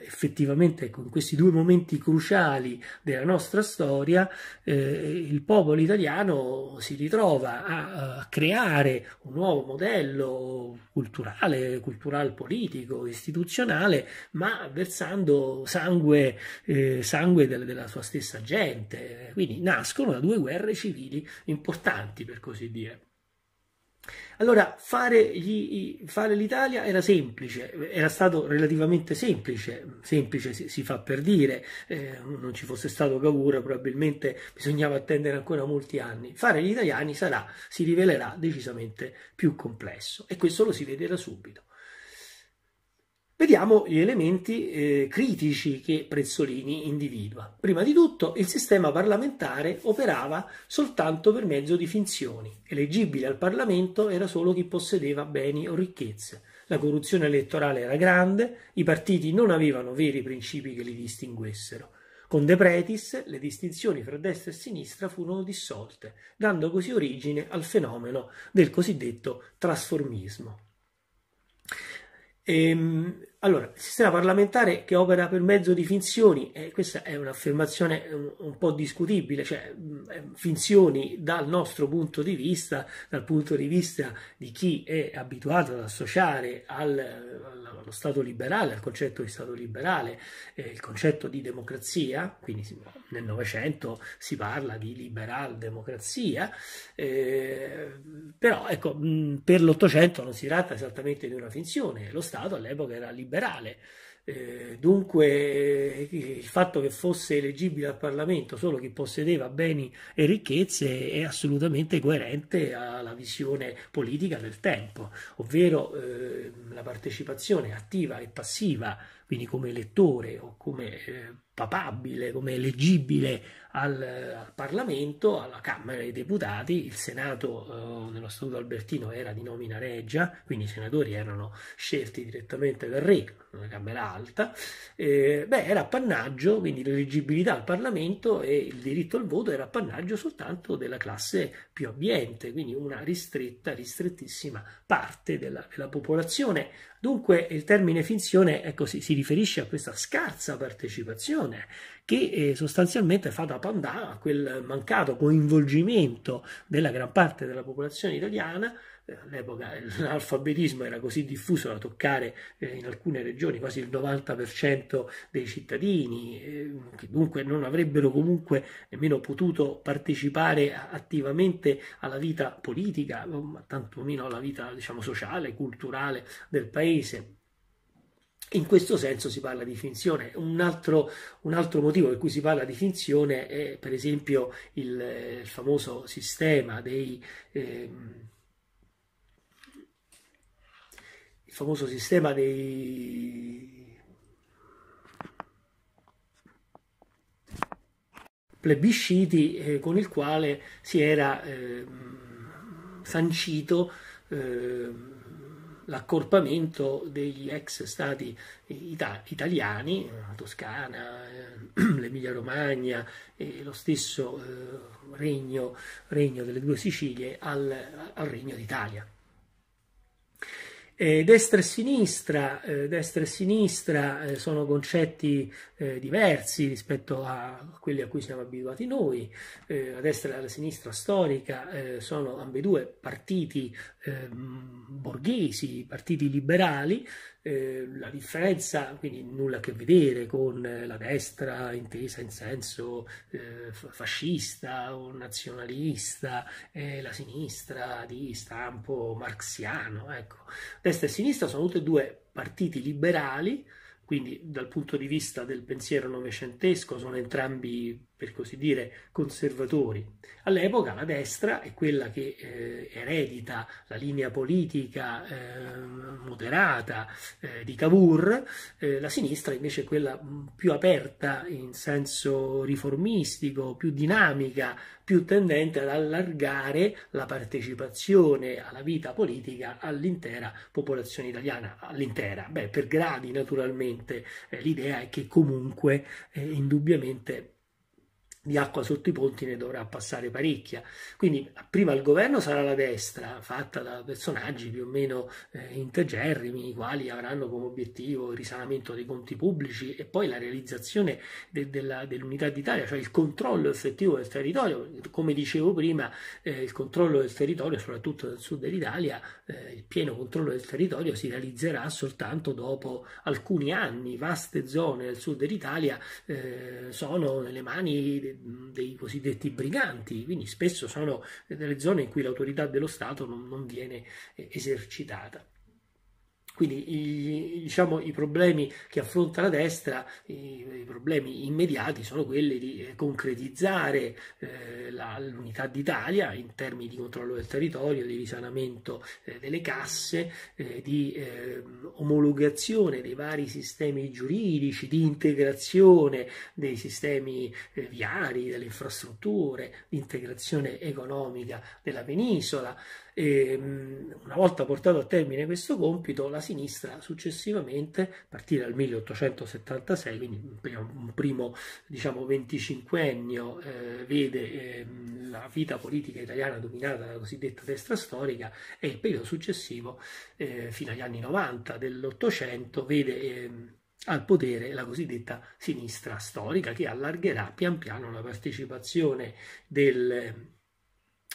effettivamente con questi due momenti cruciali della nostra storia eh, il popolo italiano si ritrova a, a creare un nuovo modello culturale, culturale politico, istituzionale, ma versando sangue, eh, sangue del, della sua stessa gente. Quindi nascono da due guerre civili importanti, per così dire. Allora, fare, gli, fare, l'Italia era semplice, era stato relativamente semplice, semplice si, si fa per dire, eh, non ci fosse stato Cavour probabilmente bisognava attendere ancora molti anni. Fare gli italiani sarà, si rivelerà decisamente più complesso e questo lo si vede da subito. Vediamo gli elementi eh, critici che Prezzolini individua. Prima di tutto, il sistema parlamentare operava soltanto per mezzo di finzioni. Eleggibile al Parlamento era solo chi possedeva beni o ricchezze. La corruzione elettorale era grande, i partiti non avevano veri principi che li distinguessero. Con De Pretis le distinzioni fra destra e sinistra furono dissolte, dando così origine al fenomeno del cosiddetto trasformismo. Eh, Allora, il sistema parlamentare che opera per mezzo di finzioni, eh, questa è un'affermazione un, un, po' discutibile, cioè eh, finzioni dal nostro punto di vista, dal punto di vista di chi è abituato ad associare al, allo Stato liberale, al concetto di Stato liberale, eh, il concetto di democrazia, quindi nel Novecento si parla di liberal democrazia, eh, però ecco, per l'Ottocento non si tratta esattamente di una finzione, lo Stato all'epoca era liberale liberale. Eh, dunque eh, il fatto che fosse eleggibile al Parlamento solo chi possedeva beni e ricchezze è assolutamente coerente alla visione politica del tempo, ovvero eh, la partecipazione attiva e passiva quindi come elettore o come eh, papabile, come eleggibile al, al, Parlamento, alla Camera dei Deputati, il Senato eh, nello Statuto Albertino era di nomina regia, quindi i senatori erano scelti direttamente dal re, una Camera alta, eh, beh, era appannaggio, quindi l'eleggibilità al Parlamento e il diritto al voto era appannaggio soltanto della classe più abbiente, quindi una ristretta, ristrettissima parte della, della popolazione Dunque il termine finzione ecco, si, si, riferisce a questa scarsa partecipazione che eh, sostanzialmente fa da pandà a quel mancato coinvolgimento della gran parte della popolazione italiana all'epoca l'alfabetismo era così diffuso da toccare eh, in alcune regioni quasi il 90% dei cittadini, eh, che dunque non avrebbero comunque nemmeno potuto partecipare attivamente alla vita politica, ma tantomeno alla vita diciamo, sociale, culturale del paese. In questo senso si parla di finzione. Un altro, un altro, motivo per cui si parla di finzione è per esempio il, eh, il famoso sistema dei... Eh, famoso sistema dei plebisciti eh, con il quale si era eh, sancito eh, l'accorpamento degli ex stati ita- italiani, la Toscana, ehm, l'Emilia Romagna e lo stesso eh, regno, regno, delle due Sicilie al, al Regno d'Italia. Eh, destra e sinistra, eh, destra e sinistra eh, sono concetti eh, diversi rispetto a quelli a cui siamo abituati noi. Eh, la destra e la sinistra storica eh, sono ambedue partiti borghesi, partiti liberali, Ehm, la differenza, quindi nulla a che vedere con eh, la destra intesa in senso eh, fascista o nazionalista, eh, la sinistra di stampo marxiano. Ecco. Destra e sinistra sono tutti e due partiti liberali, quindi dal punto di vista del pensiero novecentesco sono entrambi per così dire, conservatori. All'epoca la destra è quella che eh, eredita la linea politica eh, moderata eh, di Cavour, eh, la sinistra invece è quella mm, più aperta in senso riformistico, più dinamica, più tendente ad allargare la partecipazione alla vita politica all'intera popolazione italiana, all'intera, beh, per gradi naturalmente, eh, l'idea è che comunque eh, indubbiamente di acqua sotto i ponti ne dovrà passare parecchia. Quindi prima il governo sarà la destra, fatta da personaggi più o meno eh, integerrimi, i quali avranno come obiettivo il risanamento dei conti pubblici e poi la realizzazione de- della, dell'unità d'Italia, cioè il controllo effettivo del territorio. Come dicevo prima, eh, il controllo del territorio, soprattutto nel sud dell'Italia, eh, il pieno controllo del territorio si realizzerà soltanto dopo alcuni anni. Vaste zone del sud dell'Italia eh, sono nelle mani Mm, dei cosiddetti briganti, quindi spesso sono delle zone in cui l'autorità dello Stato non, non viene eh, esercitata. Quindi i, diciamo, i problemi che affronta la destra, i, i problemi immediati sono quelli di eh, concretizzare eh, la, l'unità d'Italia in termini di controllo del territorio, di risanamento eh, delle casse, eh, di ehm, omologazione dei vari sistemi giuridici, di integrazione dei sistemi eh, viari, delle infrastrutture, di integrazione economica della penisola. E, una volta portato a termine questo compito, la sinistra successivamente, a partire dal 1876, quindi un primo diciamo, 25ennio, eh, vede eh, la vita politica italiana dominata dalla cosiddetta destra storica e il periodo successivo, eh, fino agli anni 90 dell'Ottocento, vede ehm, al potere la cosiddetta sinistra storica che allargherà pian piano la partecipazione del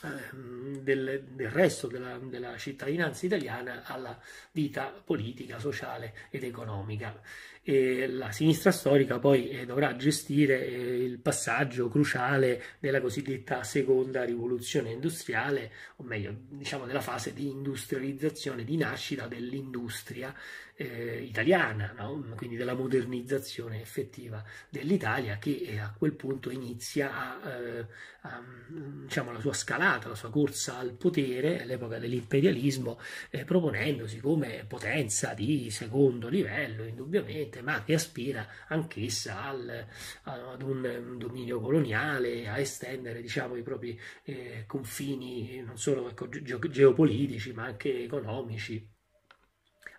Ehm, del, del, resto della, della, cittadinanza italiana alla vita politica, sociale ed economica. E la sinistra storica poi eh, dovrà gestire eh, il passaggio cruciale della cosiddetta seconda rivoluzione industriale, o meglio, diciamo della fase di industrializzazione, di nascita dell'industria eh, italiana, no? quindi della modernizzazione effettiva dell'Italia che eh, a quel punto inizia a, eh, a, mm, diciamo, la sua scalata, la sua corsa al potere all'epoca dell'imperialismo, eh, proponendosi come potenza di secondo livello, indubbiamente, ma che aspira anch'essa al, ad eh, un dominio coloniale, a estendere diciamo, i propri eh, confini non solo ecco, ge- geopolitici ma anche economici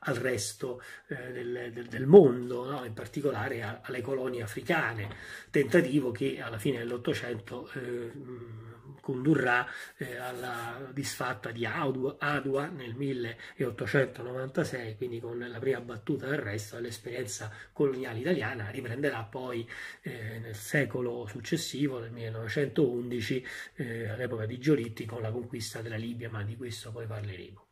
al resto eh, del, del, del, mondo, no? in particolare a, alle colonie africane, tentativo che alla fine dell'Ottocento eh, condurrà eh, alla disfatta di Adua, Adua, nel 1896, quindi con la prima battuta del resto dell'esperienza coloniale italiana, riprenderà poi eh, nel secolo successivo, nel 1911, eh, all'epoca di Giolitti, con la conquista della Libia, ma di questo poi parleremo.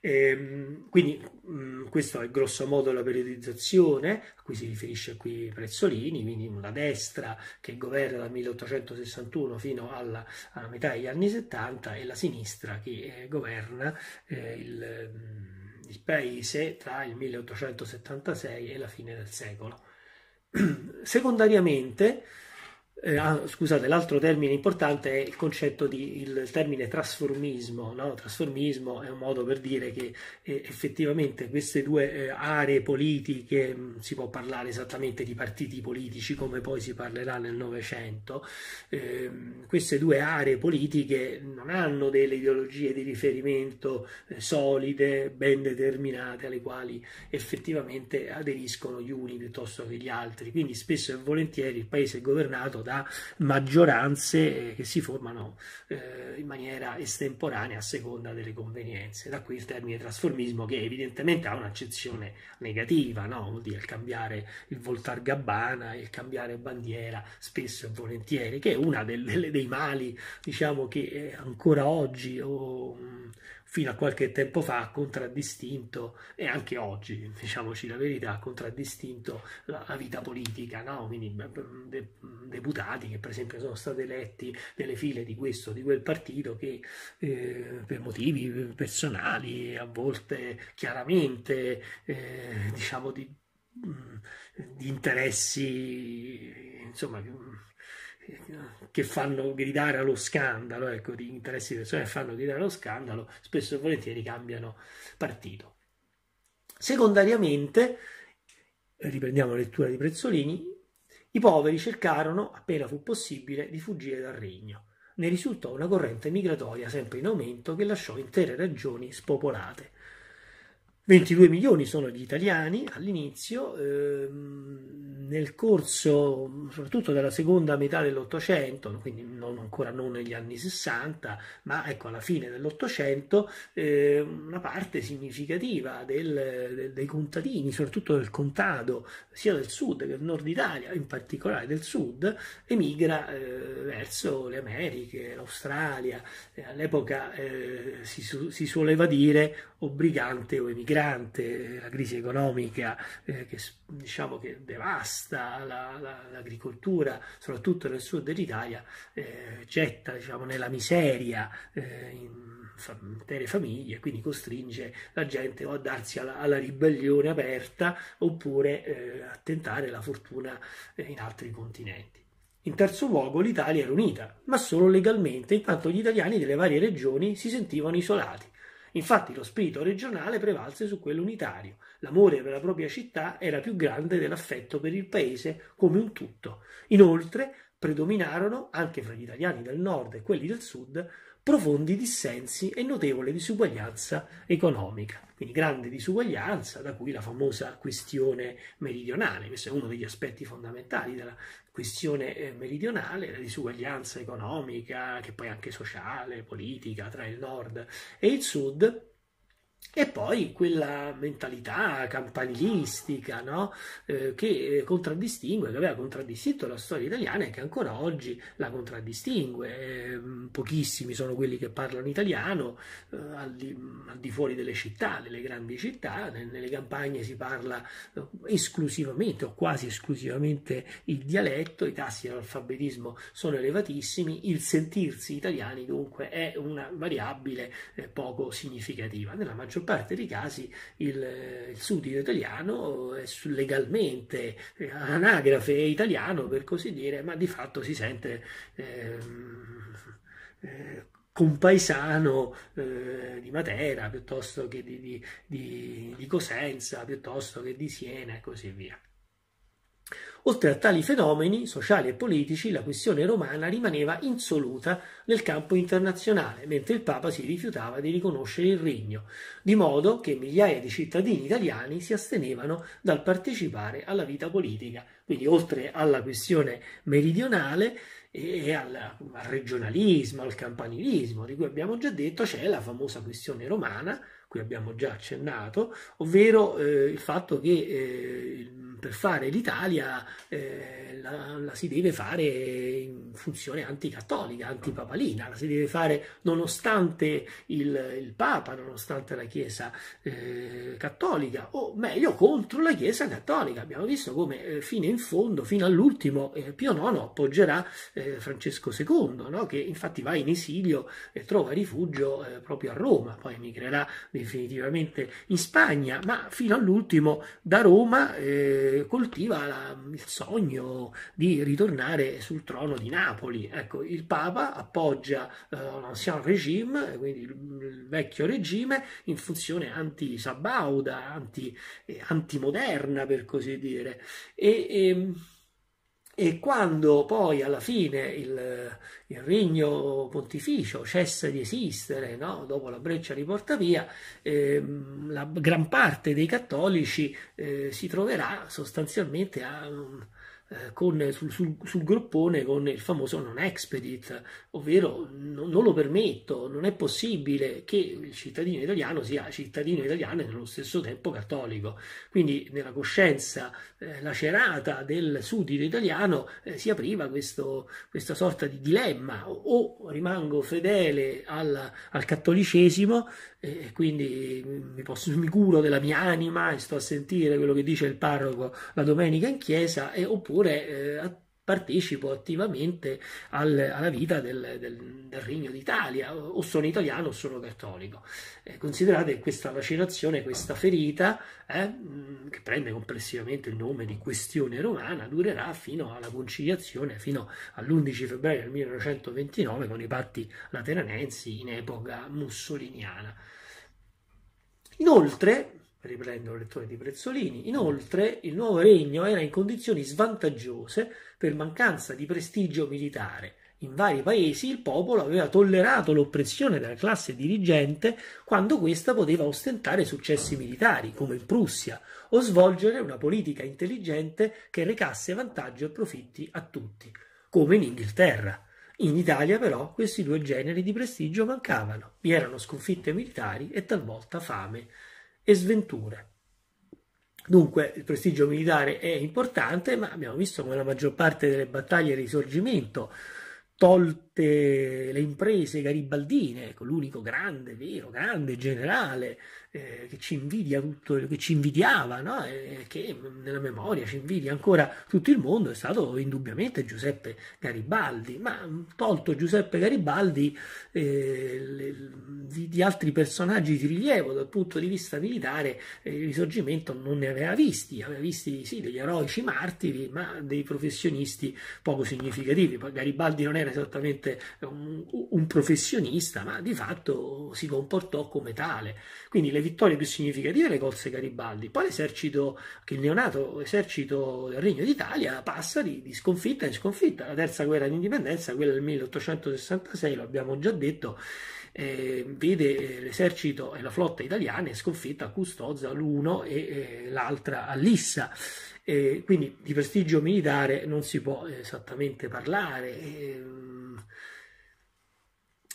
E, ehm, quindi mh, mm, questo è grosso modo la periodizzazione a cui si riferisce qui Prezzolini, quindi la destra che governa dal 1861 fino alla, alla metà degli anni 70 e la sinistra che eh, governa eh, il, mm, il paese tra il 1876 e la fine del secolo. Secondariamente, eh, ah, scusate, l'altro termine importante è il concetto di il termine trasformismo. No? Trasformismo è un modo per dire che eh, effettivamente queste due eh, aree politiche, mh, mm, si può parlare esattamente di partiti politici come poi si parlerà nel Novecento, ehm, queste due aree politiche non hanno delle ideologie di riferimento eh, solide, ben determinate, alle quali effettivamente aderiscono gli uni piuttosto che gli altri. Quindi spesso e volentieri il paese è governato da da maggioranze eh, che si formano eh, in maniera estemporanea a seconda delle convenienze. Da qui il termine trasformismo che evidentemente ha un'accezione negativa, no? vuol dire il cambiare il voltar gabbana, il cambiare bandiera spesso e volentieri, che è uno dei mali diciamo, che eh, ancora oggi... Oh, fino a qualche tempo fa ha contraddistinto, e anche oggi, diciamoci la verità, ha contraddistinto la, la vita politica, no? quindi de, deputati che per esempio sono stati eletti nelle file di questo o di quel partito che eh, per motivi personali, a volte chiaramente, eh, diciamo di, di interessi, insomma che fanno gridare allo scandalo, ecco, di interessi di persone che fanno gridare allo scandalo, spesso e volentieri cambiano partito. Secondariamente, riprendiamo la lettura di Prezzolini, i poveri cercarono, appena fu possibile, di fuggire dal regno. Ne risultò una corrente migratoria sempre in aumento che lasciò intere regioni spopolate. 22 milioni sono gli italiani all'inizio, ehm, nel corso soprattutto della seconda metà dell'Ottocento, quindi non, ancora non negli anni 60, ma ecco alla fine dell'Ottocento, eh, una parte significativa del, del, dei contadini, soprattutto del contado, sia del sud che del nord Italia, in particolare del sud, emigra eh, verso le Americhe, l'Australia. all'epoca eh, si, si soleva dire o brigante o emigrante, eh, la crisi economica eh, che, diciamo, che devasta la, la, l'agricoltura, soprattutto nel sud dell'Italia, eh, getta diciamo, nella miseria eh, fam- intere famiglie, quindi costringe la gente o a darsi alla, alla ribellione aperta oppure eh, a tentare la fortuna eh, in altri continenti. In terzo luogo l'Italia era unita, ma solo legalmente, in quanto gli italiani delle varie regioni si sentivano isolati Infatti lo spirito regionale prevalse su quello unitario. L'amore per la propria città era più grande dell'affetto per il paese come un tutto. Inoltre predominarono, anche fra gli italiani del nord e quelli del sud, profondi dissensi e notevole disuguaglianza economica quindi grande disuguaglianza, da cui la famosa questione meridionale, questo è uno degli aspetti fondamentali della questione eh, meridionale, la disuguaglianza economica, che poi anche sociale, politica, tra il nord e il sud, e poi quella mentalità campanilistica no? eh, che eh, contraddistingue, che aveva contraddistinto la storia italiana e che ancora oggi la contraddistingue. Eh, pochissimi sono quelli che parlano italiano eh, al, di, al, di, fuori delle città, delle grandi città, nelle, nelle campagne si parla esclusivamente o quasi esclusivamente il dialetto, i tassi di analfabetismo sono elevatissimi, il sentirsi italiani dunque è una variabile eh, poco significativa. Nella maggior parte dei casi il, eh, il suddito italiano eh, è legalmente eh, anagrafe italiano, per così dire, ma di fatto si sente ehm, eh, compaesano eh, di Matera piuttosto che di, di, di, di Cosenza, piuttosto che di Siena e così via. Oltre a tali fenomeni sociali e politici, la questione romana rimaneva insoluta nel campo internazionale, mentre il Papa si rifiutava di riconoscere il regno, di modo che migliaia di cittadini italiani si astenevano dal partecipare alla vita politica. Quindi, oltre alla questione meridionale, e al, regionalismo, al campanilismo di cui abbiamo già detto, c'è la famosa questione romana, cui abbiamo già accennato, ovvero eh, il fatto che eh, il per fare l'Italia eh, la, la, si deve fare in funzione anticattolica, antipapalina, la si deve fare nonostante il, il Papa, nonostante la Chiesa eh, cattolica, o meglio contro la Chiesa cattolica. Abbiamo visto come eh, fino in fondo, fino all'ultimo, eh, Pio IX appoggerà eh, Francesco II, no? che infatti va in esilio e trova rifugio eh, proprio a Roma, poi emigrerà definitivamente in Spagna, ma fino all'ultimo da Roma eh, coltiva la, il sogno di ritornare sul trono di Napoli. Ecco, il Papa appoggia eh, un ancien regime, quindi il, il vecchio regime, in funzione anti-sabauda, anti, eh, antimoderna per così dire. E, e, ehm, e quando poi alla fine il, il regno pontificio cessa di esistere, no? dopo la breccia di porta via, ehm, la gran parte dei cattolici eh, si troverà sostanzialmente a, con, sul, sul, sul, gruppone con il famoso non expedit, ovvero no, non lo permetto, non è possibile che il cittadino italiano sia cittadino italiano e nello stesso tempo cattolico. Quindi nella coscienza eh, lacerata del sudito italiano eh, si apriva questo, questa sorta di dilemma, o, o rimango fedele al, al cattolicesimo eh, e eh, quindi mm, mi, posso, mi, curo della mia anima e sto a sentire quello che dice il parroco la domenica in chiesa, e, oppure oppure eh, partecipo attivamente al, alla vita del, del, del Regno d'Italia, o sono italiano o sono cattolico. Eh, considerate questa lacerazione, questa ferita, eh, che prende complessivamente il nome di questione romana, durerà fino alla conciliazione, fino all'11 febbraio del 1929 con i patti lateranensi in epoca mussoliniana. Inoltre, riprendono il lettore di Prezzolini. Inoltre, il nuovo regno era in condizioni svantaggiose per mancanza di prestigio militare. In vari paesi il popolo aveva tollerato l'oppressione della classe dirigente quando questa poteva ostentare successi militari, come in Prussia, o svolgere una politica intelligente che recasse vantaggio e profitti a tutti, come in Inghilterra. In Italia però questi due generi di prestigio mancavano, vi erano sconfitte militari e talvolta fame e sventure. Dunque il prestigio militare è importante, ma abbiamo visto come la maggior parte delle battaglie di risorgimento, tolte le imprese garibaldine, con l'unico grande, vero, grande generale eh, che ci invidia tutto, che ci invidiava, no? e che nella memoria ci invidia ancora tutto il mondo, è stato indubbiamente Giuseppe Garibaldi, ma mm, tolto Giuseppe Garibaldi eh, le, di, di, altri personaggi di rilievo dal punto di vista militare eh, il Risorgimento non ne aveva visti, aveva visti sì degli eroici martiri, ma dei professionisti poco significativi. Garibaldi non era esattamente un, un professionista, ma di fatto si comportò come tale. Quindi le vittorie più significative le colse Garibaldi. Poi l'esercito, che il neonato esercito del Regno d'Italia passa di, di sconfitta in sconfitta. La terza guerra d'indipendenza, quella del 1866, lo abbiamo già detto, eh, vede eh, l'esercito e la flotta italiane sconfitta a Custoza l'uno e eh, l'altra a Lissa. Eh, quindi di prestigio militare non si può eh, esattamente parlare. Ehm,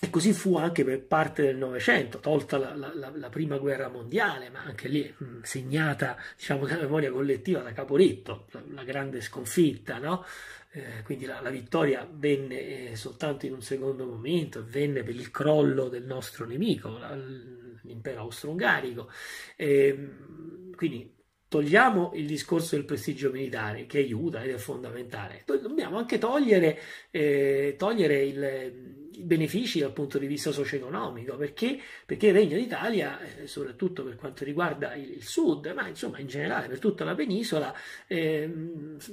e così fu anche per parte del Novecento, tolta la, la, la, prima guerra mondiale, ma anche lì mh, mm, segnata diciamo, nella memoria collettiva da Caporetto, la, la grande sconfitta, no? Eh, quindi la, la, vittoria venne eh, soltanto in un secondo momento, venne per il crollo del nostro nemico, la, l'impero austro-ungarico. Eh, quindi togliamo il discorso del prestigio militare che aiuta ed è fondamentale, dobbiamo anche togliere, eh, togliere il benefici dal punto di vista socio-economico, perché, perché il Regno d'Italia, eh, soprattutto per quanto riguarda il, il, sud, ma insomma in generale per tutta la penisola, eh,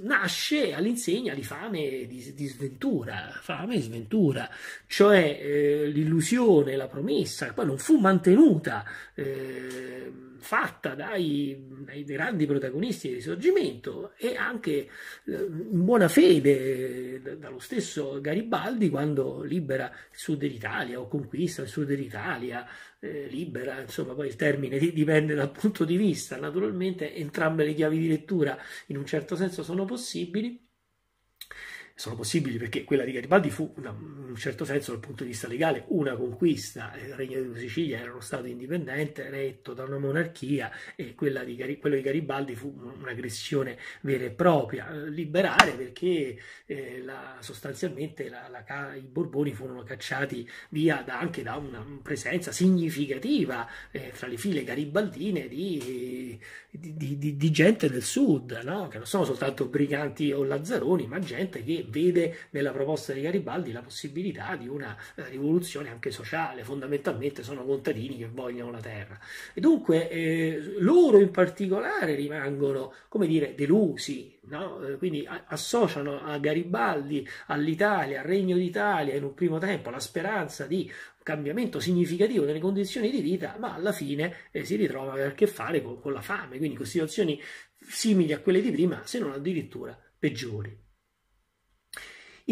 nasce all'insegna di fame e di, di, sventura, fame e sventura, cioè eh, l'illusione, la promessa, che poi non fu mantenuta. Eh, fatta dai, dai, grandi protagonisti del risorgimento e anche eh, in buona fede eh, dallo stesso Garibaldi quando libera il sud dell'Italia o conquista il sud dell'Italia, eh, libera, insomma poi il termine dipende dal punto di vista, naturalmente entrambe le chiavi di lettura in un certo senso sono possibili sono possibili perché quella di Garibaldi fu una, in un certo senso dal punto di vista legale una conquista, il Regno di Sicilia era uno Stato indipendente retto da una monarchia e quella di, quello di Garibaldi fu un'aggressione vera e propria, eh, liberare perché eh, la, sostanzialmente la, la, i Borboni furono cacciati via da, anche da una presenza significativa eh, fra le file garibaldine di, di, di gente del sud, no? che non sono soltanto briganti o lazzaroni ma gente che vede nella proposta di Garibaldi la possibilità di una eh, rivoluzione anche sociale, fondamentalmente sono contadini che vogliono la terra. E dunque eh, loro in particolare rimangono, come dire, delusi, no? Eh, quindi associano a Garibaldi, all'Italia, al Regno d'Italia in un primo tempo la speranza di cambiamento significativo delle condizioni di vita, ma alla fine eh, si ritrova a avere a che fare con, con la fame, quindi con situazioni simili a quelle di prima, se non addirittura peggiori.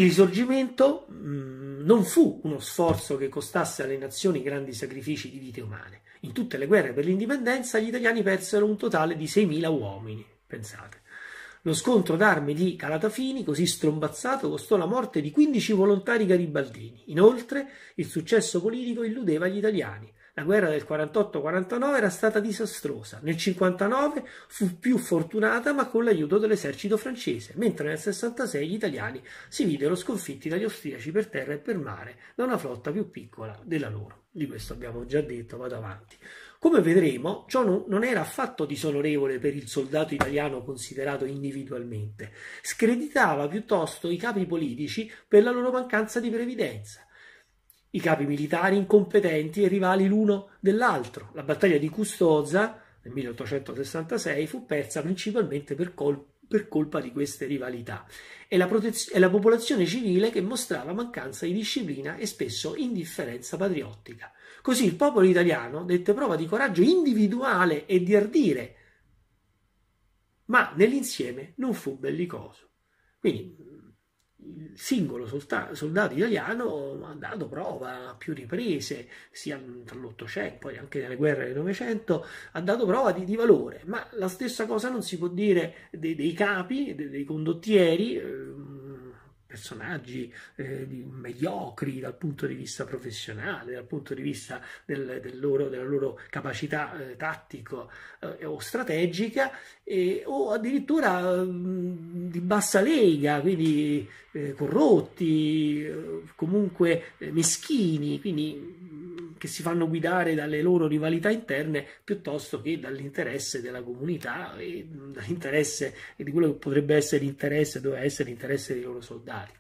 Il risorgimento mh, mm, non fu uno sforzo che costasse alle nazioni grandi sacrifici di vite umane. In tutte le guerre per l'indipendenza gli italiani persero un totale di 6.000 uomini, pensate. Lo scontro d'armi di Calatafini, così strombazzato, costò la morte di 15 volontari garibaldini. Inoltre, il successo politico illudeva gli italiani. La guerra del 48-49 era stata disastrosa. Nel 59 fu più fortunata ma con l'aiuto dell'esercito francese, mentre nel 66 gli italiani si videro sconfitti dagli austriaci per terra e per mare da una flotta più piccola della loro. Di questo abbiamo già detto, vado avanti. Come vedremo, ciò non era affatto disonorevole per il soldato italiano considerato individualmente, screditava piuttosto i capi politici per la loro mancanza di previdenza i capi militari incompetenti e rivali l'uno dell'altro. La battaglia di Custoza nel 1866 fu persa principalmente per, col- per colpa di queste rivalità e la, protez- e la popolazione civile che mostrava mancanza di disciplina e spesso indifferenza patriottica. Così il popolo italiano dette prova di coraggio individuale e di ardire, ma nell'insieme non fu bellicoso. Quindi il singolo soldato italiano ha dato prova a più riprese, sia tra l'Ottocento, poi anche nelle guerre del Novecento, ha dato prova di, di, valore, ma la stessa cosa non si può dire dei, dei capi, dei, dei condottieri. Ehm, personaggi eh, mediocri dal punto di vista professionale, dal punto di vista del, del loro, della loro capacità eh, tattico eh, o strategica, o addirittura mm, di bassa lega, quindi eh, corrotti, eh, comunque eh, meschini, quindi mm, che si fanno guidare dalle loro rivalità interne piuttosto che dall'interesse della comunità e dall'interesse e di quello che potrebbe essere l'interesse, doveva essere l'interesse dei loro soldati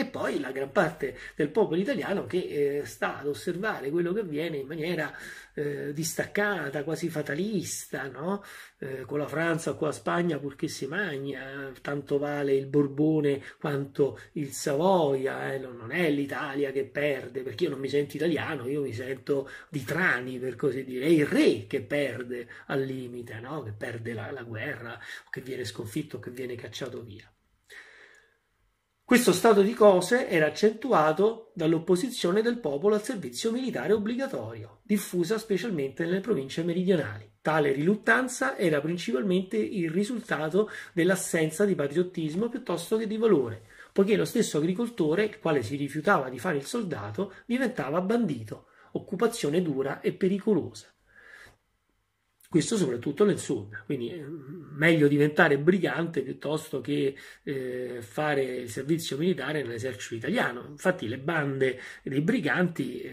e poi la gran parte del popolo italiano che eh, sta ad osservare quello che avviene in maniera eh, distaccata, quasi fatalista, no? eh, con la Francia o con la Spagna purché si magna, tanto vale il Borbone quanto il Savoia, eh, non è l'Italia che perde, perché io non mi sento italiano, io mi sento di Trani per così dire, è il re che perde al limite, no? che perde la, la guerra, che viene sconfitto, che viene cacciato via. Questo stato di cose era accentuato dall'opposizione del popolo al servizio militare obbligatorio, diffusa specialmente nelle province meridionali. Tale riluttanza era principalmente il risultato dell'assenza di patriottismo piuttosto che di valore, poiché lo stesso agricoltore, il quale si rifiutava di fare il soldato, diventava bandito, occupazione dura e pericolosa questo soprattutto nel sud, quindi eh, meglio diventare brigante piuttosto che eh, fare il servizio militare nell'esercito italiano. Infatti le bande dei briganti eh,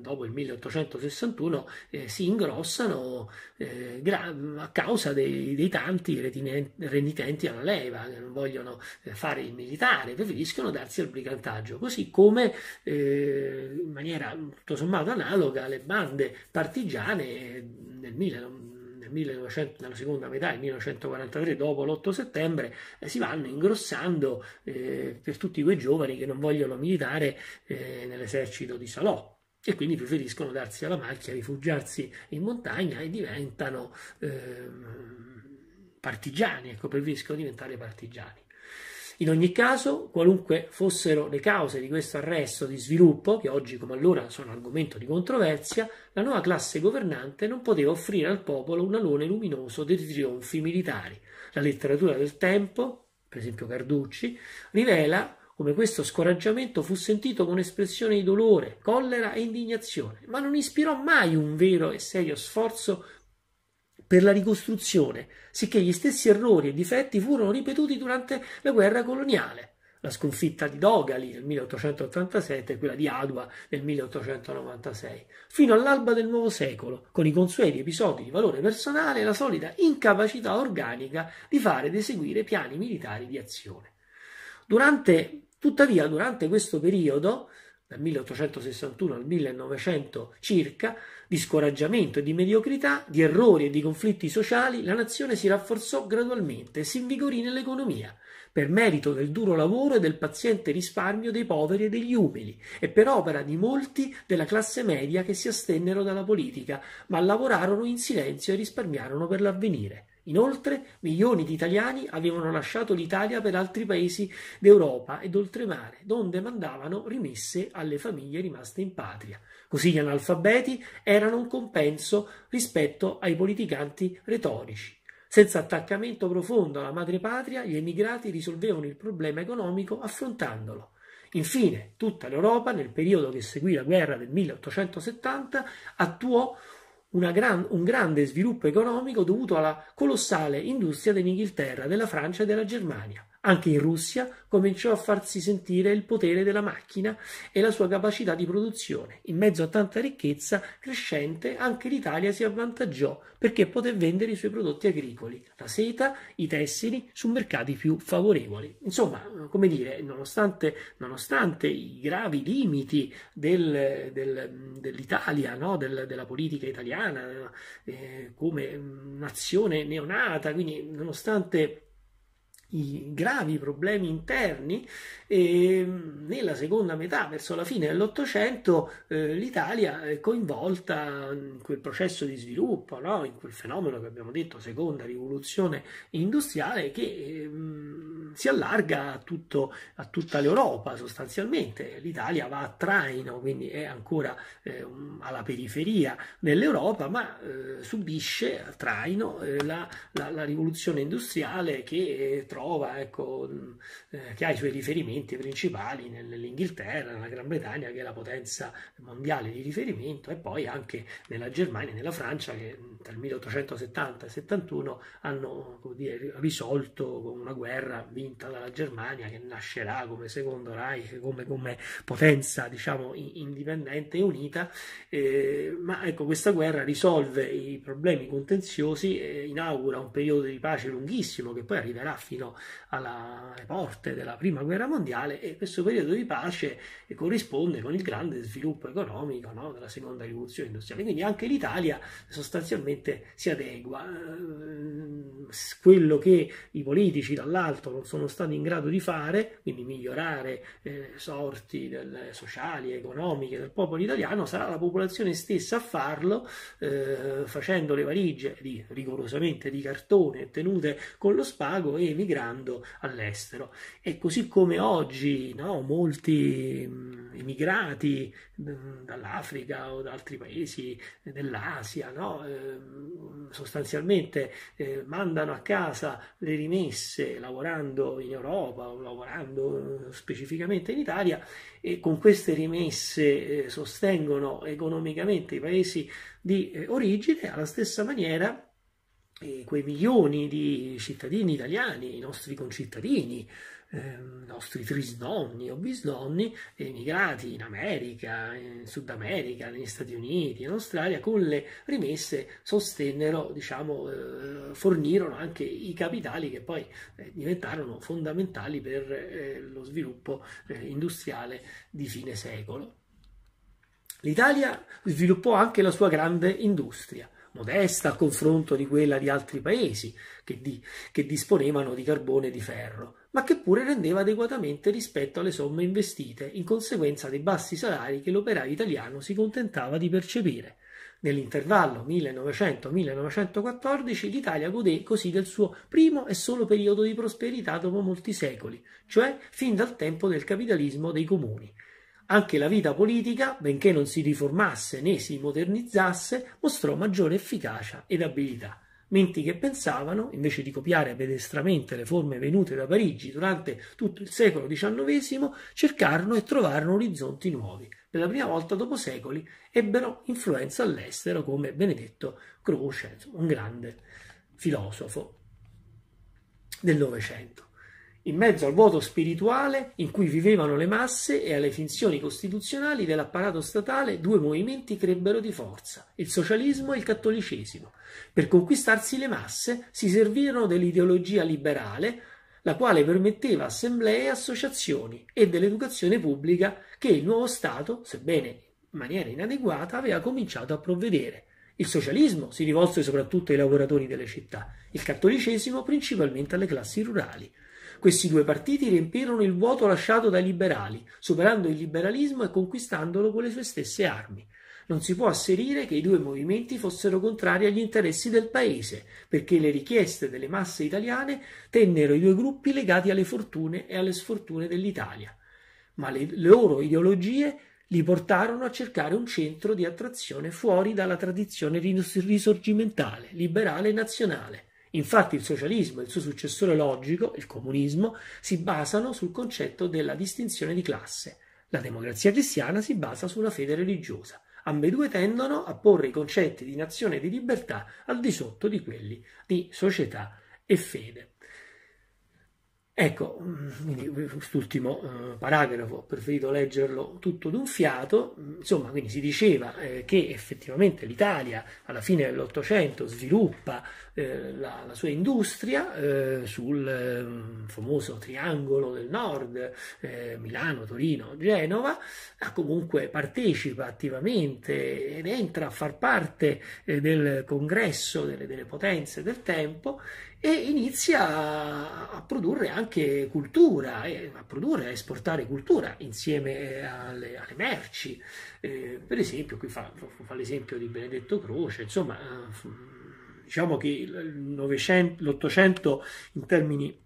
dopo il 1861 eh, si ingrossano eh, gra- a causa dei, dei tanti retine- renitenti alla leva che non vogliono eh, fare il militare, preferiscono darsi al brigantaggio, così come in maniera tutto sommato analoga le bande partigiane nel 1900 nel 1900, nella seconda metà del 1943, dopo l'8 settembre, eh, si vanno ingrossando eh, per tutti quei giovani che non vogliono militare eh, nell'esercito di Salò e quindi preferiscono darsi alla macchia, rifugiarsi in montagna e diventano ehm, partigiani, ecco, preferiscono diventare partigiani. In ogni caso, qualunque fossero le cause di questo arresto di sviluppo, che oggi come allora sono argomento di controversia, la nuova classe governante non poteva offrire al popolo un alone luminoso dei trionfi militari. La letteratura del tempo, per esempio Carducci, rivela come questo scoraggiamento fu sentito con espressione di dolore, collera e indignazione, ma non ispirò mai un vero e serio sforzo per la ricostruzione, sicché gli stessi errori e difetti furono ripetuti durante la guerra coloniale. La sconfitta di Dogali nel 1887 e quella di Adua nel 1896, fino all'alba del nuovo secolo, con i consueti episodi di valore personale e la solida incapacità organica di fare ed eseguire piani militari di azione. Durante, tuttavia, durante questo periodo dal 1861 al 1900 circa, di scoraggiamento e di mediocrità, di errori e di conflitti sociali, la nazione si rafforzò gradualmente e si invigorì nell'economia, per merito del duro lavoro e del paziente risparmio dei poveri e degli umili, e per opera di molti della classe media che si astennero dalla politica, ma lavorarono in silenzio e risparmiarono per l'avvenire. Inoltre, milioni di italiani avevano lasciato l'Italia per altri paesi d'Europa ed oltremare, donde mandavano rimesse alle famiglie rimaste in patria. Così gli analfabeti erano un compenso rispetto ai politicanti retorici. Senza attaccamento profondo alla madrepatria, gli emigrati risolvevano il problema economico affrontandolo. Infine, tutta l'Europa, nel periodo che seguì la guerra del 1870, attuò gran, un grande sviluppo economico dovuto alla colossale industria dell'Inghilterra, della Francia e della Germania. Anche in Russia cominciò a farsi sentire il potere della macchina e la sua capacità di produzione. In mezzo a tanta ricchezza crescente, anche l'Italia si avvantaggiò perché poté vendere i suoi prodotti agricoli, la seta, i tessili, su mercati più favorevoli. Insomma, come dire, nonostante, nonostante i gravi limiti del, del, dell'Italia, no? del, della politica italiana, eh, come nazione neonata, quindi nonostante i gravi problemi interni e mm, nella seconda metà, verso la fine dell'Ottocento, eh, l'Italia è coinvolta in quel processo di sviluppo, no? in quel fenomeno che abbiamo detto seconda rivoluzione industriale che eh, si allarga a, tutto, a, tutta l'Europa sostanzialmente. L'Italia va a traino, quindi è ancora eh, alla periferia dell'Europa, ma eh, subisce a traino eh, la, la, la, rivoluzione industriale che eh, trova trova, ecco, eh, che ha i suoi riferimenti principali nell'Inghilterra, nella Gran Bretagna, che è la potenza mondiale di riferimento, e poi anche nella Germania e nella Francia, che dal mm, 1870 e 71 hanno dire, risolto una guerra vinta dalla Germania, che nascerà come secondo Reich, come, come potenza diciamo, indipendente e unita, eh, ma ecco, questa guerra risolve i problemi contenziosi, eh, inaugura un periodo di pace lunghissimo che poi arriverà fino fino alla, alle porte della prima guerra mondiale e questo periodo di pace eh, corrisponde con il grande sviluppo economico no, della seconda rivoluzione industriale. Quindi anche l'Italia sostanzialmente si adegua. Ehm, quello che i politici dall'alto non sono stati in grado di fare, quindi migliorare le eh, sorti del, sociali, economiche del popolo italiano, sarà la popolazione stessa a farlo eh, facendo le valigie di, rigorosamente di cartone tenute con lo spago e emigrando emigrando all'estero. E così come oggi no, molti emigrati mm, mm, dall'Africa o da altri paesi eh, dell'Asia no, ehm, sostanzialmente eh, mandano a casa le rimesse lavorando in Europa o lavorando eh, specificamente in Italia e con queste rimesse sostengono economicamente i paesi di origine alla stessa maniera quei milioni di cittadini italiani, i nostri concittadini, ehm, i nostri trisnonni o bisnonni emigrati in America, in Sud America, negli Stati Uniti, in Australia, con le rimesse sostennero, diciamo, eh, fornirono anche i capitali che poi eh, diventarono fondamentali per eh, lo sviluppo industriale di fine secolo. L'Italia sviluppò anche la sua grande industria, modesta a confronto di quella di altri paesi che, di, che disponevano di carbone e di ferro, ma che pure rendeva adeguatamente rispetto alle somme investite in conseguenza dei bassi salari che l'operaio italiano si contentava di percepire. Nell'intervallo 1900-1914 l'Italia godé così del suo primo e solo periodo di prosperità dopo molti secoli, cioè fin dal tempo del capitalismo dei comuni, anche la vita politica, benché non si riformasse né si modernizzasse, mostrò maggiore efficacia ed abilità menti che pensavano, invece di copiare pedestramente le forme venute da Parigi durante tutto il secolo XIX, cercarono e trovarono orizzonti nuovi. Per la prima volta dopo secoli ebbero influenza all'estero come Benedetto Croce, un grande filosofo del Novecento in mezzo al vuoto spirituale in cui vivevano le masse e alle finzioni costituzionali dell'apparato statale, due movimenti crebbero di forza, il socialismo e il cattolicesimo. Per conquistarsi le masse si servirono dell'ideologia liberale, la quale permetteva assemblee e associazioni e dell'educazione pubblica che il nuovo Stato, sebbene in maniera inadeguata, aveva cominciato a provvedere. Il socialismo si rivolse soprattutto ai lavoratori delle città, il cattolicesimo principalmente alle classi rurali. Questi due partiti riempirono il vuoto lasciato dai liberali, superando il liberalismo e conquistandolo con le sue stesse armi. Non si può asserire che i due movimenti fossero contrari agli interessi del paese, perché le richieste delle masse italiane tennero i due gruppi legati alle fortune e alle sfortune dell'Italia. Ma le loro ideologie li portarono a cercare un centro di attrazione fuori dalla tradizione risorgimentale, liberale e nazionale, Infatti il socialismo e il suo successore logico, il comunismo, si basano sul concetto della distinzione di classe. La democrazia cristiana si basa sulla fede religiosa. Ambedue tendono a porre i concetti di nazione e di libertà al di sotto di quelli di società e fede. Ecco, mm, quindi mm, quest'ultimo eh, paragrafo ho preferito leggerlo tutto d'un fiato, mm, insomma, quindi si diceva eh, che effettivamente l'Italia alla fine dell'Ottocento sviluppa eh, la, sua industria sul famoso triangolo del nord, Milano, Torino, Genova, ah, comunque partecipa attivamente ed entra a far parte del congresso delle potenze del tempo e inizia a, produrre anche cultura, eh, a produrre, a esportare cultura insieme eh, alle, alle merci. Eh, per esempio, qui fa, fa, l'esempio di Benedetto Croce, insomma, eh, diciamo che l'Ottocento in termini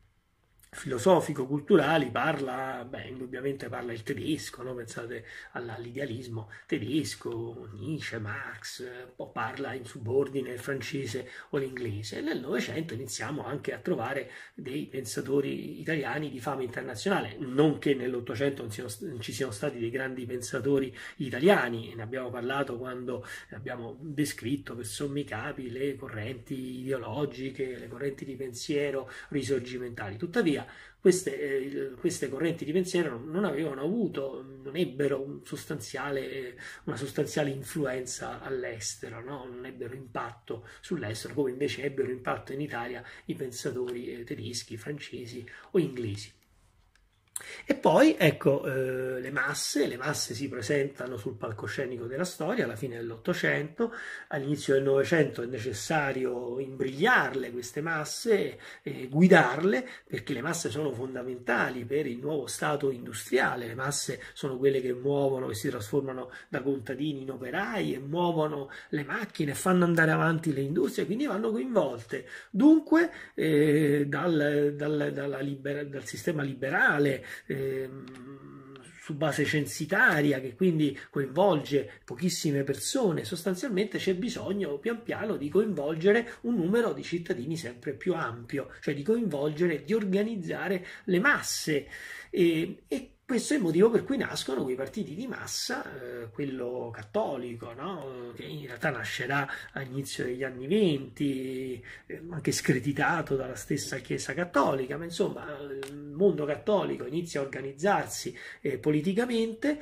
filosofico-culturali parla, beh, indubbiamente parla il tedesco, no? pensate all'idealismo tedesco, Nietzsche, Marx, o parla in subordine il francese o l'inglese. nel Novecento iniziamo anche a trovare dei pensatori italiani di fama internazionale, non che nell'Ottocento non, ci siano stati dei grandi pensatori italiani, ne abbiamo parlato quando abbiamo descritto per sommi capi le correnti ideologiche, le correnti di pensiero risorgimentali. Tuttavia, filosofia. Queste, eh, queste, correnti di pensiero non avevano avuto, non ebbero un sostanziale, eh, una sostanziale influenza all'estero, no? non ebbero impatto sull'estero, come invece ebbero impatto in Italia i pensatori eh, tedeschi, francesi o inglesi. E poi, ecco, eh, le masse, le masse si presentano sul palcoscenico della storia alla fine dell'Ottocento, all'inizio del Novecento è necessario imbrigliarle queste masse, eh, guidarle, perché le masse sono fondamentali per il nuovo stato industriale, le masse sono quelle che muovono, e si trasformano da contadini in operai e muovono le macchine, fanno andare avanti le industrie, quindi vanno coinvolte. Dunque, eh, dal, dal, libera, dal sistema liberale, Ehm, su base censitaria che quindi coinvolge pochissime persone, sostanzialmente c'è bisogno pian piano di coinvolgere un numero di cittadini sempre più ampio, cioè di coinvolgere, di organizzare le masse e, e questo è il motivo per cui nascono quei partiti di massa, eh, quello cattolico, no? che in realtà nascerà all'inizio degli anni venti, eh, anche screditato dalla stessa Chiesa cattolica, ma insomma il mondo cattolico inizia a organizzarsi eh, politicamente,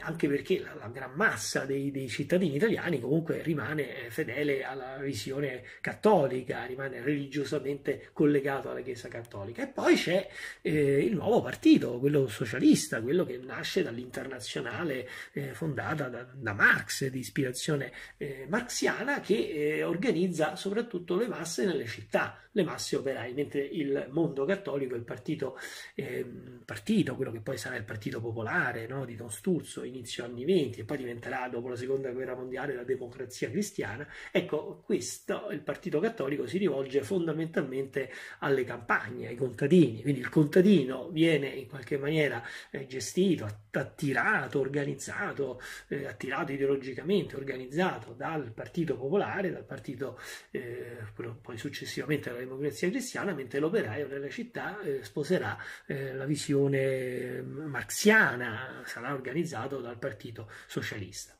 anche perché la, la gran massa dei, dei, cittadini italiani comunque rimane eh, fedele alla visione cattolica, rimane religiosamente collegato alla Chiesa cattolica. E poi c'è eh, il nuovo partito, quello socialista marxista, quello che nasce dall'internazionale eh, fondata da, da, Marx, di ispirazione eh, marxiana, che eh, organizza soprattutto le masse nelle città, le masse operai, mentre il mondo cattolico, il partito, ehm, partito quello che poi sarà il Partito Popolare no, di Don Sturzo, inizio anni 20 e poi diventerà dopo la Seconda Guerra Mondiale la democrazia cristiana, ecco questo, il Partito Cattolico si rivolge fondamentalmente alle campagne, ai contadini, quindi il contadino viene in qualche maniera eh, gestito, attirato, organizzato, eh, attirato ideologicamente, organizzato dal Partito Popolare, dal partito eh, poi successivamente alla Democrazia Cristiana, mentre l'operaio nella città eh, sposerà eh, la visione mm, marxiana, sarà organizzato dal Partito Socialista.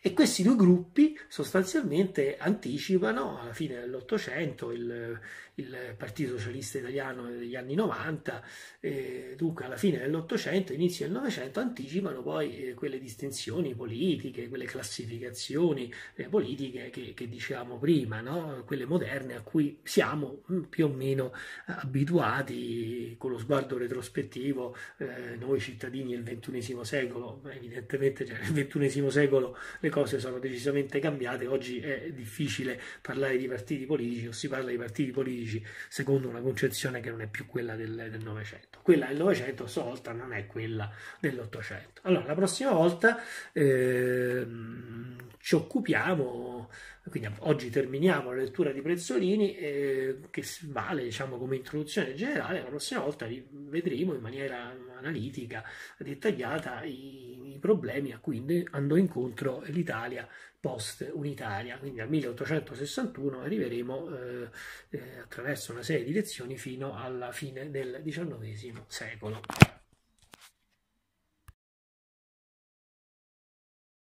E questi due gruppi sostanzialmente anticipano alla fine dell'Ottocento il il Partito Socialista Italiano degli anni 90, eh, dunque alla fine dell'Ottocento, inizio del Novecento, anticipano poi eh, quelle distensioni politiche, quelle classificazioni eh, politiche che, che dicevamo prima, no? quelle moderne a cui siamo mm, più o meno eh, abituati con lo sguardo retrospettivo, noi cittadini del XXI secolo, evidentemente cioè, nel XXI secolo le cose sono decisamente cambiate, oggi è difficile parlare di partiti politici o si parla di partiti politici politici secondo una concezione che non è più quella del, Novecento. Quella del Novecento solta non è quella dell'Ottocento. Allora, la prossima volta... Ehm, ci occupiamo, quindi oggi terminiamo la lettura di Prezzolini eh, che vale diciamo, come introduzione generale, la prossima volta vedremo in maniera analitica, dettagliata i, i problemi a cui andò incontro l'Italia post unitaria, quindi al 1861 arriveremo eh, eh, attraverso una serie di lezioni fino alla fine del XIX secolo.